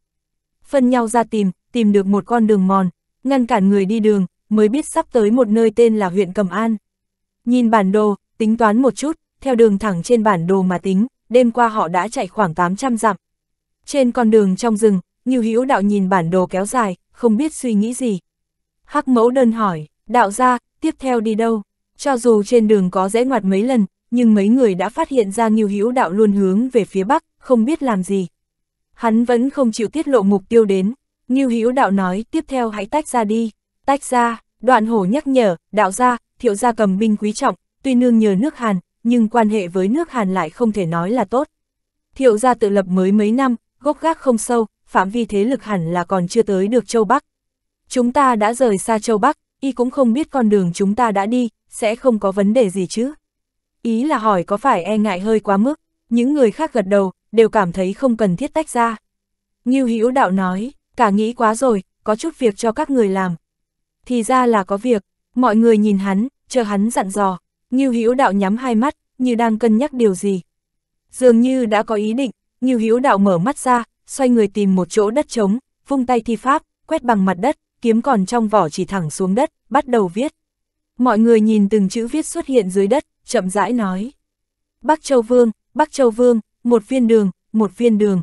Phân nhau ra tìm, tìm được một con đường mòn, ngăn cản người đi đường, mới biết sắp tới một nơi tên là huyện Cẩm An. Nhìn bản đồ, tính toán một chút, theo đường thẳng trên bản đồ mà tính, đêm qua họ đã chạy khoảng 800 dặm. Trên con đường trong rừng, Như Hữu Đạo nhìn bản đồ kéo dài, không biết suy nghĩ gì. Hắc Mẫu đơn hỏi, "Đạo gia, tiếp theo đi đâu?" Cho dù trên đường có dễ ngoặt mấy lần, nhưng mấy người đã phát hiện ra Ngưu Hữu Đạo luôn hướng về phía bắc, không biết làm gì. Hắn vẫn không chịu tiết lộ mục tiêu đến, Ngưu Hữu Đạo nói tiếp theo hãy tách ra đi, tách ra, đoạn hổ nhắc nhở, đạo gia, thiệu gia cầm binh quý trọng, tuy nương nhờ nước Hàn, nhưng quan hệ với nước Hàn lại không thể nói là tốt. Thiệu gia tự lập mới mấy năm, gốc gác không sâu, phạm vi thế lực hẳn là còn chưa tới được châu Bắc. Chúng ta đã rời xa châu Bắc, y cũng không biết con đường chúng ta đã đi, sẽ không có vấn đề gì chứ ý là hỏi có phải e ngại hơi quá mức, những người khác gật đầu, đều cảm thấy không cần thiết tách ra. Ngưu Hữu Đạo nói, cả nghĩ quá rồi, có chút việc cho các người làm. Thì ra là có việc, mọi người nhìn hắn, chờ hắn dặn dò, Ngưu Hữu Đạo nhắm hai mắt, như đang cân nhắc điều gì. Dường như đã có ý định, Ngưu Hữu Đạo mở mắt ra, xoay người tìm một chỗ đất trống, vung tay thi pháp, quét bằng mặt đất, kiếm còn trong vỏ chỉ thẳng xuống đất, bắt đầu viết. Mọi người nhìn từng chữ viết xuất hiện dưới đất, chậm rãi nói. Bắc Châu Vương, Bắc Châu Vương, một viên đường, một viên đường.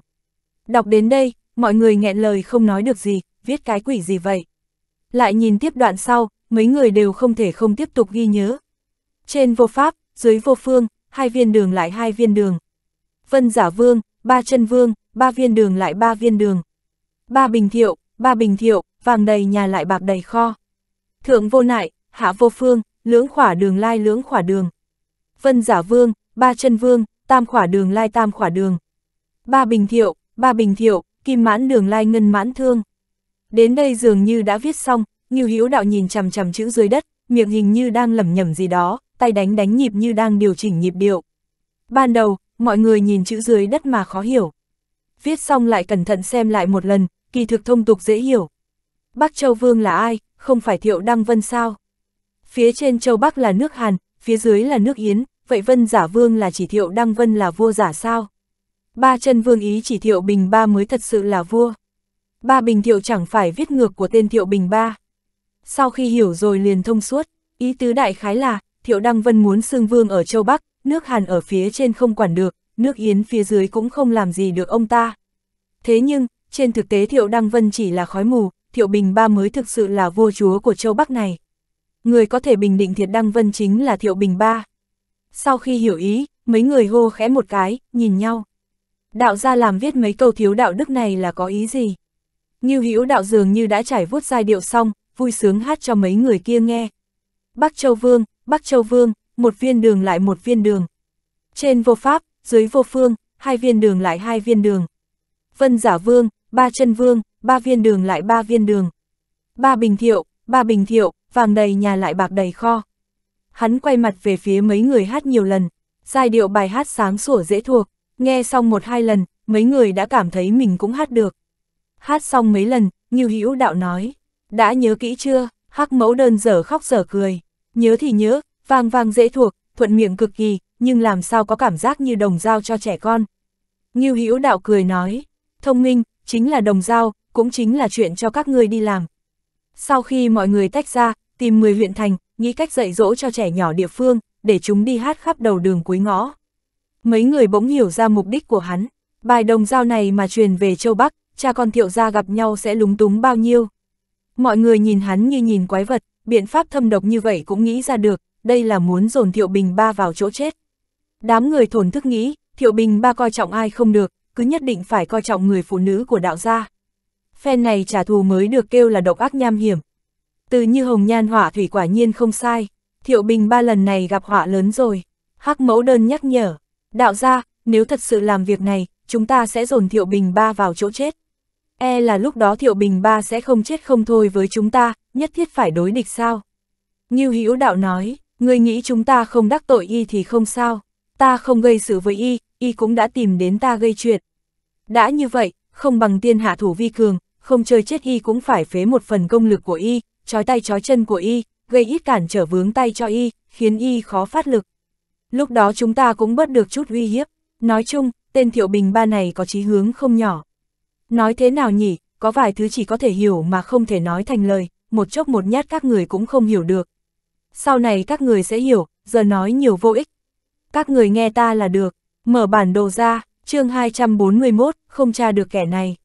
Đọc đến đây, mọi người nghẹn lời không nói được gì, viết cái quỷ gì vậy. Lại nhìn tiếp đoạn sau, mấy người đều không thể không tiếp tục ghi nhớ. Trên vô pháp, dưới vô phương, hai viên đường lại hai viên đường. Vân giả vương, ba chân vương, ba viên đường lại ba viên đường. Ba bình thiệu, ba bình thiệu, vàng đầy nhà lại bạc đầy kho. Thượng vô nại, hạ vô phương, lưỡng khỏa đường lai lưỡng khỏa đường. Vân Giả Vương, Ba Chân Vương, Tam Khỏa Đường Lai Tam Khỏa Đường. Ba Bình Thiệu, Ba Bình Thiệu, Kim Mãn Đường Lai Ngân Mãn Thương. Đến đây dường như đã viết xong, Như Hữu Đạo nhìn chằm chằm chữ dưới đất, miệng hình như đang lẩm nhẩm gì đó, tay đánh đánh nhịp như đang điều chỉnh nhịp điệu. Ban đầu, mọi người nhìn chữ dưới đất mà khó hiểu. Viết xong lại cẩn thận xem lại một lần, kỳ thực thông tục dễ hiểu. Bắc Châu Vương là ai, không phải Thiệu Đăng Vân sao? Phía trên Châu Bắc là nước Hàn, phía dưới là nước Yến, vậy Vân giả vương là chỉ thiệu Đăng Vân là vua giả sao? Ba chân vương ý chỉ thiệu Bình Ba mới thật sự là vua. Ba Bình Thiệu chẳng phải viết ngược của tên Thiệu Bình Ba. Sau khi hiểu rồi liền thông suốt, ý tứ đại khái là, Thiệu Đăng Vân muốn xương vương ở châu Bắc, nước Hàn ở phía trên không quản được, nước Yến phía dưới cũng không làm gì được ông ta. Thế nhưng, trên thực tế Thiệu Đăng Vân chỉ là khói mù, Thiệu Bình Ba mới thực sự là vua chúa của châu Bắc này người có thể bình định thiệt đăng vân chính là Thiệu Bình Ba. Sau khi hiểu ý, mấy người hô khẽ một cái, nhìn nhau. Đạo gia làm viết mấy câu thiếu đạo đức này là có ý gì? như hữu đạo dường như đã trải vuốt giai điệu xong, vui sướng hát cho mấy người kia nghe. Bắc Châu Vương, Bắc Châu Vương, một viên đường lại một viên đường. Trên vô pháp, dưới vô phương, hai viên đường lại hai viên đường. Vân giả vương, ba chân vương, ba viên đường lại ba viên đường. Ba bình thiệu, ba bình thiệu, vàng đầy nhà lại bạc đầy kho. Hắn quay mặt về phía mấy người hát nhiều lần, giai điệu bài hát sáng sủa dễ thuộc, nghe xong một hai lần, mấy người đã cảm thấy mình cũng hát được. Hát xong mấy lần, Ngưu Hữu Đạo nói, đã nhớ kỹ chưa, hắc mẫu đơn dở khóc dở cười, nhớ thì nhớ, vang vang dễ thuộc, thuận miệng cực kỳ, nhưng làm sao có cảm giác như đồng dao cho trẻ con. Ngưu Hữu Đạo cười nói, thông minh, chính là đồng dao, cũng chính là chuyện cho các ngươi đi làm. Sau khi mọi người tách ra, tìm 10 huyện thành, nghĩ cách dạy dỗ cho trẻ nhỏ địa phương, để chúng đi hát khắp đầu đường cuối ngõ. Mấy người bỗng hiểu ra mục đích của hắn, bài đồng giao này mà truyền về châu Bắc, cha con thiệu gia gặp nhau sẽ lúng túng bao nhiêu. Mọi người nhìn hắn như nhìn quái vật, biện pháp thâm độc như vậy cũng nghĩ ra được, đây là muốn dồn thiệu bình ba vào chỗ chết. Đám người thổn thức nghĩ, thiệu bình ba coi trọng ai không được, cứ nhất định phải coi trọng người phụ nữ của đạo gia. Phen này trả thù mới được kêu là độc ác nham hiểm, từ như hồng nhan họa thủy quả nhiên không sai, thiệu bình ba lần này gặp họa lớn rồi. Hắc mẫu đơn nhắc nhở, đạo gia, nếu thật sự làm việc này, chúng ta sẽ dồn thiệu bình ba vào chỗ chết. E là lúc đó thiệu bình ba sẽ không chết không thôi với chúng ta, nhất thiết phải đối địch sao. Như hữu đạo nói, người nghĩ chúng ta không đắc tội y thì không sao, ta không gây sự với y, y cũng đã tìm đến ta gây chuyện. Đã như vậy, không bằng tiên hạ thủ vi cường, không chơi chết y cũng phải phế một phần công lực của y, chói tay chói chân của y, gây ít cản trở vướng tay cho y, khiến y khó phát lực. Lúc đó chúng ta cũng bớt được chút uy hiếp, nói chung, tên Thiệu Bình ba này có chí hướng không nhỏ. Nói thế nào nhỉ, có vài thứ chỉ có thể hiểu mà không thể nói thành lời, một chốc một nhát các người cũng không hiểu được. Sau này các người sẽ hiểu, giờ nói nhiều vô ích. Các người nghe ta là được, mở bản đồ ra, chương 241, không tra được kẻ này.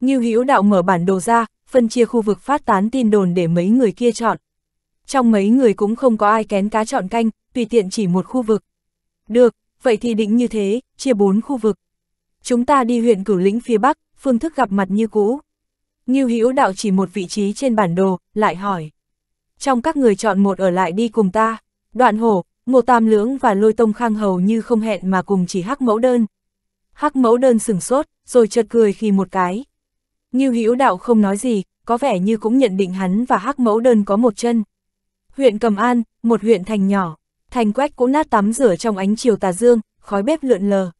Như Hữu Đạo mở bản đồ ra, phân chia khu vực phát tán tin đồn để mấy người kia chọn. Trong mấy người cũng không có ai kén cá chọn canh, tùy tiện chỉ một khu vực. Được, vậy thì định như thế, chia bốn khu vực. Chúng ta đi huyện cửu lĩnh phía Bắc, phương thức gặp mặt như cũ. Ngưu Hữu đạo chỉ một vị trí trên bản đồ, lại hỏi. Trong các người chọn một ở lại đi cùng ta, đoạn hổ, ngô tam lưỡng và lôi tông khang hầu như không hẹn mà cùng chỉ hắc mẫu đơn. Hắc mẫu đơn sửng sốt, rồi chợt cười khi một cái. Ngưu Hữu Đạo không nói gì, có vẻ như cũng nhận định hắn và Hắc Mẫu Đơn có một chân. Huyện Cầm An, một huyện thành nhỏ, thành quách cũ nát tắm rửa trong ánh chiều tà dương, khói bếp lượn lờ.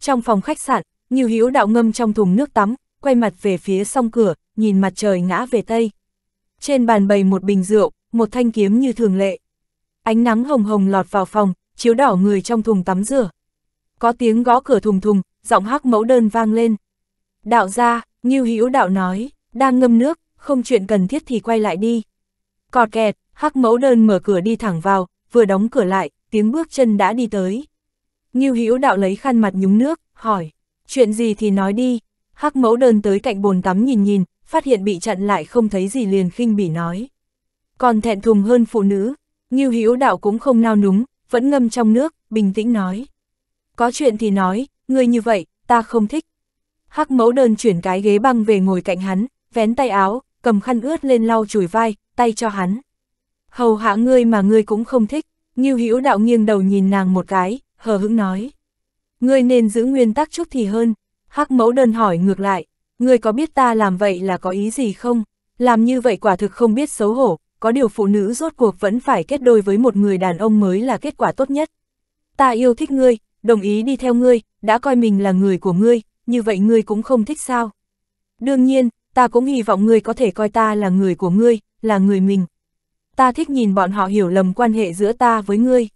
Trong phòng khách sạn, Ngưu Hữu Đạo ngâm trong thùng nước tắm, quay mặt về phía song cửa, nhìn mặt trời ngã về tây. Trên bàn bày một bình rượu, một thanh kiếm như thường lệ. Ánh nắng hồng hồng lọt vào phòng, chiếu đỏ người trong thùng tắm rửa. Có tiếng gõ cửa thùng thùng, giọng hắc mẫu đơn vang lên. Đạo ra, Ngưu Hữu Đạo nói, đang ngâm nước, không chuyện cần thiết thì quay lại đi. Cọt kẹt, Hắc Mẫu Đơn mở cửa đi thẳng vào, vừa đóng cửa lại, tiếng bước chân đã đi tới. Ngưu Hữu Đạo lấy khăn mặt nhúng nước, hỏi, chuyện gì thì nói đi. Hắc Mẫu Đơn tới cạnh bồn tắm nhìn nhìn, phát hiện bị chặn lại không thấy gì liền khinh bỉ nói. Còn thẹn thùng hơn phụ nữ, Ngưu Hữu Đạo cũng không nao núng, vẫn ngâm trong nước, bình tĩnh nói. Có chuyện thì nói, người như vậy, ta không thích, Hắc mẫu đơn chuyển cái ghế băng về ngồi cạnh hắn, vén tay áo, cầm khăn ướt lên lau chùi vai, tay cho hắn. Hầu hạ ngươi mà ngươi cũng không thích, Ngưu Hữu đạo nghiêng đầu nhìn nàng một cái, hờ hững nói. Ngươi nên giữ nguyên tắc chút thì hơn. Hắc mẫu đơn hỏi ngược lại, ngươi có biết ta làm vậy là có ý gì không? Làm như vậy quả thực không biết xấu hổ, có điều phụ nữ rốt cuộc vẫn phải kết đôi với một người đàn ông mới là kết quả tốt nhất. Ta yêu thích ngươi, đồng ý đi theo ngươi, đã coi mình là người của ngươi, như vậy ngươi cũng không thích sao. Đương nhiên, ta cũng hy vọng ngươi có thể coi ta là người của ngươi, là người mình. Ta thích nhìn bọn họ hiểu lầm quan hệ giữa ta với ngươi.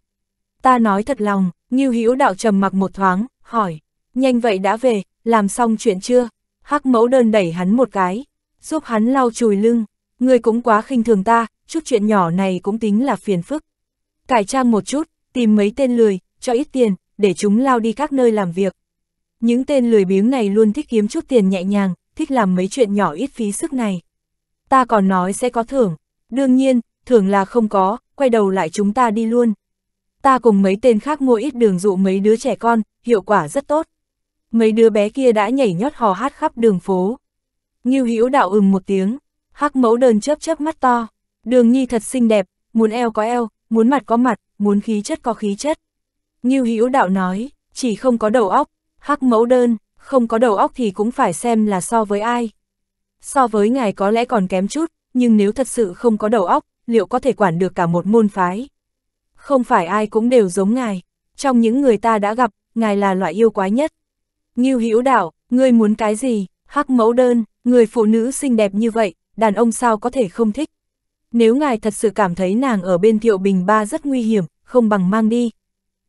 Ta nói thật lòng, Ngưu Hữu Đạo trầm mặc một thoáng, hỏi, nhanh vậy đã về, làm xong chuyện chưa? Hắc mẫu đơn đẩy hắn một cái, giúp hắn lau chùi lưng, ngươi cũng quá khinh thường ta, chút chuyện nhỏ này cũng tính là phiền phức. Cải trang một chút, tìm mấy tên lười, cho ít tiền, để chúng lao đi các nơi làm việc. Những tên lười biếng này luôn thích kiếm chút tiền nhẹ nhàng, thích làm mấy chuyện nhỏ ít phí sức này. Ta còn nói sẽ có thưởng. Đương nhiên, thưởng là không có, quay đầu lại chúng ta đi luôn. Ta cùng mấy tên khác mua ít đường dụ mấy đứa trẻ con, hiệu quả rất tốt. Mấy đứa bé kia đã nhảy nhót hò hát khắp đường phố. Ngưu Hữu đạo ừm một tiếng, hắc mẫu đơn chớp chớp mắt to. Đường Nhi thật xinh đẹp, muốn eo có eo, muốn mặt có mặt, muốn khí chất có khí chất. Ngưu Hữu đạo nói, chỉ không có đầu óc, Hắc mẫu đơn, không có đầu óc thì cũng phải xem là so với ai. So với ngài có lẽ còn kém chút, nhưng nếu thật sự không có đầu óc, liệu có thể quản được cả một môn phái? Không phải ai cũng đều giống ngài. Trong những người ta đã gặp, ngài là loại yêu quái nhất. Nghiêu hữu đạo, ngươi muốn cái gì? Hắc mẫu đơn, người phụ nữ xinh đẹp như vậy, đàn ông sao có thể không thích? Nếu ngài thật sự cảm thấy nàng ở bên thiệu bình ba rất nguy hiểm, không bằng mang đi.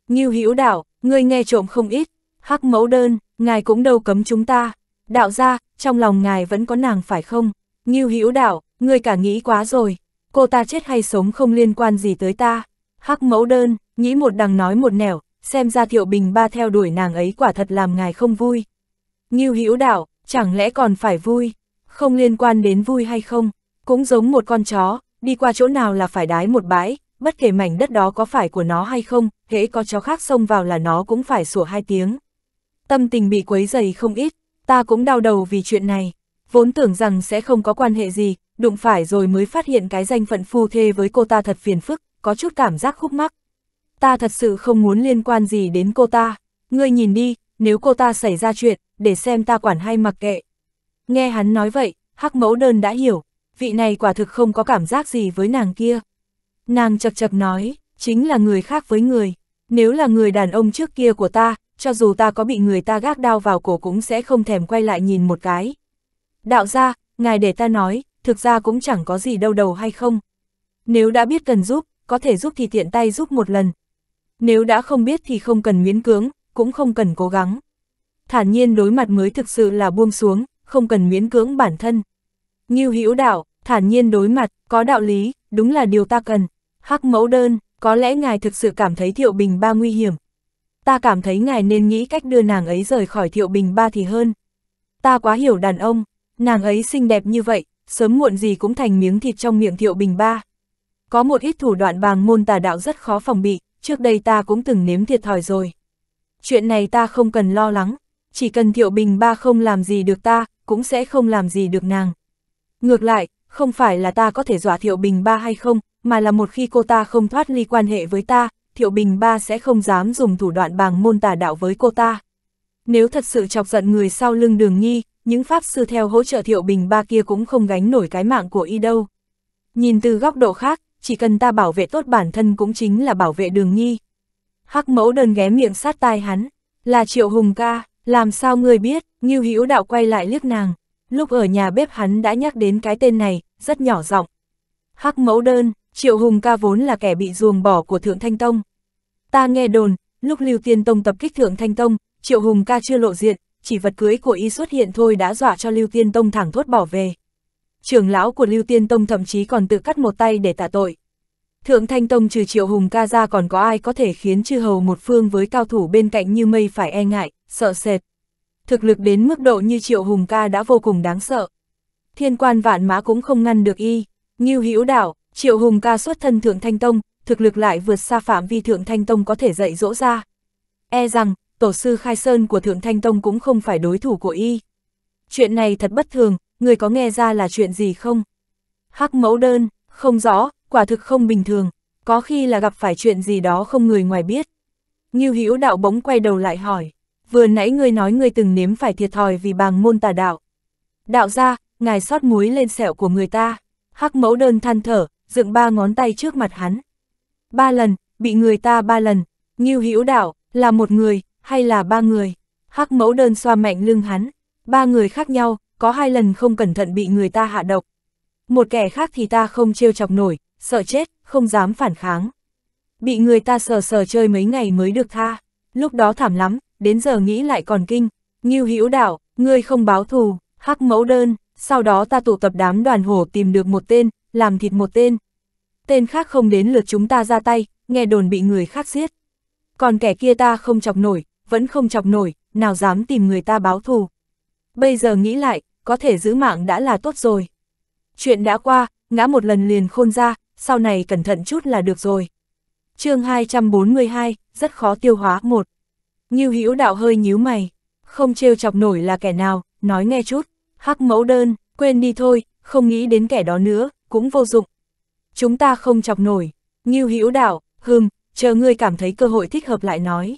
Nghiêu hữu đạo, ngươi nghe trộm không ít, Hắc mẫu đơn, ngài cũng đâu cấm chúng ta. Đạo ra, trong lòng ngài vẫn có nàng phải không? Ngưu hữu đạo, ngươi cả nghĩ quá rồi. Cô ta chết hay sống không liên quan gì tới ta. Hắc mẫu đơn, nghĩ một đằng nói một nẻo, xem ra thiệu bình ba theo đuổi nàng ấy quả thật làm ngài không vui. Ngưu hữu đạo, chẳng lẽ còn phải vui? Không liên quan đến vui hay không? Cũng giống một con chó, đi qua chỗ nào là phải đái một bãi, bất kể mảnh đất đó có phải của nó hay không, hễ có chó khác xông vào là nó cũng phải sủa hai tiếng tâm tình bị quấy dày không ít, ta cũng đau đầu vì chuyện này, vốn tưởng rằng sẽ không có quan hệ gì, đụng phải rồi mới phát hiện cái danh phận phu thê với cô ta thật phiền phức, có chút cảm giác khúc mắc. Ta thật sự không muốn liên quan gì đến cô ta, ngươi nhìn đi, nếu cô ta xảy ra chuyện, để xem ta quản hay mặc kệ. Nghe hắn nói vậy, hắc mẫu đơn đã hiểu, vị này quả thực không có cảm giác gì với nàng kia. Nàng chật chật nói, chính là người khác với người, nếu là người đàn ông trước kia của ta, cho dù ta có bị người ta gác đao vào cổ cũng sẽ không thèm quay lại nhìn một cái. Đạo gia ngài để ta nói, thực ra cũng chẳng có gì đâu đầu hay không. Nếu đã biết cần giúp, có thể giúp thì tiện tay giúp một lần. Nếu đã không biết thì không cần miễn cưỡng, cũng không cần cố gắng. Thản nhiên đối mặt mới thực sự là buông xuống, không cần miễn cưỡng bản thân. Nghiêu hữu đạo, thản nhiên đối mặt, có đạo lý, đúng là điều ta cần. Hắc mẫu đơn, có lẽ ngài thực sự cảm thấy thiệu bình ba nguy hiểm, ta cảm thấy ngài nên nghĩ cách đưa nàng ấy rời khỏi thiệu bình ba thì hơn. Ta quá hiểu đàn ông, nàng ấy xinh đẹp như vậy, sớm muộn gì cũng thành miếng thịt trong miệng thiệu bình ba. Có một ít thủ đoạn bàng môn tà đạo rất khó phòng bị, trước đây ta cũng từng nếm thiệt thòi rồi. Chuyện này ta không cần lo lắng, chỉ cần thiệu bình ba không làm gì được ta, cũng sẽ không làm gì được nàng. Ngược lại, không phải là ta có thể dọa thiệu bình ba hay không, mà là một khi cô ta không thoát ly quan hệ với ta, Thiệu Bình Ba sẽ không dám dùng thủ đoạn bàng môn tà đạo với cô ta. Nếu thật sự chọc giận người sau lưng đường nghi, những pháp sư theo hỗ trợ Thiệu Bình Ba kia cũng không gánh nổi cái mạng của y đâu. Nhìn từ góc độ khác, chỉ cần ta bảo vệ tốt bản thân cũng chính là bảo vệ đường nghi. Hắc mẫu đơn ghé miệng sát tai hắn, là Triệu Hùng ca, làm sao ngươi biết, Ngưu Hữu Đạo quay lại liếc nàng, lúc ở nhà bếp hắn đã nhắc đến cái tên này, rất nhỏ giọng. Hắc mẫu đơn, Triệu Hùng ca vốn là kẻ bị ruồng bỏ của Thượng Thanh Tông. Ta nghe đồn, lúc Lưu Tiên Tông tập kích Thượng Thanh Tông, Triệu Hùng ca chưa lộ diện, chỉ vật cưới của y xuất hiện thôi đã dọa cho Lưu Tiên Tông thẳng thốt bỏ về. Trưởng lão của Lưu Tiên Tông thậm chí còn tự cắt một tay để tạ tội. Thượng Thanh Tông trừ Triệu Hùng ca ra còn có ai có thể khiến chư hầu một phương với cao thủ bên cạnh như mây phải e ngại, sợ sệt. Thực lực đến mức độ như Triệu Hùng ca đã vô cùng đáng sợ. Thiên quan vạn mã cũng không ngăn được y. Ngưu Hữu Đảo, Triệu Hùng ca xuất thân Thượng Thanh Tông, thực lực lại vượt xa phạm vi Thượng Thanh Tông có thể dạy dỗ ra. E rằng, tổ sư Khai Sơn của Thượng Thanh Tông cũng không phải đối thủ của y. Chuyện này thật bất thường, người có nghe ra là chuyện gì không? Hắc mẫu đơn, không rõ, quả thực không bình thường, có khi là gặp phải chuyện gì đó không người ngoài biết. Ngưu Hữu đạo bỗng quay đầu lại hỏi, vừa nãy người nói người từng nếm phải thiệt thòi vì bàng môn tà đạo. Đạo ra, ngài xót muối lên sẹo của người ta, hắc mẫu đơn than thở, dựng ba ngón tay trước mặt hắn. Ba lần, bị người ta ba lần, Ngưu Hữu Đạo, là một người, hay là ba người? Hắc mẫu đơn xoa mạnh lưng hắn, ba người khác nhau, có hai lần không cẩn thận bị người ta hạ độc. Một kẻ khác thì ta không trêu chọc nổi, sợ chết, không dám phản kháng. Bị người ta sờ sờ chơi mấy ngày mới được tha, lúc đó thảm lắm, đến giờ nghĩ lại còn kinh. Ngưu Hữu Đạo, ngươi không báo thù, hắc mẫu đơn, sau đó ta tụ tập đám đoàn hổ tìm được một tên, làm thịt một tên. Tên khác không đến lượt chúng ta ra tay, nghe đồn bị người khác giết. Còn kẻ kia ta không chọc nổi, vẫn không chọc nổi, nào dám tìm người ta báo thù. Bây giờ nghĩ lại, có thể giữ mạng đã là tốt rồi. Chuyện đã qua, ngã một lần liền khôn ra, sau này cẩn thận chút là được rồi. chương 242, rất khó tiêu hóa một Ngưu Hữu đạo hơi nhíu mày, không trêu chọc nổi là kẻ nào, nói nghe chút, hắc mẫu đơn, quên đi thôi, không nghĩ đến kẻ đó nữa, cũng vô dụng. Chúng ta không chọc nổi, Ngưu Hữu Đạo, hừm, chờ ngươi cảm thấy cơ hội thích hợp lại nói.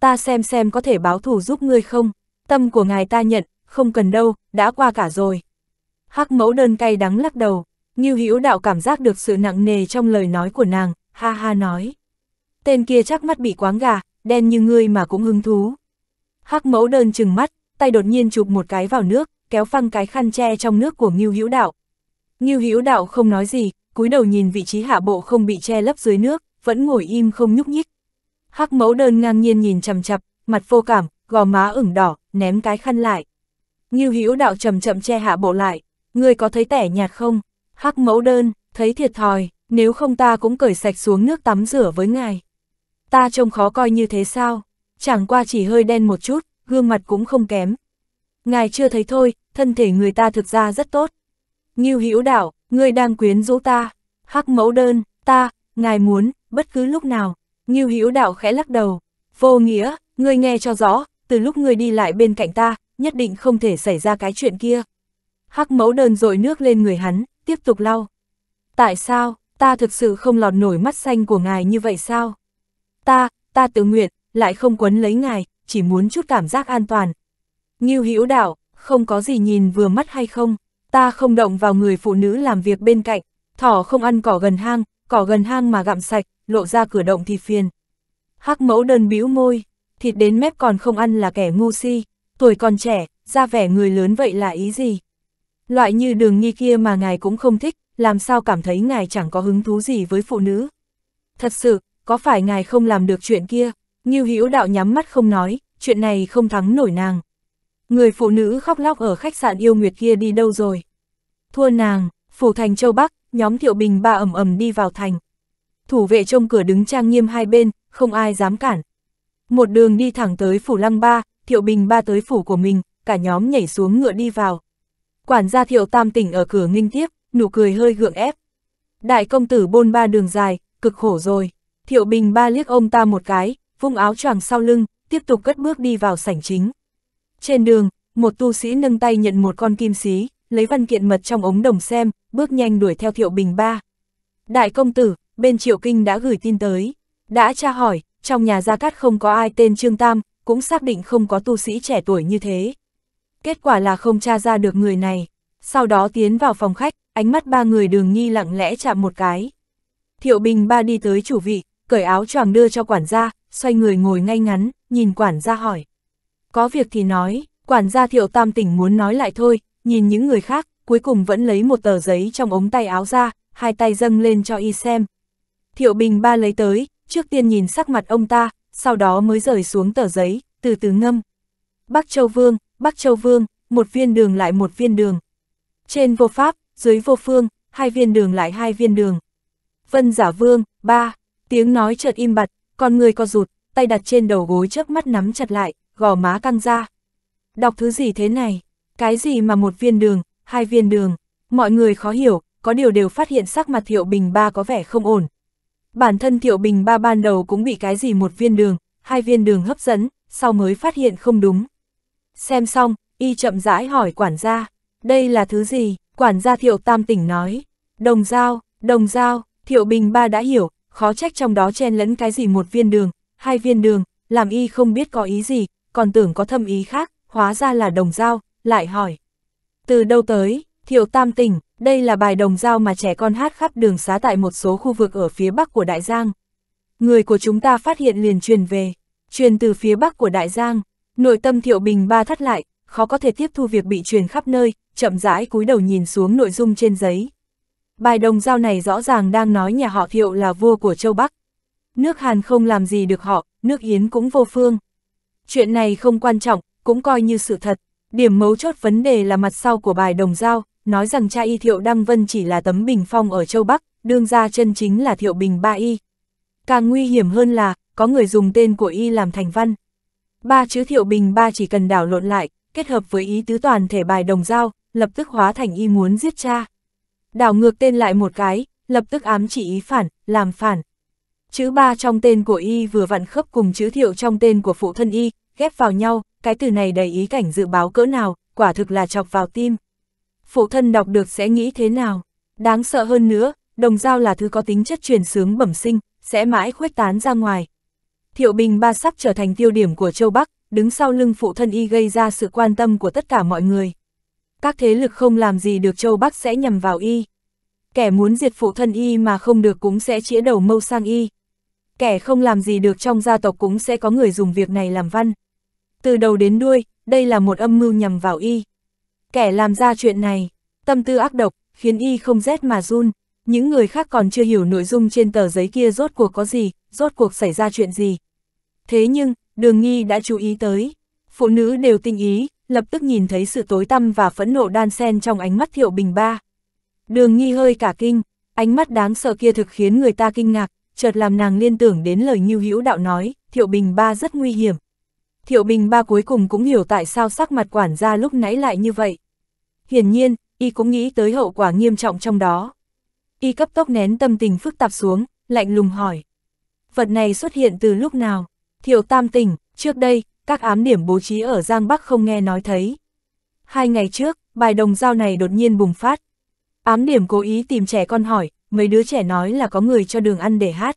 Ta xem xem có thể báo thù giúp ngươi không, tâm của ngài ta nhận, không cần đâu, đã qua cả rồi. Hắc mẫu đơn cay đắng lắc đầu, Ngưu Hữu Đạo cảm giác được sự nặng nề trong lời nói của nàng, ha ha nói. Tên kia chắc mắt bị quáng gà, đen như ngươi mà cũng hứng thú. Hắc mẫu đơn trừng mắt, tay đột nhiên chụp một cái vào nước, kéo phăng cái khăn che trong nước của Ngưu Hữu Đạo, Ngưu Hữu Đạo không nói gì, cúi đầu nhìn vị trí hạ bộ không bị che lấp dưới nước, vẫn ngồi im không nhúc nhích. Hắc mẫu đơn ngang nhiên nhìn chằm chặp, mặt vô cảm, gò má ửng đỏ, ném cái khăn lại. Ngưu Hữu Đạo chậm chậm che hạ bộ lại, ngươi có thấy tẻ nhạt không? Hắc mẫu đơn, thấy thiệt thòi, nếu không ta cũng cởi sạch xuống nước tắm rửa với ngài. Ta trông khó coi như thế sao? Chẳng qua chỉ hơi đen một chút, gương mặt cũng không kém. Ngài chưa thấy thôi, thân thể người ta thực ra rất tốt. Ngưu Hữu Đạo, ngươi đang quyến rũ ta. Hắc Mẫu Đơn, ta, ngài muốn, bất cứ lúc nào. Ngưu Hữu Đạo khẽ lắc đầu. Vô nghĩa, ngươi nghe cho rõ, từ lúc ngươi đi lại bên cạnh ta, nhất định không thể xảy ra cái chuyện kia. Hắc Mẫu Đơn dội nước lên người hắn, tiếp tục lau. Tại sao, ta thực sự không lọt nổi mắt xanh của ngài như vậy sao? Ta, ta tự nguyện, lại không quấn lấy ngài, chỉ muốn chút cảm giác an toàn. Ngưu Hữu Đạo, không có gì nhìn vừa mắt hay không? ta không động vào người phụ nữ làm việc bên cạnh, thỏ không ăn cỏ gần hang, cỏ gần hang mà gặm sạch, lộ ra cửa động thì phiền. Hắc mẫu đơn bĩu môi, thịt đến mép còn không ăn là kẻ ngu si, tuổi còn trẻ, ra vẻ người lớn vậy là ý gì? Loại như đường nghi kia mà ngài cũng không thích, làm sao cảm thấy ngài chẳng có hứng thú gì với phụ nữ? Thật sự, có phải ngài không làm được chuyện kia? Ngưu Hữu đạo nhắm mắt không nói, chuyện này không thắng nổi nàng. Người phụ nữ khóc lóc ở khách sạn yêu nguyệt kia đi đâu rồi? Thua nàng, phủ thành châu Bắc, nhóm thiệu bình ba ẩm ẩm đi vào thành. Thủ vệ trông cửa đứng trang nghiêm hai bên, không ai dám cản. Một đường đi thẳng tới phủ lăng ba, thiệu bình ba tới phủ của mình, cả nhóm nhảy xuống ngựa đi vào. Quản gia thiệu tam tỉnh ở cửa nghinh tiếp, nụ cười hơi gượng ép. Đại công tử bôn ba đường dài, cực khổ rồi. Thiệu bình ba liếc ông ta một cái, vung áo choàng sau lưng, tiếp tục cất bước đi vào sảnh chính. Trên đường, một tu sĩ nâng tay nhận một con kim xí, lấy văn kiện mật trong ống đồng xem, bước nhanh đuổi theo Thiệu Bình ba. Đại công tử, bên Triệu Kinh đã gửi tin tới, đã tra hỏi, trong nhà Gia Cát không có ai tên Trương Tam, cũng xác định không có tu sĩ trẻ tuổi như thế. Kết quả là không tra ra được người này, sau đó tiến vào phòng khách, ánh mắt ba người đường nghi lặng lẽ chạm một cái. Thiệu Bình ba đi tới chủ vị, cởi áo choàng đưa cho quản gia, xoay người ngồi ngay ngắn, nhìn quản gia hỏi có việc thì nói, quản gia thiệu tam tỉnh muốn nói lại thôi, nhìn những người khác, cuối cùng vẫn lấy một tờ giấy trong ống tay áo ra, hai tay dâng lên cho y xem. Thiệu bình ba lấy tới, trước tiên nhìn sắc mặt ông ta, sau đó mới rời xuống tờ giấy, từ từ ngâm. Bắc Châu Vương, Bắc Châu Vương, một viên đường lại một viên đường. Trên vô pháp, dưới vô phương, hai viên đường lại hai viên đường. Vân giả vương, ba, tiếng nói chợt im bặt, con người co rụt, tay đặt trên đầu gối trước mắt nắm chặt lại, gò má căng ra. Đọc thứ gì thế này? Cái gì mà một viên đường, hai viên đường? Mọi người khó hiểu, có điều đều phát hiện sắc mặt Thiệu Bình Ba có vẻ không ổn. Bản thân Thiệu Bình Ba ban đầu cũng bị cái gì một viên đường, hai viên đường hấp dẫn, sau mới phát hiện không đúng. Xem xong, y chậm rãi hỏi quản gia, đây là thứ gì? Quản gia Thiệu Tam tỉnh nói, đồng dao, đồng dao, Thiệu Bình Ba đã hiểu, khó trách trong đó chen lẫn cái gì một viên đường, hai viên đường, làm y không biết có ý gì, còn tưởng có thâm ý khác, hóa ra là đồng dao, lại hỏi. Từ đâu tới, thiệu tam tỉnh, đây là bài đồng dao mà trẻ con hát khắp đường xá tại một số khu vực ở phía bắc của Đại Giang. Người của chúng ta phát hiện liền truyền về, truyền từ phía bắc của Đại Giang, nội tâm thiệu bình ba thắt lại, khó có thể tiếp thu việc bị truyền khắp nơi, chậm rãi cúi đầu nhìn xuống nội dung trên giấy. Bài đồng giao này rõ ràng đang nói nhà họ thiệu là vua của châu Bắc. Nước Hàn không làm gì được họ, nước Yến cũng vô phương chuyện này không quan trọng, cũng coi như sự thật. Điểm mấu chốt vấn đề là mặt sau của bài đồng giao, nói rằng cha y Thiệu Đăng Vân chỉ là tấm bình phong ở châu Bắc, đương ra chân chính là Thiệu Bình Ba Y. Càng nguy hiểm hơn là, có người dùng tên của Y làm thành văn. Ba chữ Thiệu Bình Ba chỉ cần đảo lộn lại, kết hợp với ý tứ toàn thể bài đồng giao, lập tức hóa thành Y muốn giết cha. Đảo ngược tên lại một cái, lập tức ám chỉ ý phản, làm phản, chữ ba trong tên của y vừa vặn khớp cùng chữ thiệu trong tên của phụ thân y, ghép vào nhau, cái từ này đầy ý cảnh dự báo cỡ nào, quả thực là chọc vào tim. Phụ thân đọc được sẽ nghĩ thế nào? Đáng sợ hơn nữa, đồng dao là thứ có tính chất truyền sướng bẩm sinh, sẽ mãi khuếch tán ra ngoài. Thiệu Bình ba sắp trở thành tiêu điểm của châu Bắc, đứng sau lưng phụ thân y gây ra sự quan tâm của tất cả mọi người. Các thế lực không làm gì được châu Bắc sẽ nhằm vào y. Kẻ muốn diệt phụ thân y mà không được cũng sẽ chĩa đầu mâu sang y kẻ không làm gì được trong gia tộc cũng sẽ có người dùng việc này làm văn. Từ đầu đến đuôi, đây là một âm mưu nhằm vào y. Kẻ làm ra chuyện này, tâm tư ác độc, khiến y không rét mà run. Những người khác còn chưa hiểu nội dung trên tờ giấy kia rốt cuộc có gì, rốt cuộc xảy ra chuyện gì. Thế nhưng, đường nghi đã chú ý tới. Phụ nữ đều tinh ý, lập tức nhìn thấy sự tối tăm và phẫn nộ đan xen trong ánh mắt Thiệu Bình Ba. Đường nghi hơi cả kinh, ánh mắt đáng sợ kia thực khiến người ta kinh ngạc, chợt làm nàng liên tưởng đến lời Ngưu Hữu đạo nói, Thiệu Bình Ba rất nguy hiểm. Thiệu Bình Ba cuối cùng cũng hiểu tại sao sắc mặt quản gia lúc nãy lại như vậy. Hiển nhiên, y cũng nghĩ tới hậu quả nghiêm trọng trong đó. Y cấp tốc nén tâm tình phức tạp xuống, lạnh lùng hỏi. Vật này xuất hiện từ lúc nào? Thiệu Tam Tình trước đây, các ám điểm bố trí ở Giang Bắc không nghe nói thấy. Hai ngày trước, bài đồng dao này đột nhiên bùng phát. Ám điểm cố ý tìm trẻ con hỏi, mấy đứa trẻ nói là có người cho đường ăn để hát.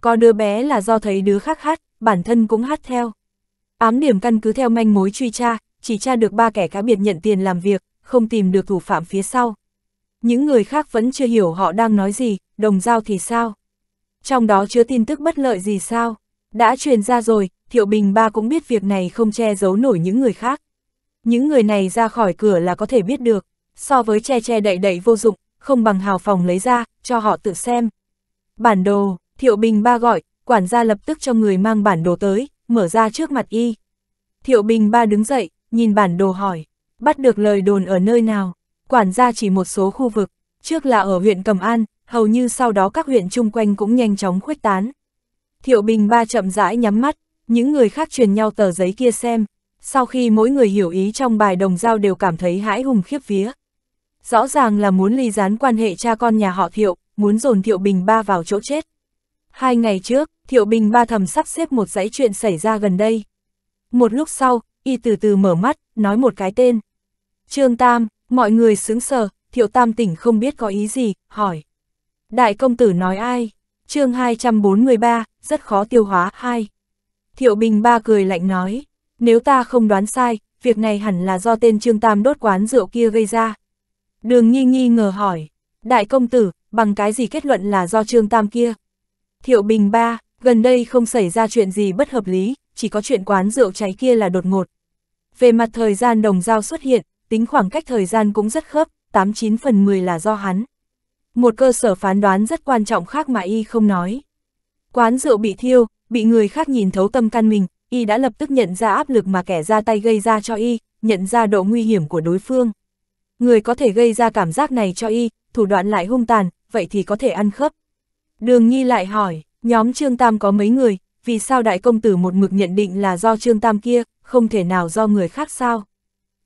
Có đứa bé là do thấy đứa khác hát, bản thân cũng hát theo. Ám điểm căn cứ theo manh mối truy tra, chỉ tra được ba kẻ cá biệt nhận tiền làm việc, không tìm được thủ phạm phía sau. Những người khác vẫn chưa hiểu họ đang nói gì, đồng giao thì sao? Trong đó chứa tin tức bất lợi gì sao? Đã truyền ra rồi, Thiệu Bình ba cũng biết việc này không che giấu nổi những người khác. Những người này ra khỏi cửa là có thể biết được, so với che che đậy đậy vô dụng, không bằng hào phòng lấy ra, cho họ tự xem. Bản đồ, Thiệu Bình ba gọi, quản gia lập tức cho người mang bản đồ tới, mở ra trước mặt y. Thiệu Bình ba đứng dậy, nhìn bản đồ hỏi, bắt được lời đồn ở nơi nào, quản gia chỉ một số khu vực, trước là ở huyện Cầm An, hầu như sau đó các huyện chung quanh cũng nhanh chóng khuếch tán. Thiệu Bình ba chậm rãi nhắm mắt, những người khác truyền nhau tờ giấy kia xem, sau khi mỗi người hiểu ý trong bài đồng giao đều cảm thấy hãi hùng khiếp vía. Rõ ràng là muốn ly gián quan hệ cha con nhà họ Thiệu, muốn dồn Thiệu Bình Ba vào chỗ chết. Hai ngày trước, Thiệu Bình Ba thầm sắp xếp một dãy chuyện xảy ra gần đây. Một lúc sau, y từ từ mở mắt, nói một cái tên. Trương Tam, mọi người sững sờ, Thiệu Tam tỉnh không biết có ý gì, hỏi. Đại công tử nói ai? chương 243, rất khó tiêu hóa, Hai. Thiệu Bình Ba cười lạnh nói, nếu ta không đoán sai, việc này hẳn là do tên Trương Tam đốt quán rượu kia gây ra. Đường Nhi nghi ngờ hỏi, đại công tử, bằng cái gì kết luận là do Trương Tam kia? Thiệu Bình ba, gần đây không xảy ra chuyện gì bất hợp lý, chỉ có chuyện quán rượu cháy kia là đột ngột. Về mặt thời gian đồng giao xuất hiện, tính khoảng cách thời gian cũng rất khớp, 89 phần 10 là do hắn. Một cơ sở phán đoán rất quan trọng khác mà y không nói. Quán rượu bị thiêu, bị người khác nhìn thấu tâm can mình, y đã lập tức nhận ra áp lực mà kẻ ra tay gây ra cho y, nhận ra độ nguy hiểm của đối phương người có thể gây ra cảm giác này cho y, thủ đoạn lại hung tàn, vậy thì có thể ăn khớp. Đường nhi lại hỏi, nhóm Trương Tam có mấy người, vì sao đại công tử một mực nhận định là do Trương Tam kia, không thể nào do người khác sao?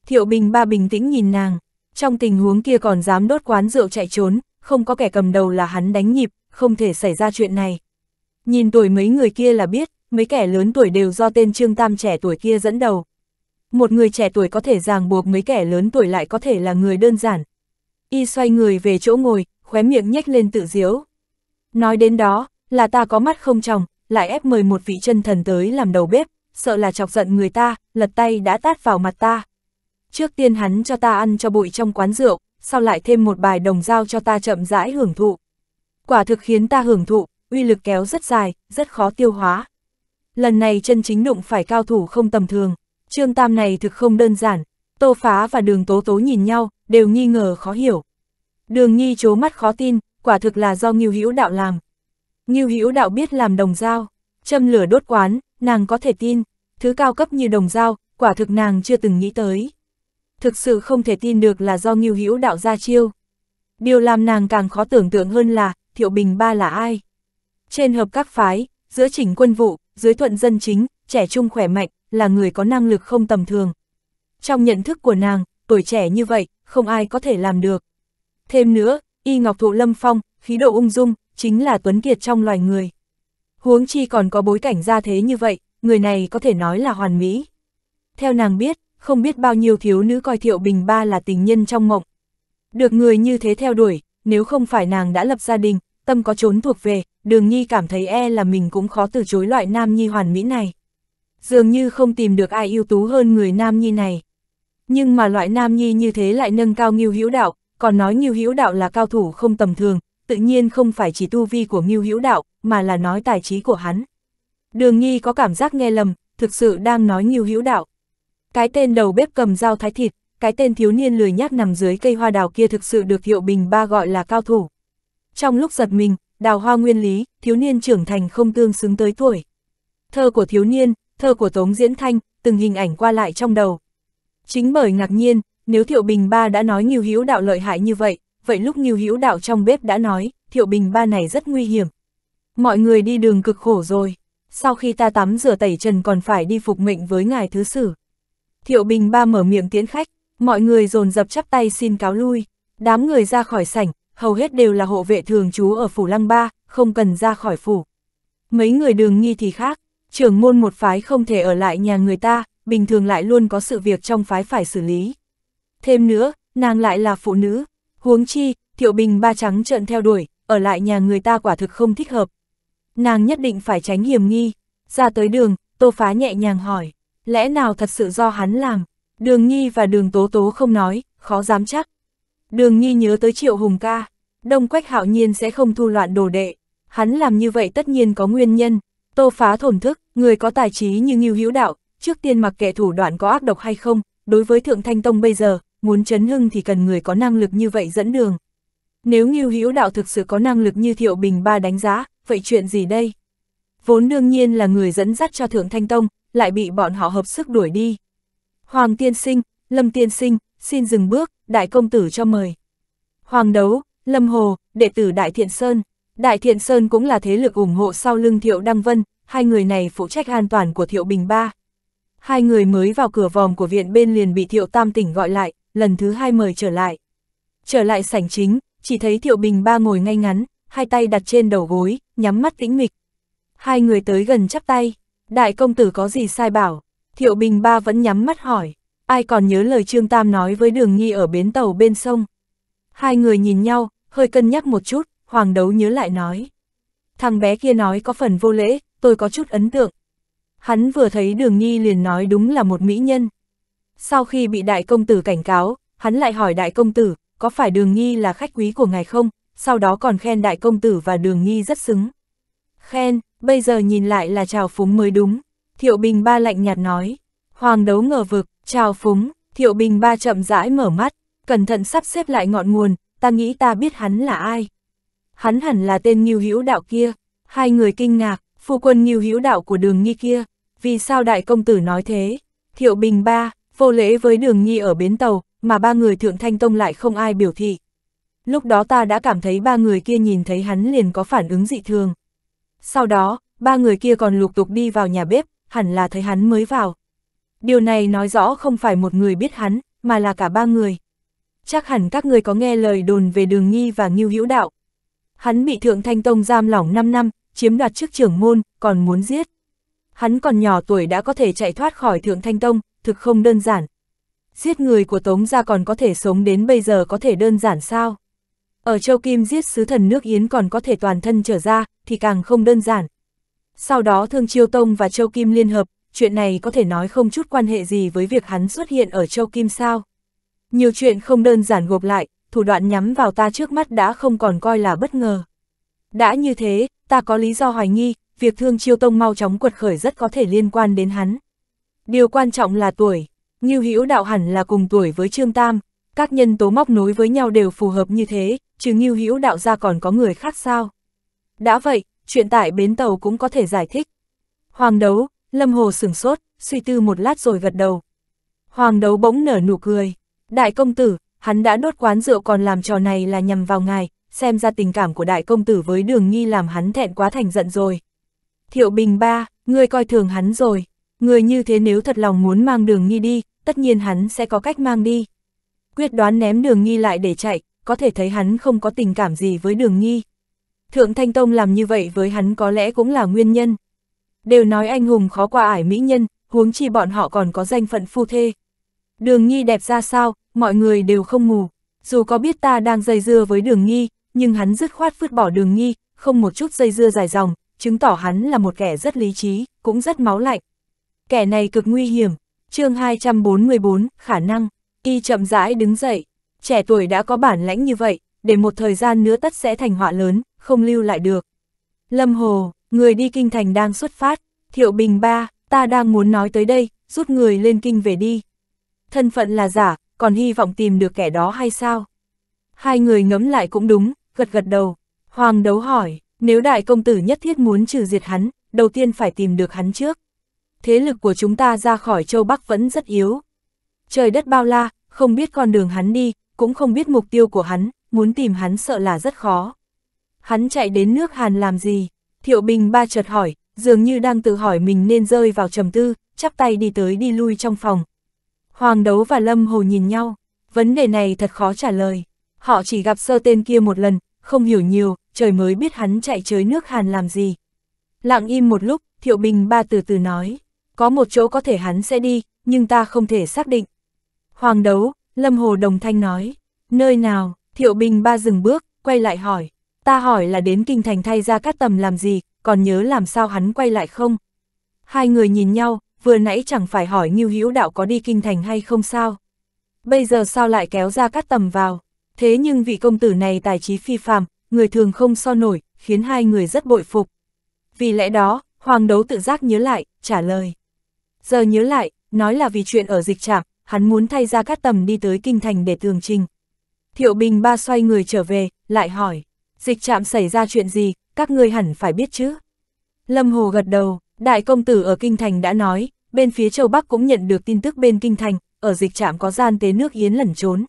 Thiệu Bình ba bình tĩnh nhìn nàng, trong tình huống kia còn dám đốt quán rượu chạy trốn, không có kẻ cầm đầu là hắn đánh nhịp, không thể xảy ra chuyện này. Nhìn tuổi mấy người kia là biết, mấy kẻ lớn tuổi đều do tên Trương Tam trẻ tuổi kia dẫn đầu một người trẻ tuổi có thể ràng buộc mấy kẻ lớn tuổi lại có thể là người đơn giản. Y xoay người về chỗ ngồi, khóe miệng nhếch lên tự diếu. Nói đến đó, là ta có mắt không chồng, lại ép mời một vị chân thần tới làm đầu bếp, sợ là chọc giận người ta, lật tay đã tát vào mặt ta. Trước tiên hắn cho ta ăn cho bụi trong quán rượu, sau lại thêm một bài đồng dao cho ta chậm rãi hưởng thụ. Quả thực khiến ta hưởng thụ, uy lực kéo rất dài, rất khó tiêu hóa. Lần này chân chính đụng phải cao thủ không tầm thường. Trương Tam này thực không đơn giản, Tô Phá và Đường Tố Tố nhìn nhau, đều nghi ngờ khó hiểu. Đường nhi chố mắt khó tin, quả thực là do Ngưu Hữu Đạo làm. Ngưu Hữu Đạo biết làm đồng dao, châm lửa đốt quán, nàng có thể tin, thứ cao cấp như đồng dao, quả thực nàng chưa từng nghĩ tới. Thực sự không thể tin được là do Ngưu Hữu Đạo ra chiêu. Điều làm nàng càng khó tưởng tượng hơn là, Thiệu Bình Ba là ai? Trên hợp các phái, giữa chỉnh quân vụ, dưới thuận dân chính, trẻ trung khỏe mạnh, là người có năng lực không tầm thường. Trong nhận thức của nàng, tuổi trẻ như vậy, không ai có thể làm được. Thêm nữa, y ngọc thụ lâm phong, khí độ ung dung, chính là tuấn kiệt trong loài người. Huống chi còn có bối cảnh ra thế như vậy, người này có thể nói là hoàn mỹ. Theo nàng biết, không biết bao nhiêu thiếu nữ coi Thiệu Bình Ba là tình nhân trong mộng. Được người như thế theo đuổi, nếu không phải nàng đã lập gia đình, tâm có trốn thuộc về, đường nhi cảm thấy e là mình cũng khó từ chối loại nam nhi hoàn mỹ này dường như không tìm được ai ưu tú hơn người nam nhi này. Nhưng mà loại nam nhi như thế lại nâng cao Ngưu Hữu Đạo, còn nói Ngưu Hữu Đạo là cao thủ không tầm thường, tự nhiên không phải chỉ tu vi của Ngưu Hữu Đạo, mà là nói tài trí của hắn. Đường Nghi có cảm giác nghe lầm, thực sự đang nói Ngưu Hữu Đạo. Cái tên đầu bếp cầm dao thái thịt, cái tên thiếu niên lười nhác nằm dưới cây hoa đào kia thực sự được Hiệu Bình Ba gọi là cao thủ. Trong lúc giật mình, đào hoa nguyên lý, thiếu niên trưởng thành không tương xứng tới tuổi. Thơ của thiếu niên, thơ của Tống Diễn Thanh, từng hình ảnh qua lại trong đầu. Chính bởi ngạc nhiên, nếu Thiệu Bình Ba đã nói Nghiêu Hữu Đạo lợi hại như vậy, vậy lúc Nghiêu Hữu Đạo trong bếp đã nói, Thiệu Bình Ba này rất nguy hiểm. Mọi người đi đường cực khổ rồi, sau khi ta tắm rửa tẩy trần còn phải đi phục mệnh với ngài thứ sử. Thiệu Bình Ba mở miệng tiễn khách, mọi người dồn dập chắp tay xin cáo lui, đám người ra khỏi sảnh, hầu hết đều là hộ vệ thường trú ở phủ Lăng Ba, không cần ra khỏi phủ. Mấy người đường nghi thì khác, trưởng môn một phái không thể ở lại nhà người ta, bình thường lại luôn có sự việc trong phái phải xử lý. Thêm nữa, nàng lại là phụ nữ, huống chi, Thiệu Bình ba trắng trợn theo đuổi, ở lại nhà người ta quả thực không thích hợp. Nàng nhất định phải tránh hiểm nghi. Ra tới đường, Tô Phá nhẹ nhàng hỏi, lẽ nào thật sự do hắn làm? Đường Nhi và Đường Tố Tố không nói, khó dám chắc. Đường Nhi nhớ tới Triệu Hùng ca, Đông Quách Hạo Nhiên sẽ không thu loạn đồ đệ. Hắn làm như vậy tất nhiên có nguyên nhân, Tô phá thổn thức, người có tài trí như Ngưu hữu đạo, trước tiên mặc kệ thủ đoạn có ác độc hay không, đối với Thượng Thanh Tông bây giờ, muốn chấn hưng thì cần người có năng lực như vậy dẫn đường. Nếu Ngưu hữu đạo thực sự có năng lực như Thiệu Bình Ba đánh giá, vậy chuyện gì đây? Vốn đương nhiên là người dẫn dắt cho Thượng Thanh Tông, lại bị bọn họ hợp sức đuổi đi. Hoàng Tiên Sinh, Lâm Tiên Sinh, xin dừng bước, Đại Công Tử cho mời. Hoàng Đấu, Lâm Hồ, đệ tử Đại Thiện Sơn. Đại Thiện Sơn cũng là thế lực ủng hộ sau lưng Thiệu Đăng Vân, hai người này phụ trách an toàn của Thiệu Bình Ba. Hai người mới vào cửa vòm của viện bên liền bị Thiệu Tam Tỉnh gọi lại, lần thứ hai mời trở lại. Trở lại sảnh chính, chỉ thấy Thiệu Bình Ba ngồi ngay ngắn, hai tay đặt trên đầu gối, nhắm mắt tĩnh mịch. Hai người tới gần chắp tay, đại công tử có gì sai bảo, Thiệu Bình Ba vẫn nhắm mắt hỏi, ai còn nhớ lời Trương Tam nói với đường nghi ở bến tàu bên sông. Hai người nhìn nhau, hơi cân nhắc một chút, Hoàng đấu nhớ lại nói. Thằng bé kia nói có phần vô lễ, tôi có chút ấn tượng. Hắn vừa thấy đường nhi liền nói đúng là một mỹ nhân. Sau khi bị đại công tử cảnh cáo, hắn lại hỏi đại công tử, có phải đường nhi là khách quý của ngài không, sau đó còn khen đại công tử và đường nhi rất xứng. Khen, bây giờ nhìn lại là chào phúng mới đúng. Thiệu Bình Ba lạnh nhạt nói. Hoàng đấu ngờ vực, chào phúng, Thiệu Bình Ba chậm rãi mở mắt, cẩn thận sắp xếp lại ngọn nguồn, ta nghĩ ta biết hắn là ai hắn hẳn là tên nghiêu hữu đạo kia. Hai người kinh ngạc, phu quân nghiêu hữu đạo của đường nghi kia, vì sao đại công tử nói thế? Thiệu Bình ba, vô lễ với đường nghi ở bến tàu, mà ba người thượng thanh tông lại không ai biểu thị. Lúc đó ta đã cảm thấy ba người kia nhìn thấy hắn liền có phản ứng dị thường. Sau đó, ba người kia còn lục tục đi vào nhà bếp, hẳn là thấy hắn mới vào. Điều này nói rõ không phải một người biết hắn, mà là cả ba người. Chắc hẳn các người có nghe lời đồn về đường nghi và nghiêu hữu đạo, Hắn bị Thượng Thanh Tông giam lỏng 5 năm, chiếm đoạt chức trưởng môn, còn muốn giết. Hắn còn nhỏ tuổi đã có thể chạy thoát khỏi Thượng Thanh Tông, thực không đơn giản. Giết người của Tống Gia còn có thể sống đến bây giờ có thể đơn giản sao? Ở Châu Kim giết sứ thần nước Yến còn có thể toàn thân trở ra, thì càng không đơn giản. Sau đó Thương Chiêu Tông và Châu Kim liên hợp, chuyện này có thể nói không chút quan hệ gì với việc hắn xuất hiện ở Châu Kim sao? Nhiều chuyện không đơn giản gộp lại, thủ đoạn nhắm vào ta trước mắt đã không còn coi là bất ngờ. Đã như thế, ta có lý do hoài nghi, việc thương chiêu tông mau chóng quật khởi rất có thể liên quan đến hắn. Điều quan trọng là tuổi, Ngưu Hữu đạo hẳn là cùng tuổi với Trương Tam, các nhân tố móc nối với nhau đều phù hợp như thế, trừ Ngưu Hữu đạo ra còn có người khác sao? Đã vậy, chuyện tại bến tàu cũng có thể giải thích. Hoàng đấu, Lâm Hồ sửng sốt, suy tư một lát rồi gật đầu. Hoàng đấu bỗng nở nụ cười, đại công tử, hắn đã đốt quán rượu còn làm trò này là nhằm vào ngài, xem ra tình cảm của đại công tử với đường nghi làm hắn thẹn quá thành giận rồi. Thiệu Bình ba, ngươi coi thường hắn rồi, người như thế nếu thật lòng muốn mang đường nghi đi, tất nhiên hắn sẽ có cách mang đi. Quyết đoán ném đường nghi lại để chạy, có thể thấy hắn không có tình cảm gì với đường nghi. Thượng Thanh Tông làm như vậy với hắn có lẽ cũng là nguyên nhân. Đều nói anh hùng khó qua ải mỹ nhân, huống chi bọn họ còn có danh phận phu thê. Đường nghi đẹp ra sao, mọi người đều không ngủ. Dù có biết ta đang dây dưa với đường nghi, nhưng hắn dứt khoát vứt bỏ đường nghi, không một chút dây dưa dài dòng, chứng tỏ hắn là một kẻ rất lý trí, cũng rất máu lạnh. Kẻ này cực nguy hiểm. chương 244, khả năng, y chậm rãi đứng dậy. Trẻ tuổi đã có bản lãnh như vậy, để một thời gian nữa tất sẽ thành họa lớn, không lưu lại được. Lâm Hồ, người đi kinh thành đang xuất phát, Thiệu Bình ba, ta đang muốn nói tới đây, rút người lên kinh về đi. Thân phận là giả, còn hy vọng tìm được kẻ đó hay sao? Hai người ngấm lại cũng đúng, gật gật đầu. Hoàng đấu hỏi, nếu đại công tử nhất thiết muốn trừ diệt hắn, đầu tiên phải tìm được hắn trước. Thế lực của chúng ta ra khỏi châu Bắc vẫn rất yếu. Trời đất bao la, không biết con đường hắn đi, cũng không biết mục tiêu của hắn, muốn tìm hắn sợ là rất khó. Hắn chạy đến nước Hàn làm gì? Thiệu Bình ba chợt hỏi, dường như đang tự hỏi mình nên rơi vào trầm tư, chắp tay đi tới đi lui trong phòng, Hoàng đấu và Lâm Hồ nhìn nhau, vấn đề này thật khó trả lời. Họ chỉ gặp sơ tên kia một lần, không hiểu nhiều, trời mới biết hắn chạy chới nước Hàn làm gì. Lặng im một lúc, Thiệu Bình ba từ từ nói, có một chỗ có thể hắn sẽ đi, nhưng ta không thể xác định. Hoàng đấu, Lâm Hồ đồng thanh nói, nơi nào, Thiệu Bình ba dừng bước, quay lại hỏi, ta hỏi là đến kinh thành thay ra các tầm làm gì, còn nhớ làm sao hắn quay lại không? Hai người nhìn nhau, vừa nãy chẳng phải hỏi Ngưu Hữu Đạo có đi kinh thành hay không sao? Bây giờ sao lại kéo ra cắt tầm vào? Thế nhưng vị công tử này tài trí phi phàm, người thường không so nổi, khiến hai người rất bội phục. Vì lẽ đó, Hoàng đấu tự giác nhớ lại, trả lời. Giờ nhớ lại, nói là vì chuyện ở dịch trạm, hắn muốn thay ra cắt tầm đi tới kinh thành để tường trình. Thiệu Bình ba xoay người trở về, lại hỏi, dịch trạm xảy ra chuyện gì, các ngươi hẳn phải biết chứ. Lâm Hồ gật đầu, Đại công tử ở Kinh Thành đã nói, bên phía Châu Bắc cũng nhận được tin tức bên Kinh Thành, ở dịch trạm có gian tế nước Yến lẩn trốn.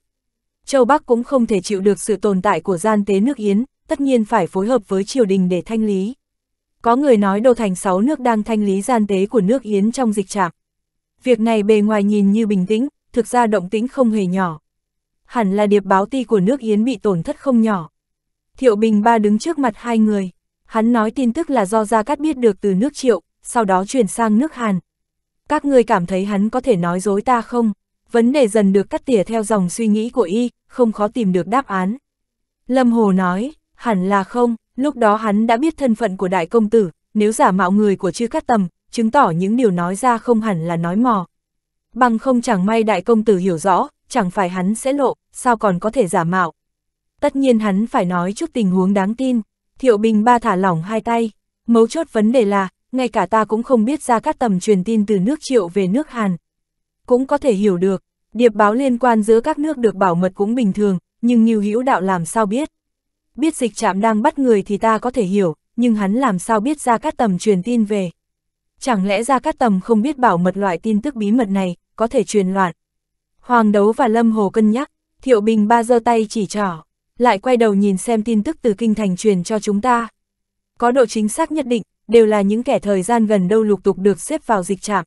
Châu Bắc cũng không thể chịu được sự tồn tại của gian tế nước Yến, tất nhiên phải phối hợp với triều đình để thanh lý. Có người nói đô thành 6 nước đang thanh lý gian tế của nước Yến trong dịch trạm. Việc này bề ngoài nhìn như bình tĩnh, thực ra động tĩnh không hề nhỏ. Hẳn là điệp báo ti của nước Yến bị tổn thất không nhỏ. Thiệu Bình Ba đứng trước mặt hai người. Hắn nói tin tức là do Gia Cát biết được từ nước Triệu, sau đó chuyển sang nước Hàn. Các ngươi cảm thấy hắn có thể nói dối ta không? Vấn đề dần được cắt tỉa theo dòng suy nghĩ của y, không khó tìm được đáp án. Lâm Hồ nói, hẳn là không, lúc đó hắn đã biết thân phận của đại công tử, nếu giả mạo người của chư cát tầm, chứng tỏ những điều nói ra không hẳn là nói mò. Bằng không chẳng may đại công tử hiểu rõ, chẳng phải hắn sẽ lộ, sao còn có thể giả mạo. Tất nhiên hắn phải nói chút tình huống đáng tin, Thiệu Bình ba thả lỏng hai tay, mấu chốt vấn đề là, ngay cả ta cũng không biết ra các tầm truyền tin từ nước triệu về nước Hàn. Cũng có thể hiểu được, điệp báo liên quan giữa các nước được bảo mật cũng bình thường, nhưng như Hữu Đạo làm sao biết. Biết dịch trạm đang bắt người thì ta có thể hiểu, nhưng hắn làm sao biết ra các tầm truyền tin về. Chẳng lẽ ra các tầm không biết bảo mật loại tin tức bí mật này, có thể truyền loạn. Hoàng Đấu và Lâm Hồ cân nhắc, Thiệu Bình ba giơ tay chỉ trỏ, lại quay đầu nhìn xem tin tức từ kinh thành truyền cho chúng ta. Có độ chính xác nhất định, đều là những kẻ thời gian gần đâu lục tục được xếp vào dịch trạm.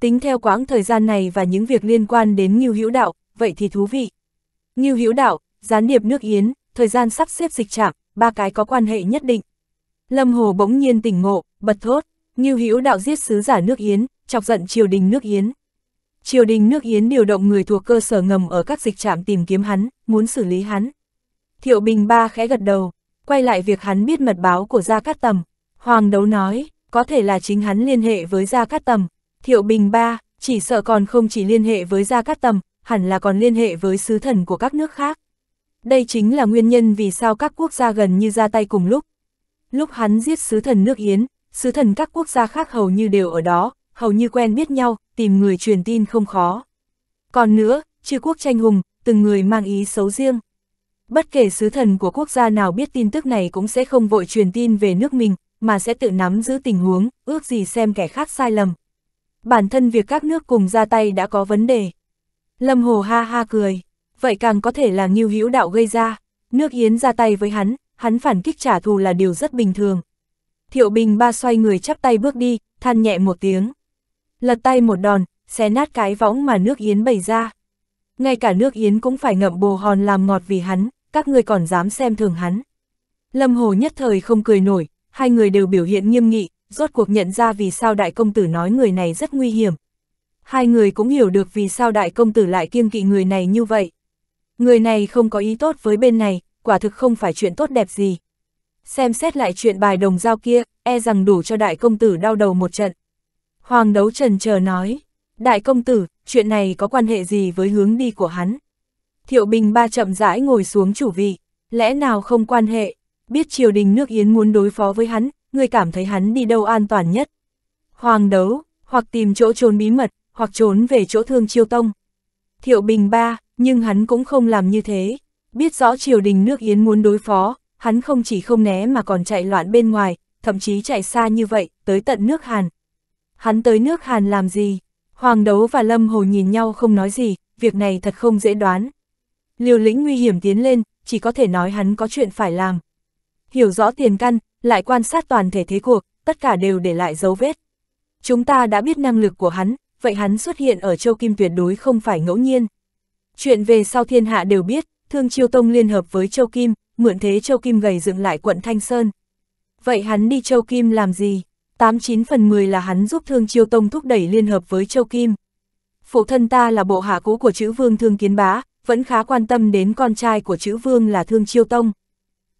Tính theo quãng thời gian này và những việc liên quan đến Ngưu Hữu Đạo, vậy thì thú vị. Ngưu Hữu Đạo, gián điệp nước Yến, thời gian sắp xếp dịch trạm, ba cái có quan hệ nhất định. Lâm Hồ bỗng nhiên tỉnh ngộ, bật thốt, Ngưu Hữu Đạo giết sứ giả nước Yến, chọc giận triều đình nước Yến. Triều đình nước Yến điều động người thuộc cơ sở ngầm ở các dịch trạm tìm kiếm hắn, muốn xử lý hắn. Thiệu Bình Ba khẽ gật đầu, quay lại việc hắn biết mật báo của Gia Cát Tầm, Hoàng đấu nói, có thể là chính hắn liên hệ với Gia Cát Tầm. Thiệu Bình ba, chỉ sợ còn không chỉ liên hệ với Gia Cát Tầm, hẳn là còn liên hệ với sứ thần của các nước khác. Đây chính là nguyên nhân vì sao các quốc gia gần như ra tay cùng lúc. Lúc hắn giết sứ thần nước Yến, sứ thần các quốc gia khác hầu như đều ở đó, hầu như quen biết nhau, tìm người truyền tin không khó. Còn nữa, trừ quốc tranh hùng, từng người mang ý xấu riêng. Bất kể sứ thần của quốc gia nào biết tin tức này cũng sẽ không vội truyền tin về nước mình, mà sẽ tự nắm giữ tình huống, ước gì xem kẻ khác sai lầm. Bản thân việc các nước cùng ra tay đã có vấn đề. Lâm Hồ ha ha cười, vậy càng có thể là nghiêu hữu đạo gây ra, nước Yến ra tay với hắn, hắn phản kích trả thù là điều rất bình thường. Thiệu Bình ba xoay người chắp tay bước đi, than nhẹ một tiếng. Lật tay một đòn, xé nát cái võng mà nước Yến bày ra. Ngay cả nước Yến cũng phải ngậm bồ hòn làm ngọt vì hắn, các người còn dám xem thường hắn. Lâm Hồ nhất thời không cười nổi, hai người đều biểu hiện nghiêm nghị, rốt cuộc nhận ra vì sao đại công tử nói người này rất nguy hiểm. Hai người cũng hiểu được vì sao đại công tử lại kiêng kỵ người này như vậy. Người này không có ý tốt với bên này, quả thực không phải chuyện tốt đẹp gì. Xem xét lại chuyện bài đồng giao kia, e rằng đủ cho đại công tử đau đầu một trận. Hoàng đấu trần chờ nói, đại công tử, chuyện này có quan hệ gì với hướng đi của hắn? Thiệu Bình Ba chậm rãi ngồi xuống chủ vị, lẽ nào không quan hệ, biết triều đình nước Yến muốn đối phó với hắn, người cảm thấy hắn đi đâu an toàn nhất. Hoàng đấu, hoặc tìm chỗ trốn bí mật, hoặc trốn về chỗ thương chiêu tông. Thiệu Bình ba, nhưng hắn cũng không làm như thế. Biết rõ triều đình nước Yến muốn đối phó, hắn không chỉ không né mà còn chạy loạn bên ngoài, thậm chí chạy xa như vậy, tới tận nước Hàn. Hắn tới nước Hàn làm gì? Hoàng đấu và Lâm Hồ nhìn nhau không nói gì, việc này thật không dễ đoán. Liều lĩnh nguy hiểm tiến lên, chỉ có thể nói hắn có chuyện phải làm hiểu rõ tiền căn, lại quan sát toàn thể thế cuộc, tất cả đều để lại dấu vết. Chúng ta đã biết năng lực của hắn, vậy hắn xuất hiện ở châu Kim tuyệt đối không phải ngẫu nhiên. Chuyện về sau thiên hạ đều biết, Thương Chiêu Tông liên hợp với châu Kim, mượn thế châu Kim gầy dựng lại quận Thanh Sơn. Vậy hắn đi châu Kim làm gì? 89 phần 10 là hắn giúp Thương Chiêu Tông thúc đẩy liên hợp với châu Kim. Phụ thân ta là bộ hạ cũ của chữ vương Thương Kiến Bá, vẫn khá quan tâm đến con trai của chữ vương là Thương Chiêu Tông.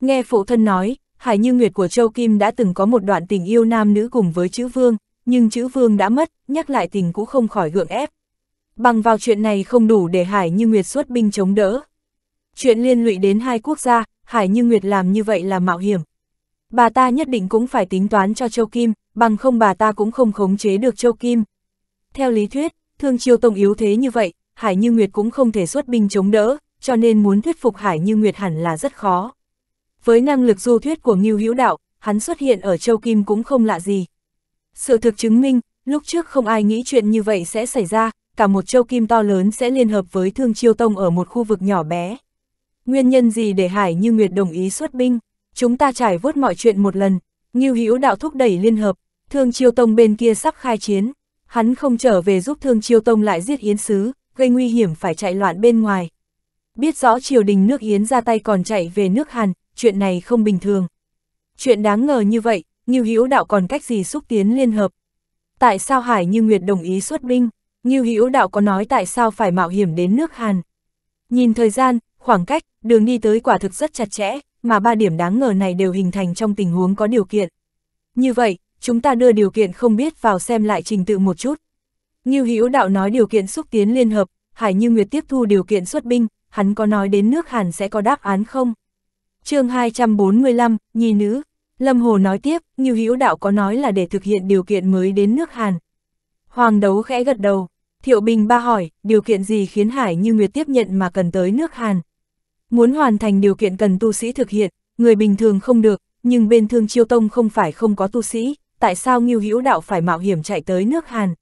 Nghe phụ thân nói, Hải Như Nguyệt của Châu Kim đã từng có một đoạn tình yêu nam nữ cùng với chữ vương, nhưng chữ vương đã mất, nhắc lại tình cũng không khỏi gượng ép. Bằng vào chuyện này không đủ để Hải Như Nguyệt xuất binh chống đỡ. Chuyện liên lụy đến hai quốc gia, Hải Như Nguyệt làm như vậy là mạo hiểm. Bà ta nhất định cũng phải tính toán cho Châu Kim, bằng không bà ta cũng không khống chế được Châu Kim. Theo lý thuyết, Thương Chiêu Tông yếu thế như vậy, Hải Như Nguyệt cũng không thể xuất binh chống đỡ, cho nên muốn thuyết phục Hải Như Nguyệt hẳn là rất khó. Với năng lực du thuyết của Ngưu Hữu Đạo, hắn xuất hiện ở Châu Kim cũng không lạ gì. Sự thực chứng minh, lúc trước không ai nghĩ chuyện như vậy sẽ xảy ra, cả một Châu Kim to lớn sẽ liên hợp với Thương Chiêu Tông ở một khu vực nhỏ bé. Nguyên nhân gì để Hải Như Nguyệt đồng ý xuất binh? Chúng ta trải vuốt mọi chuyện một lần, Ngưu Hữu Đạo thúc đẩy liên hợp, Thương Chiêu Tông bên kia sắp khai chiến, hắn không trở về giúp Thương Chiêu Tông lại giết Yến Sứ, gây nguy hiểm phải chạy loạn bên ngoài. Biết rõ triều đình nước Yến ra tay còn chạy về nước Hàn, chuyện này không bình thường. Chuyện đáng ngờ như vậy, Ngưu Hữu Đạo còn cách gì xúc tiến liên hợp? Tại sao Hải Như Nguyệt đồng ý xuất binh? Ngưu Hữu Đạo có nói tại sao phải mạo hiểm đến nước Hàn? Nhìn thời gian, khoảng cách, đường đi tới quả thực rất chặt chẽ, mà ba điểm đáng ngờ này đều hình thành trong tình huống có điều kiện. Như vậy, chúng ta đưa điều kiện không biết vào xem lại trình tự một chút. Ngưu Hữu Đạo nói điều kiện xúc tiến liên hợp, Hải Như Nguyệt tiếp thu điều kiện xuất binh, hắn có nói đến nước Hàn sẽ có đáp án không? chương 245, Nhi nữ. Lâm Hồ nói tiếp, như Hữu Đạo có nói là để thực hiện điều kiện mới đến nước Hàn. Hoàng đấu khẽ gật đầu. Thiệu Bình ba hỏi, điều kiện gì khiến Hải Như Nguyệt tiếp nhận mà cần tới nước Hàn? Muốn hoàn thành điều kiện cần tu sĩ thực hiện, người bình thường không được, nhưng bên Thương Chiêu Tông không phải không có tu sĩ, tại sao Ngưu Hữu Đạo phải mạo hiểm chạy tới nước Hàn?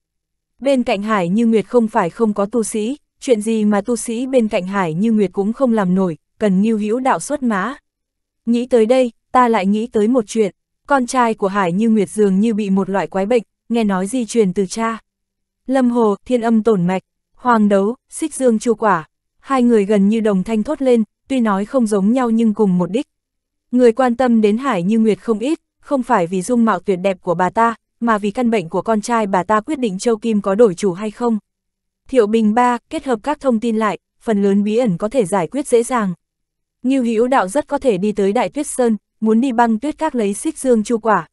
Bên cạnh Hải Như Nguyệt không phải không có tu sĩ, chuyện gì mà tu sĩ bên cạnh Hải Như Nguyệt cũng không làm nổi, cần Ngưu Hữu Đạo xuất mã. Nghĩ tới đây, ta lại nghĩ tới một chuyện, con trai của Hải Như Nguyệt dường như bị một loại quái bệnh, nghe nói di truyền từ cha. Lâm Hồ, Thiên Âm tổn mạch, Hoàng Đấu, Xích Dương chu quả, hai người gần như đồng thanh thốt lên, tuy nói không giống nhau nhưng cùng một đích. Người quan tâm đến Hải Như Nguyệt không ít, không phải vì dung mạo tuyệt đẹp của bà ta, mà vì căn bệnh của con trai bà ta quyết định Châu Kim có đổi chủ hay không. Thiệu Bình ba kết hợp các thông tin lại, phần lớn bí ẩn có thể giải quyết dễ dàng. Ngưu Hữu Đạo rất có thể đi tới Đại Tuyết Sơn, muốn đi băng tuyết các lấy xích dương chu quả.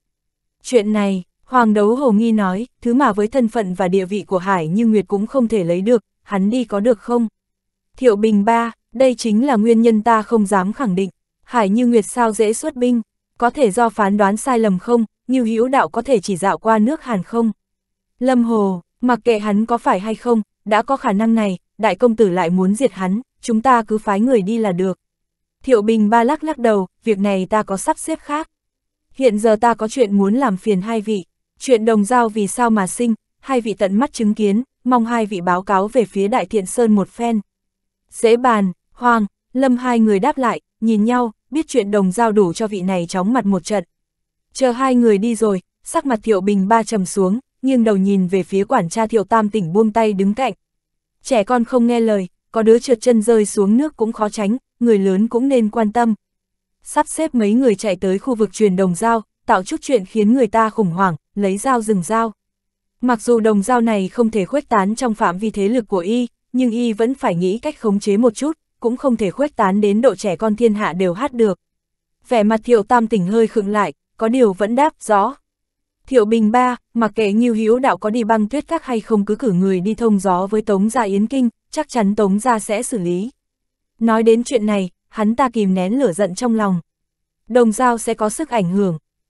Chuyện này, Hoàng đấu Hồ Nghi nói, thứ mà với thân phận và địa vị của Hải Như Nguyệt cũng không thể lấy được, hắn đi có được không? Thiệu Bình ba, đây chính là nguyên nhân ta không dám khẳng định. Hải Như Nguyệt sao dễ xuất binh, có thể do phán đoán sai lầm không, Ngưu Hữu Đạo có thể chỉ dạo qua nước Hàn không? Lâm Hồ, mặc kệ hắn có phải hay không, đã có khả năng này, đại công tử lại muốn diệt hắn, chúng ta cứ phái người đi là được. Thiệu Bình ba lắc lắc đầu, việc này ta có sắp xếp khác. Hiện giờ ta có chuyện muốn làm phiền hai vị, chuyện đồng giao vì sao mà sinh, hai vị tận mắt chứng kiến, mong hai vị báo cáo về phía Đại Thiện Sơn một phen. Dễ bàn, Hoàng, Lâm hai người đáp lại, nhìn nhau, biết chuyện đồng giao đủ cho vị này chóng mặt một trận. Chờ hai người đi rồi, sắc mặt Thiệu Bình ba trầm xuống, nghiêng đầu nhìn về phía quản tra Thiệu Tam tỉnh buông tay đứng cạnh. Trẻ con không nghe lời, có đứa trượt chân rơi xuống nước cũng khó tránh, người lớn cũng nên quan tâm. Sắp xếp mấy người chạy tới khu vực truyền đồng dao, tạo chút chuyện khiến người ta khủng hoảng, lấy dao rừng dao. Mặc dù đồng dao này không thể khuếch tán trong phạm vi thế lực của y, nhưng y vẫn phải nghĩ cách khống chế một chút, cũng không thể khuếch tán đến độ trẻ con thiên hạ đều hát được. Vẻ mặt thiệu tam tỉnh hơi khựng lại, có điều vẫn đáp, rõ. Thiệu bình ba, mặc kệ như hiếu đạo có đi băng tuyết các hay không cứ cử người đi thông gió với Tống Gia Yến Kinh, chắc chắn Tống Gia sẽ xử lý. Nói đến chuyện này, hắn ta kìm nén lửa giận trong lòng. Đồng dao sẽ có sức ảnh hưởng,